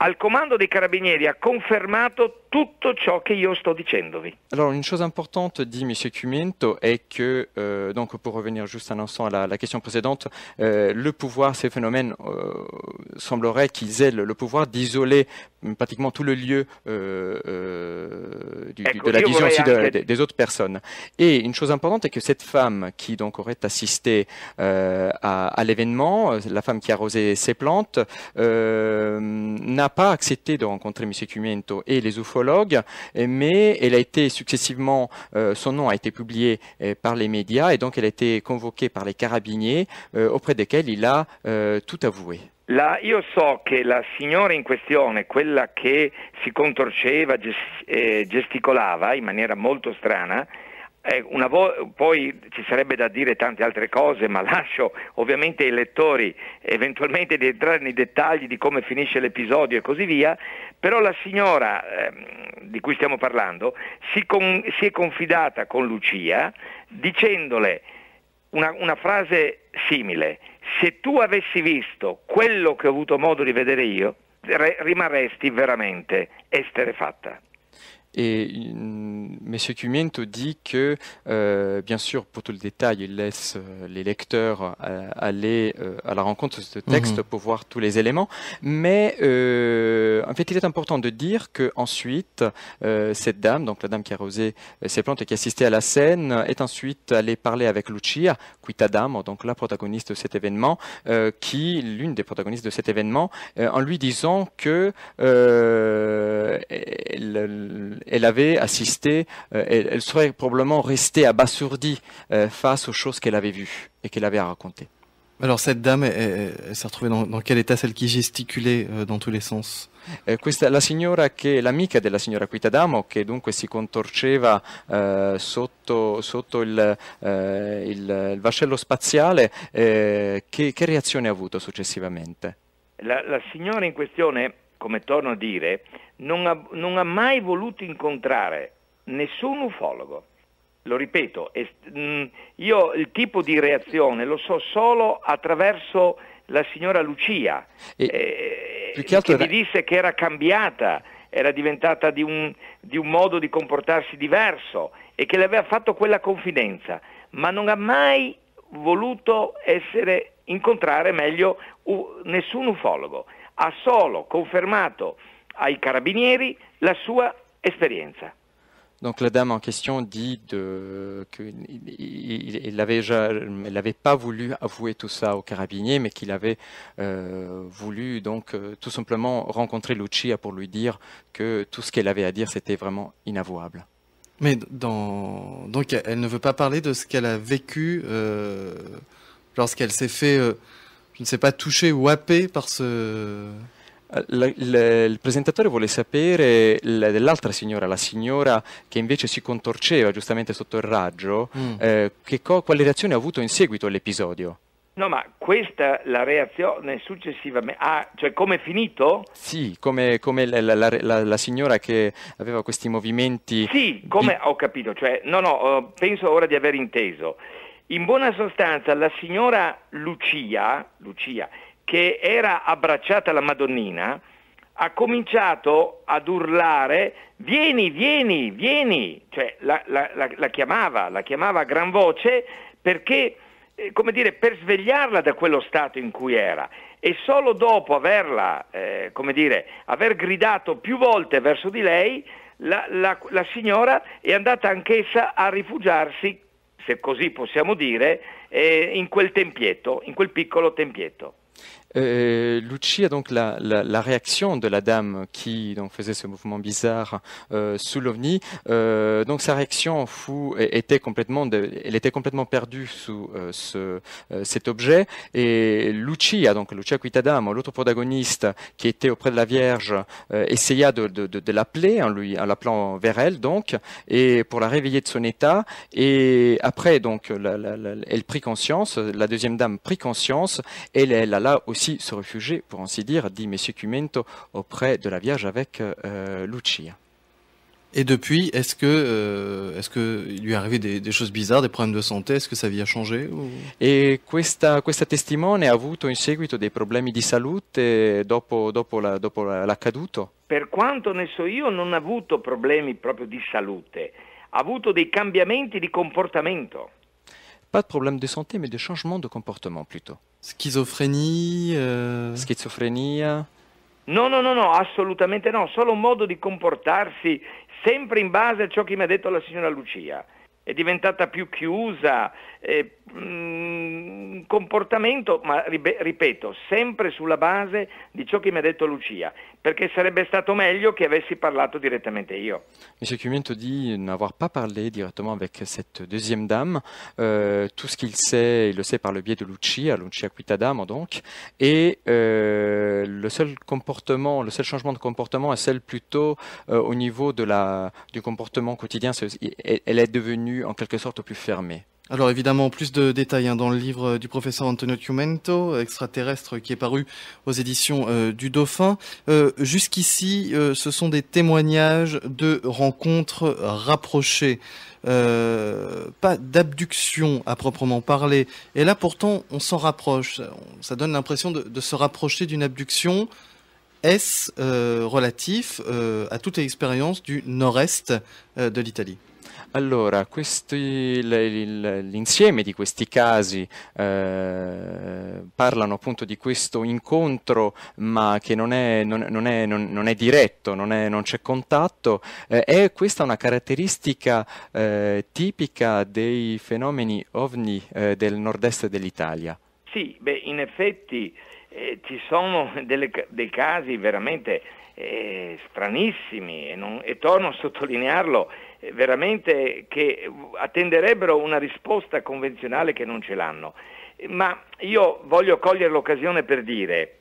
al comando dei carabinieri ha confermato sto dicendovi. Alors, une chose importante dit M. Cumento est que, euh, donc pour revenir juste un instant à la, question précédente, euh, le pouvoir, ces phénomènes, euh, sembleraient semblerait qu'ils aient le, pouvoir d'isoler pratiquement tout le lieu de la vision des autres personnes. Et une chose importante est que cette femme qui donc aurait assisté à, l'événement, la femme qui arrosait ses plantes, n'a pas accepté de rencontrer M. Cumento et les UFO mais elle a été successivement, euh, son nom a été publié euh, par les médias et donc elle a été convoquée par les carabiniers euh, auprès desquels il a tout avoué. La, io so che la signora in questione, quella che si contorceva, eh, gesticolava in maniera molto strana, Eh, vo- poi ci sarebbe da dire tante altre cose, ma lascio ovviamente ai lettori eventualmente di entrare nei dettagli di come finisce l'episodio e così via, però la signora ehm, di cui stiamo parlando si, con- si, è confidata con Lucia dicendole una, una frase simile, se tu avessi visto quello che ho avuto modo di vedere io, rimarresti veramente esterefatta. Et M. Cumiento dit que, euh, bien sûr, pour tout le détail, il laisse euh, les lecteurs euh, aller à la rencontre de ce texte mhm. pour voir tous les éléments. Mais en fait, il est important de dire que cette dame, donc la dame qui a rosé ses plantes et qui assistait à la scène, est ensuite allée parler avec Lucia, dame donc la protagoniste de cet événement, qui, l'une des protagonistes de cet événement, en lui disant que elle avait assisté, euh, elle, elle, serait probablement restée abasourdie euh, face aux choses qu'elle avait vues et qu'elle avait à raconter. Alors cette dame, elle, elle, elle s'est retrouvée dans, dans, quel état Celle qui gesticulait euh, dans tous les sens eh, questa, la signora che l'amica della signora Quitadamo che dunque si contorceva eh, sotto, sotto il, eh, il, il, vascello spaziale, eh, che, che, reazione ha avuto successivamente? La, la signora in questione come torno a dire, non ha, non ha mai voluto incontrare nessun ufologo. Lo ripeto, mm, io il tipo di reazione lo so solo attraverso la signora Lucia, e, eh, che era... mi disse che era cambiata, era diventata di un, di un modo di comportarsi diverso e che le aveva fatto quella confidenza, ma non ha mai voluto essere incontrare meglio uh, nessun ufologo. a solo confermato ai carabinieri la sua esperienza. Donc la dame en question dit qu'elle n'avait il pas voulu avouer tout ça au carabinier, mais qu'il avait euh, voulu donc euh, tout simplement rencontrer Lucia pour lui dire que tout ce qu'elle avait à dire c'était vraiment inavouable. Mais dans... donc elle ne veut pas parler de ce qu'elle a vécu euh, lorsqu'elle s'est fait je ne sais pas, touché ou happé par ce... Eh, l- l- il presentatore vuole sapere l- dell'altra signora, la signora che invece si contorceva giustamente sotto il raggio, mm. eh, co- quale reazione ha avuto in seguito all'episodio? No, ma questa la reazione successivamente. Ah, cioè come è finito? Sì, come, come la, la, la, la, signora che aveva questi movimenti. Sì, come di... ho capito, cioè, no, no, eh, penso ora di aver inteso. In buona sostanza la signora Lucia, Lucia che era abbracciata alla Madonnina, ha cominciato ad urlare vieni, vieni, vieni, cioè la, la, la, la chiamava, la chiamava a gran voce perché, eh, come dire, per svegliarla da quello stato in cui era e solo dopo averla, eh, come dire, aver gridato più volte verso di lei, la, la, la signora è andata anch'essa a rifugiarsi se così possiamo dire, eh, in quel tempietto, in quel piccolo tempietto. Euh, Lucci a donc la, la, réaction de la dame qui donc faisait ce mouvement bizarre euh, sous l'ovni. Euh, donc sa réaction fou était complètement, elle était complètement perdue sous euh, ce, cet objet. Et a donc Lucia dame. l'autre protagoniste qui était auprès de la Vierge, essaya de, de, l'appeler en lui, en l'appelant vers elle donc, et pour la réveiller de son état. Et après donc, elle prit conscience. La deuxième dame prit conscience. Elle, elle là aussi aussi se réfugier, pour ainsi dire, dit Monsieur Cumento, auprès de la Vierge avec euh, Lucia. Et depuis, est-ce que, euh, est-ce que il lui est arrivé des, des, choses bizarres, des problèmes de santé? Est-ce que sa vie a changé? Ou... E questa, questa, testimone ha avuto in seguito dei problemi di salute dopo, dopo, la, dopo l'accaduto? Per quanto ne so io, non ha avuto problemi proprio di salute, ha avuto dei cambiamenti di comportamento. Pas de problème de santé, mais de changements de comportement plutôt. Schizofrenia. Eh... Schizofrenia. No, no, no, no, assolutamente no, solo un modo di comportarsi sempre in base a ciò che mi ha detto la signora Lucia. È diventata più chiusa, eh, un mm, comportamento, ma ripeto, sempre la base di ciò che mi ha detto Lucia, perché sarebbe stato meglio che avessi parlato direttamente io. Monsieur Cumiento dit n'avoir pas parlé directement avec cette deuxième dame. Euh, tout ce qu'il sait, il le sait par le biais de Lucia, Lucia Quitadam donc. Et euh, le seul comportement, le seul changement de comportement est celle plutôt euh, au niveau de la, du comportement quotidien. Elle est devenue en quelque sorte plus fermée. Alors évidemment, plus de détails hein, dans le livre euh, du professeur Antonio Ciumento, Extraterrestre, euh, qui est paru aux éditions euh, du Dauphin. Jusqu'ici, ce sont des témoignages de rencontres rapprochées, pas d'abduction à proprement parler. Et là pourtant, on s'en rapproche. Ça donne l'impression de, se rapprocher d'une abduction. Est-ce relatif à toute expérience du nord-est de l'Italie Allora, questi, l'insieme di questi casi eh, parlano appunto di questo incontro ma che non è, non, non è, non, è diretto, non, c'è contatto, eh, è questa una caratteristica eh, tipica dei fenomeni ovni eh, del nord-est dell'Italia. Sì, beh, in effetti eh, ci sono delle, dei casi veramente eh, stranissimi e, non, e torno a sottolinearlo eh, veramente che attenderebbero una risposta convenzionale che non ce l'hanno. Ma io voglio cogliere l'occasione per dire,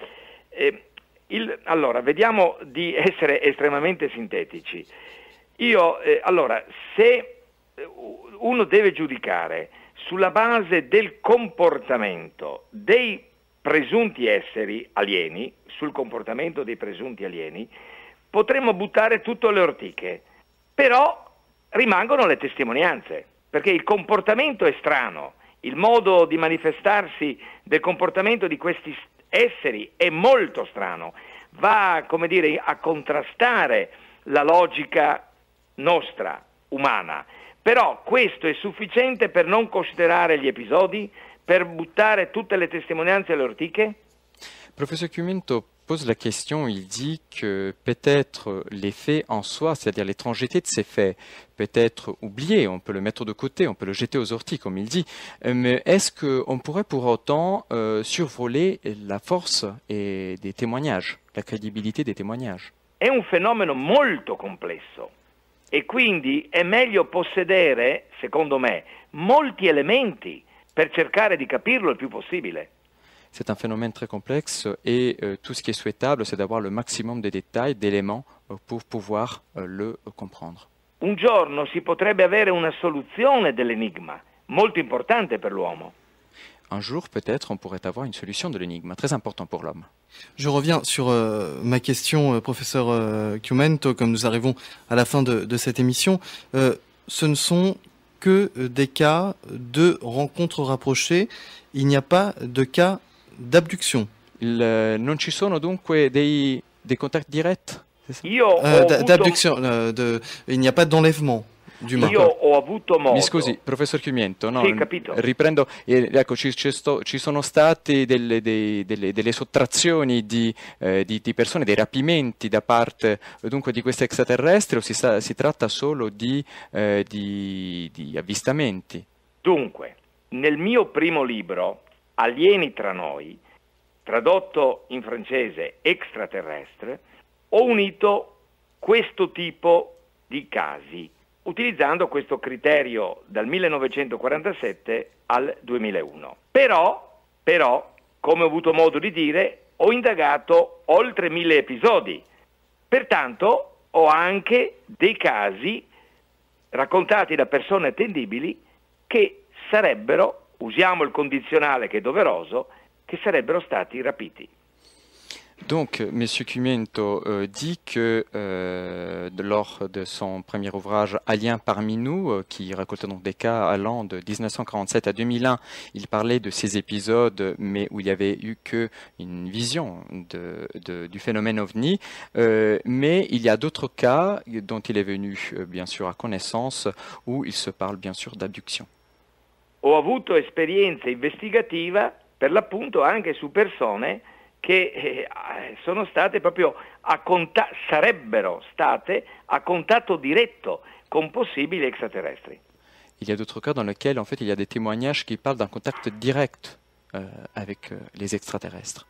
eh, il, allora vediamo di essere estremamente sintetici. Io, eh, allora, se eh, uno deve giudicare sulla base del comportamento dei presunti esseri alieni, sul comportamento dei presunti alieni, potremmo buttare tutto alle ortiche. Però rimangono le testimonianze, perché il comportamento è strano, il modo di manifestarsi del comportamento di questi esseri è molto strano, va come dire, a contrastare la logica nostra, umana. Però questo è sufficiente per non considerare gli episodi, per buttare tutte le testimonianze alle ortiche? Professor Chiumento, pose la question, il dit que peut-être les faits en soi, c'est-à-dire l'étrangeté de ces faits, peut être oublié, on peut le mettre de côté, on peut le jeter aux orties, comme il dit, euh, mais est-ce qu'on pourrait pour autant euh, survoler la force et des témoignages, la crédibilité des témoignages C'est un fenomeno molto complesso et quindi è meglio selon secondo me, molti elementi per cercare di capirlo le più possible. C'est un phénomène très complexe et euh, tout ce qui est souhaitable, c'est d'avoir le maximum de détails, d'éléments euh, pour pouvoir euh, le comprendre. Un jour, peut-être, on pourrait avoir une solution de l'énigme, très important pour l'homme. Je reviens sur ma question, professeur comme nous arrivons à la fin de, de cette émission. ce ne sont que des cas de rencontres rapprochées. Il n'y a pas de cas d'abduction. Eh, non ci sono dunque dei, dei contatti diretti? Io euh, ho eh, d'abduzione, avuto... Euh, il n'y a pas d'enlèvement. Io ho avuto modo. Mi scusi, professor Chiumiento, no, sì, riprendo, eh, ecco, ci, ci, sto, ci, sono state delle, dei, delle, delle sottrazioni di, eh, di, di, persone, dei rapimenti da parte dunque, di questi extraterrestri o si, sta, si tratta solo di, eh, di avvistamenti? Dunque, nel mio primo libro, alieni tra noi, tradotto in francese extraterrestre, ho unito questo tipo di casi, utilizzando questo criterio dal 1947 al 2001. Però, però, come ho avuto modo di dire, ho indagato oltre mille episodi, pertanto ho anche dei casi raccontati da persone attendibili che sarebbero usiamo il condizionale che è doveroso, che sarebbero stati rapiti. Donc, M. Cumento euh, dit que euh, lors de son premier ouvrage Alien parmi nous, euh, qui racontait donc des cas allant de 1947 à 2001, il parlait de ces épisodes, mais où il n'y avait eu qu'une vision du phénomène ovni. mais il y a d'autres cas dont il est venu, bien sûr, à connaissance, où il se parle bien sûr d'abduction ho avuto esperienza investigativa per l'appunto anche su persone che eh, sono state proprio a conta- sarebbero state a contatto diretto con possibili extraterrestri. Il y a d'autres cas dans lesquels en fait il y a des témoignages qui parlent d'un contact direct euh, avec euh, les extraterrestres.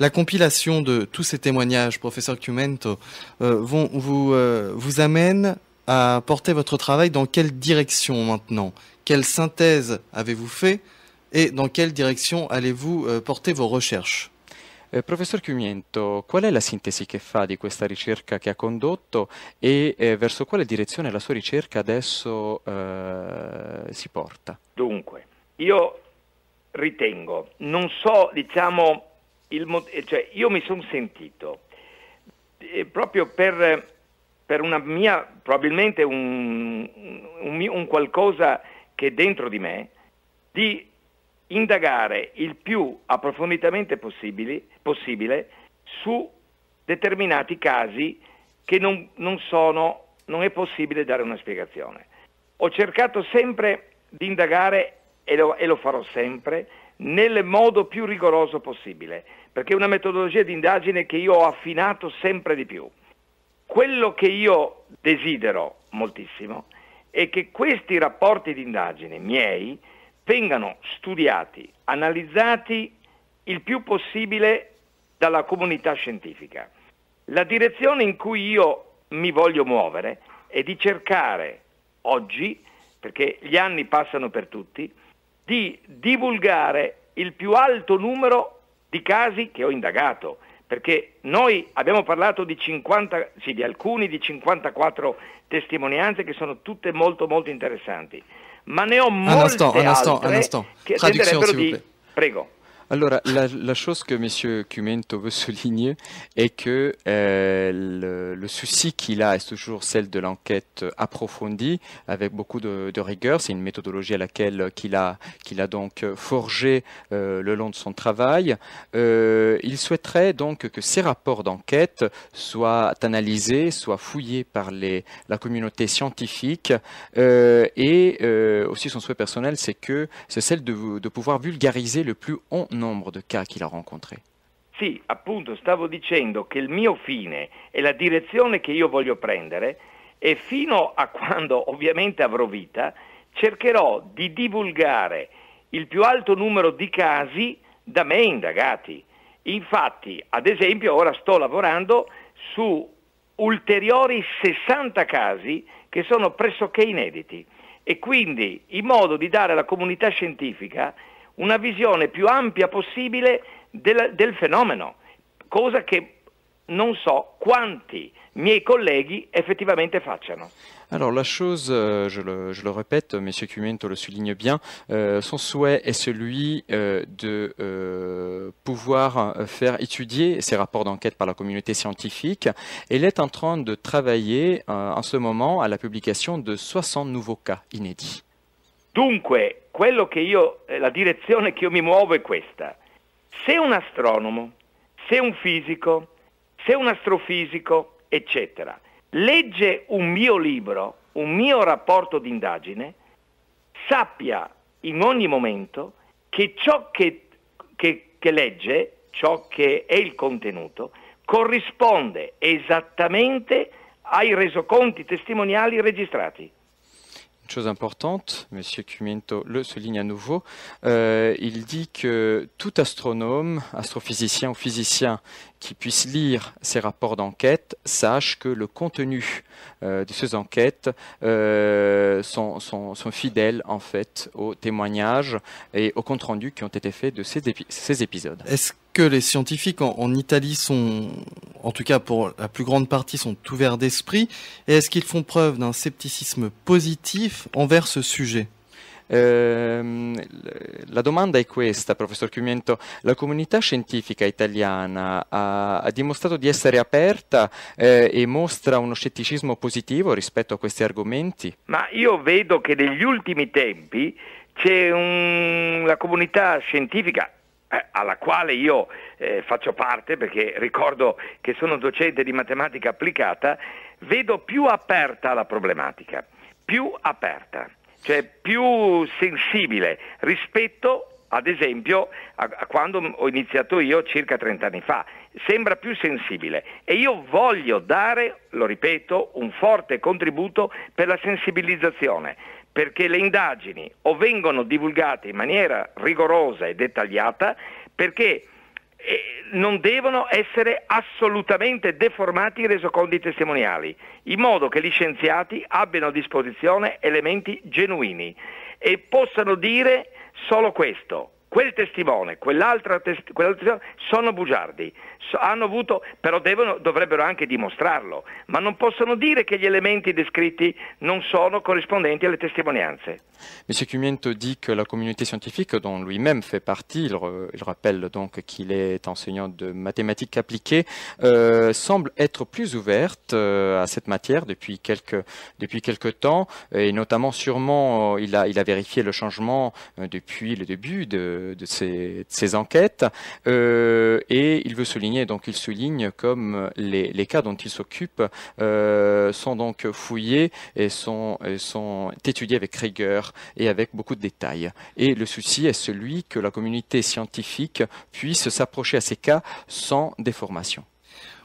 La compilation de tous ces témoignages, professeur Cumento, euh, vont, vous, vous amène à porter votre travail dans quelle direction maintenant Quelle synthèse avez-vous fait e dans quelle direction allez-vous euh, porter vos recherches? Eh, professor Chiumiento, qual è la sintesi che fa di questa ricerca che ha condotto e eh, verso quale direzione la sua ricerca adesso eh, si porta? Dunque, io ritengo, non so, diciamo, il, eh, cioè, io mi sono sentito eh, proprio per, per, una mia, probabilmente un, un, un qualcosa che è dentro di me di indagare il più approfonditamente possibile, possibile su determinati casi che non, non, sono, non è possibile dare una spiegazione. Ho cercato sempre di indagare, e lo, e lo farò sempre, nel modo più rigoroso possibile, perché è una metodologia di indagine che io ho affinato sempre di più. Quello che io desidero moltissimo è che questi rapporti di indagine miei vengano studiati, analizzati il più possibile dalla comunità scientifica. La direzione in cui io mi voglio muovere è di cercare oggi, perché gli anni passano per tutti, di divulgare il più alto numero di casi che ho indagato perché noi abbiamo parlato di, 50, sì, di alcuni di 54 testimonianze che sono tutte molto molto interessanti, ma ne ho molte Anastò, altre Anastò, Anastò. che Traduction, di... Prego. Alors, la, chose que M. Cumento veut souligner est que euh, le, souci qu'il a est toujours celle de l'enquête approfondie, avec beaucoup de, rigueur. C'est une méthodologie à laquelle qu'il a, qu'il a donc forgé euh, le long de son travail. Euh, il souhaiterait donc que ces rapports d'enquête soient analysés, soient fouillés par les, la communauté scientifique. et aussi son souhait personnel, c'est que c'est celle de, de pouvoir vulgariser le plus nombre. nombre de cas qu'il a rencontrés. Sì, appunto, stavo dicendo che il mio fine e la direzione che io voglio prendere è fino a quando ovviamente avrò vita, cercherò di divulgare il più alto numero di casi da me indagati. Infatti, ad esempio, ora sto lavorando su ulteriori 60 casi che sono pressoché inediti e quindi in modo di dare alla comunità scientifica Une vision plus ampia possible del, del fenomeno, cosa che non so quanti miei collègues effectivement facciano. Alors la chose, euh, je le, répète, euh, M. Cumento le souligne bien, euh, son souhait est celui de pouvoir faire étudier ses rapports d'enquête par la communauté scientifique. il est en train de travailler en ce moment à la publication de 60 nouveaux cas inédits. Dunque, io, eh, la direzione che io mi muovo è questa. Se un astronomo, se un fisico, se un astrofisico, eccetera, legge un mio libro, un mio rapporto d'indagine, sappia in ogni momento che ciò che, che, che legge, ciò che è il contenuto, corrisponde esattamente ai resoconti testimoniali registrati. chose importante, monsieur Cuminto le souligne à nouveau, euh, il dit que tout astronome, astrophysicien ou physicien qui puisse lire ces rapports d'enquête sache que le contenu euh, de ces enquêtes euh, sont, fidèles en fait aux témoignages et aux comptes rendus qui ont été faits de ces, ces épisodes. Est-ce que les scientifiques en, en, Italie sont, en tout cas pour la plus grande partie, sont ouverts d'esprit Et est-ce qu'ils font preuve d'un scepticisme positif envers ce sujet ehm, la domanda è questa, professor Chiumiento. La comunità scientifica italiana ha, ha dimostrato di essere aperta eh, e mostra uno scetticismo positivo rispetto a questi argomenti? Ma io vedo che negli ultimi tempi c'è un, la comunità scientifica eh, alla quale io eh, faccio parte perché ricordo che sono docente di matematica applicata, vedo più aperta la problematica, più aperta, cioè più sensibile rispetto ad esempio a, a quando ho iniziato io circa 30 anni fa, sembra più sensibile e io voglio dare, lo ripeto, un forte contributo per la sensibilizzazione perché le indagini o vengono divulgate in maniera rigorosa e dettagliata perché eh, non devono essere assolutamente deformati i resoconti testimoniali, in modo che gli scienziati abbiano a disposizione elementi genuini e possano dire solo questo, quel testimone, quell'altro testimone sono bugiardi, so, avuto, però devono, dovrebbero anche dimostrarlo, ma non possono dire che gli elementi descritti non sono corrispondenti alle testimonianze. Monsieur Cumiento dit que la communauté scientifique, dont lui-même fait partie, il, rappelle donc qu'il est enseignant de mathématiques appliquées, euh, semble être plus ouverte euh, à cette matière depuis quelques, depuis quelques temps, et notamment sûrement, il, a, il a vérifié le changement euh, depuis le début de de, ces, enquêtes euh, et il veut souligner, donc il souligne comme les, cas dont il s'occupe euh, sont donc fouillés et sont, étudiés avec rigueur et avec beaucoup de détails. Et le souci est celui que la communauté scientifique puisse s'approcher à ces cas sans déformation.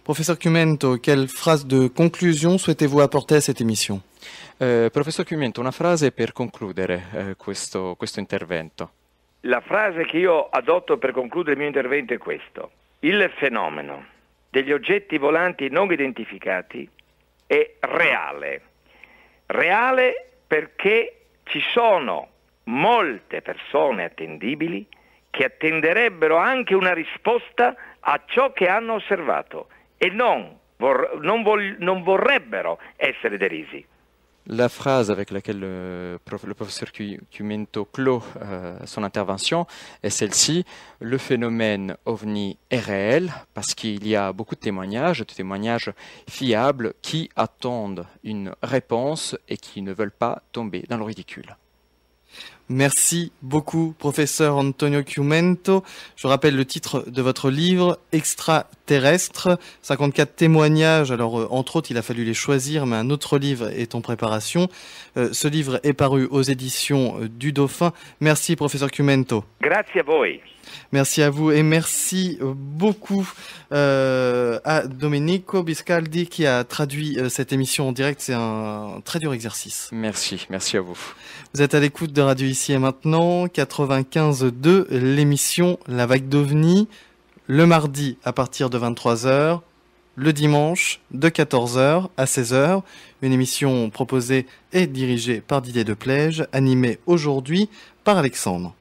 Professeur Cumento, quelle phrase de conclusion souhaitez-vous apporter à cette émission euh, Professeur Cumento, una frase per concludere cet eh, questo, questo intervento. La frase che io adotto per concludere il mio intervento è questa. Il fenomeno degli oggetti volanti non identificati è reale. Reale perché ci sono molte persone attendibili che attenderebbero anche una risposta a ciò che hanno osservato e non, vor- non, vol- non vorrebbero essere derisi. la phrase avec laquelle le, professeur Cumento clôt euh, son intervention est celle-ci. Le phénomène ovni est réel parce qu'il y a beaucoup de témoignages, de témoignages fiables qui attendent une réponse et qui ne veulent pas tomber dans le ridicule. Merci beaucoup, professeur Antonio Cumento. Je rappelle le titre de votre livre, Extraterrestre, 54 témoignages. Alors, euh, entre autres, il a fallu les choisir, mais un autre livre est en préparation. Euh, ce livre est paru aux éditions euh, du Dauphin. Merci, professeur Cumento. Grazie à voi. Merci à vous et merci beaucoup euh, à Domenico Biscaldi qui a traduit euh, cette émission en direct. C'est un très dur exercice. Merci, merci à vous. Vous êtes à l'écoute de Radio Ici et Maintenant, 95.2, l'émission La Vague d'OVNI, le mardi à partir de 23h, le dimanche de 14h à 16h. Une émission proposée et dirigée par Didier Deplège, animée aujourd'hui par Alexandre.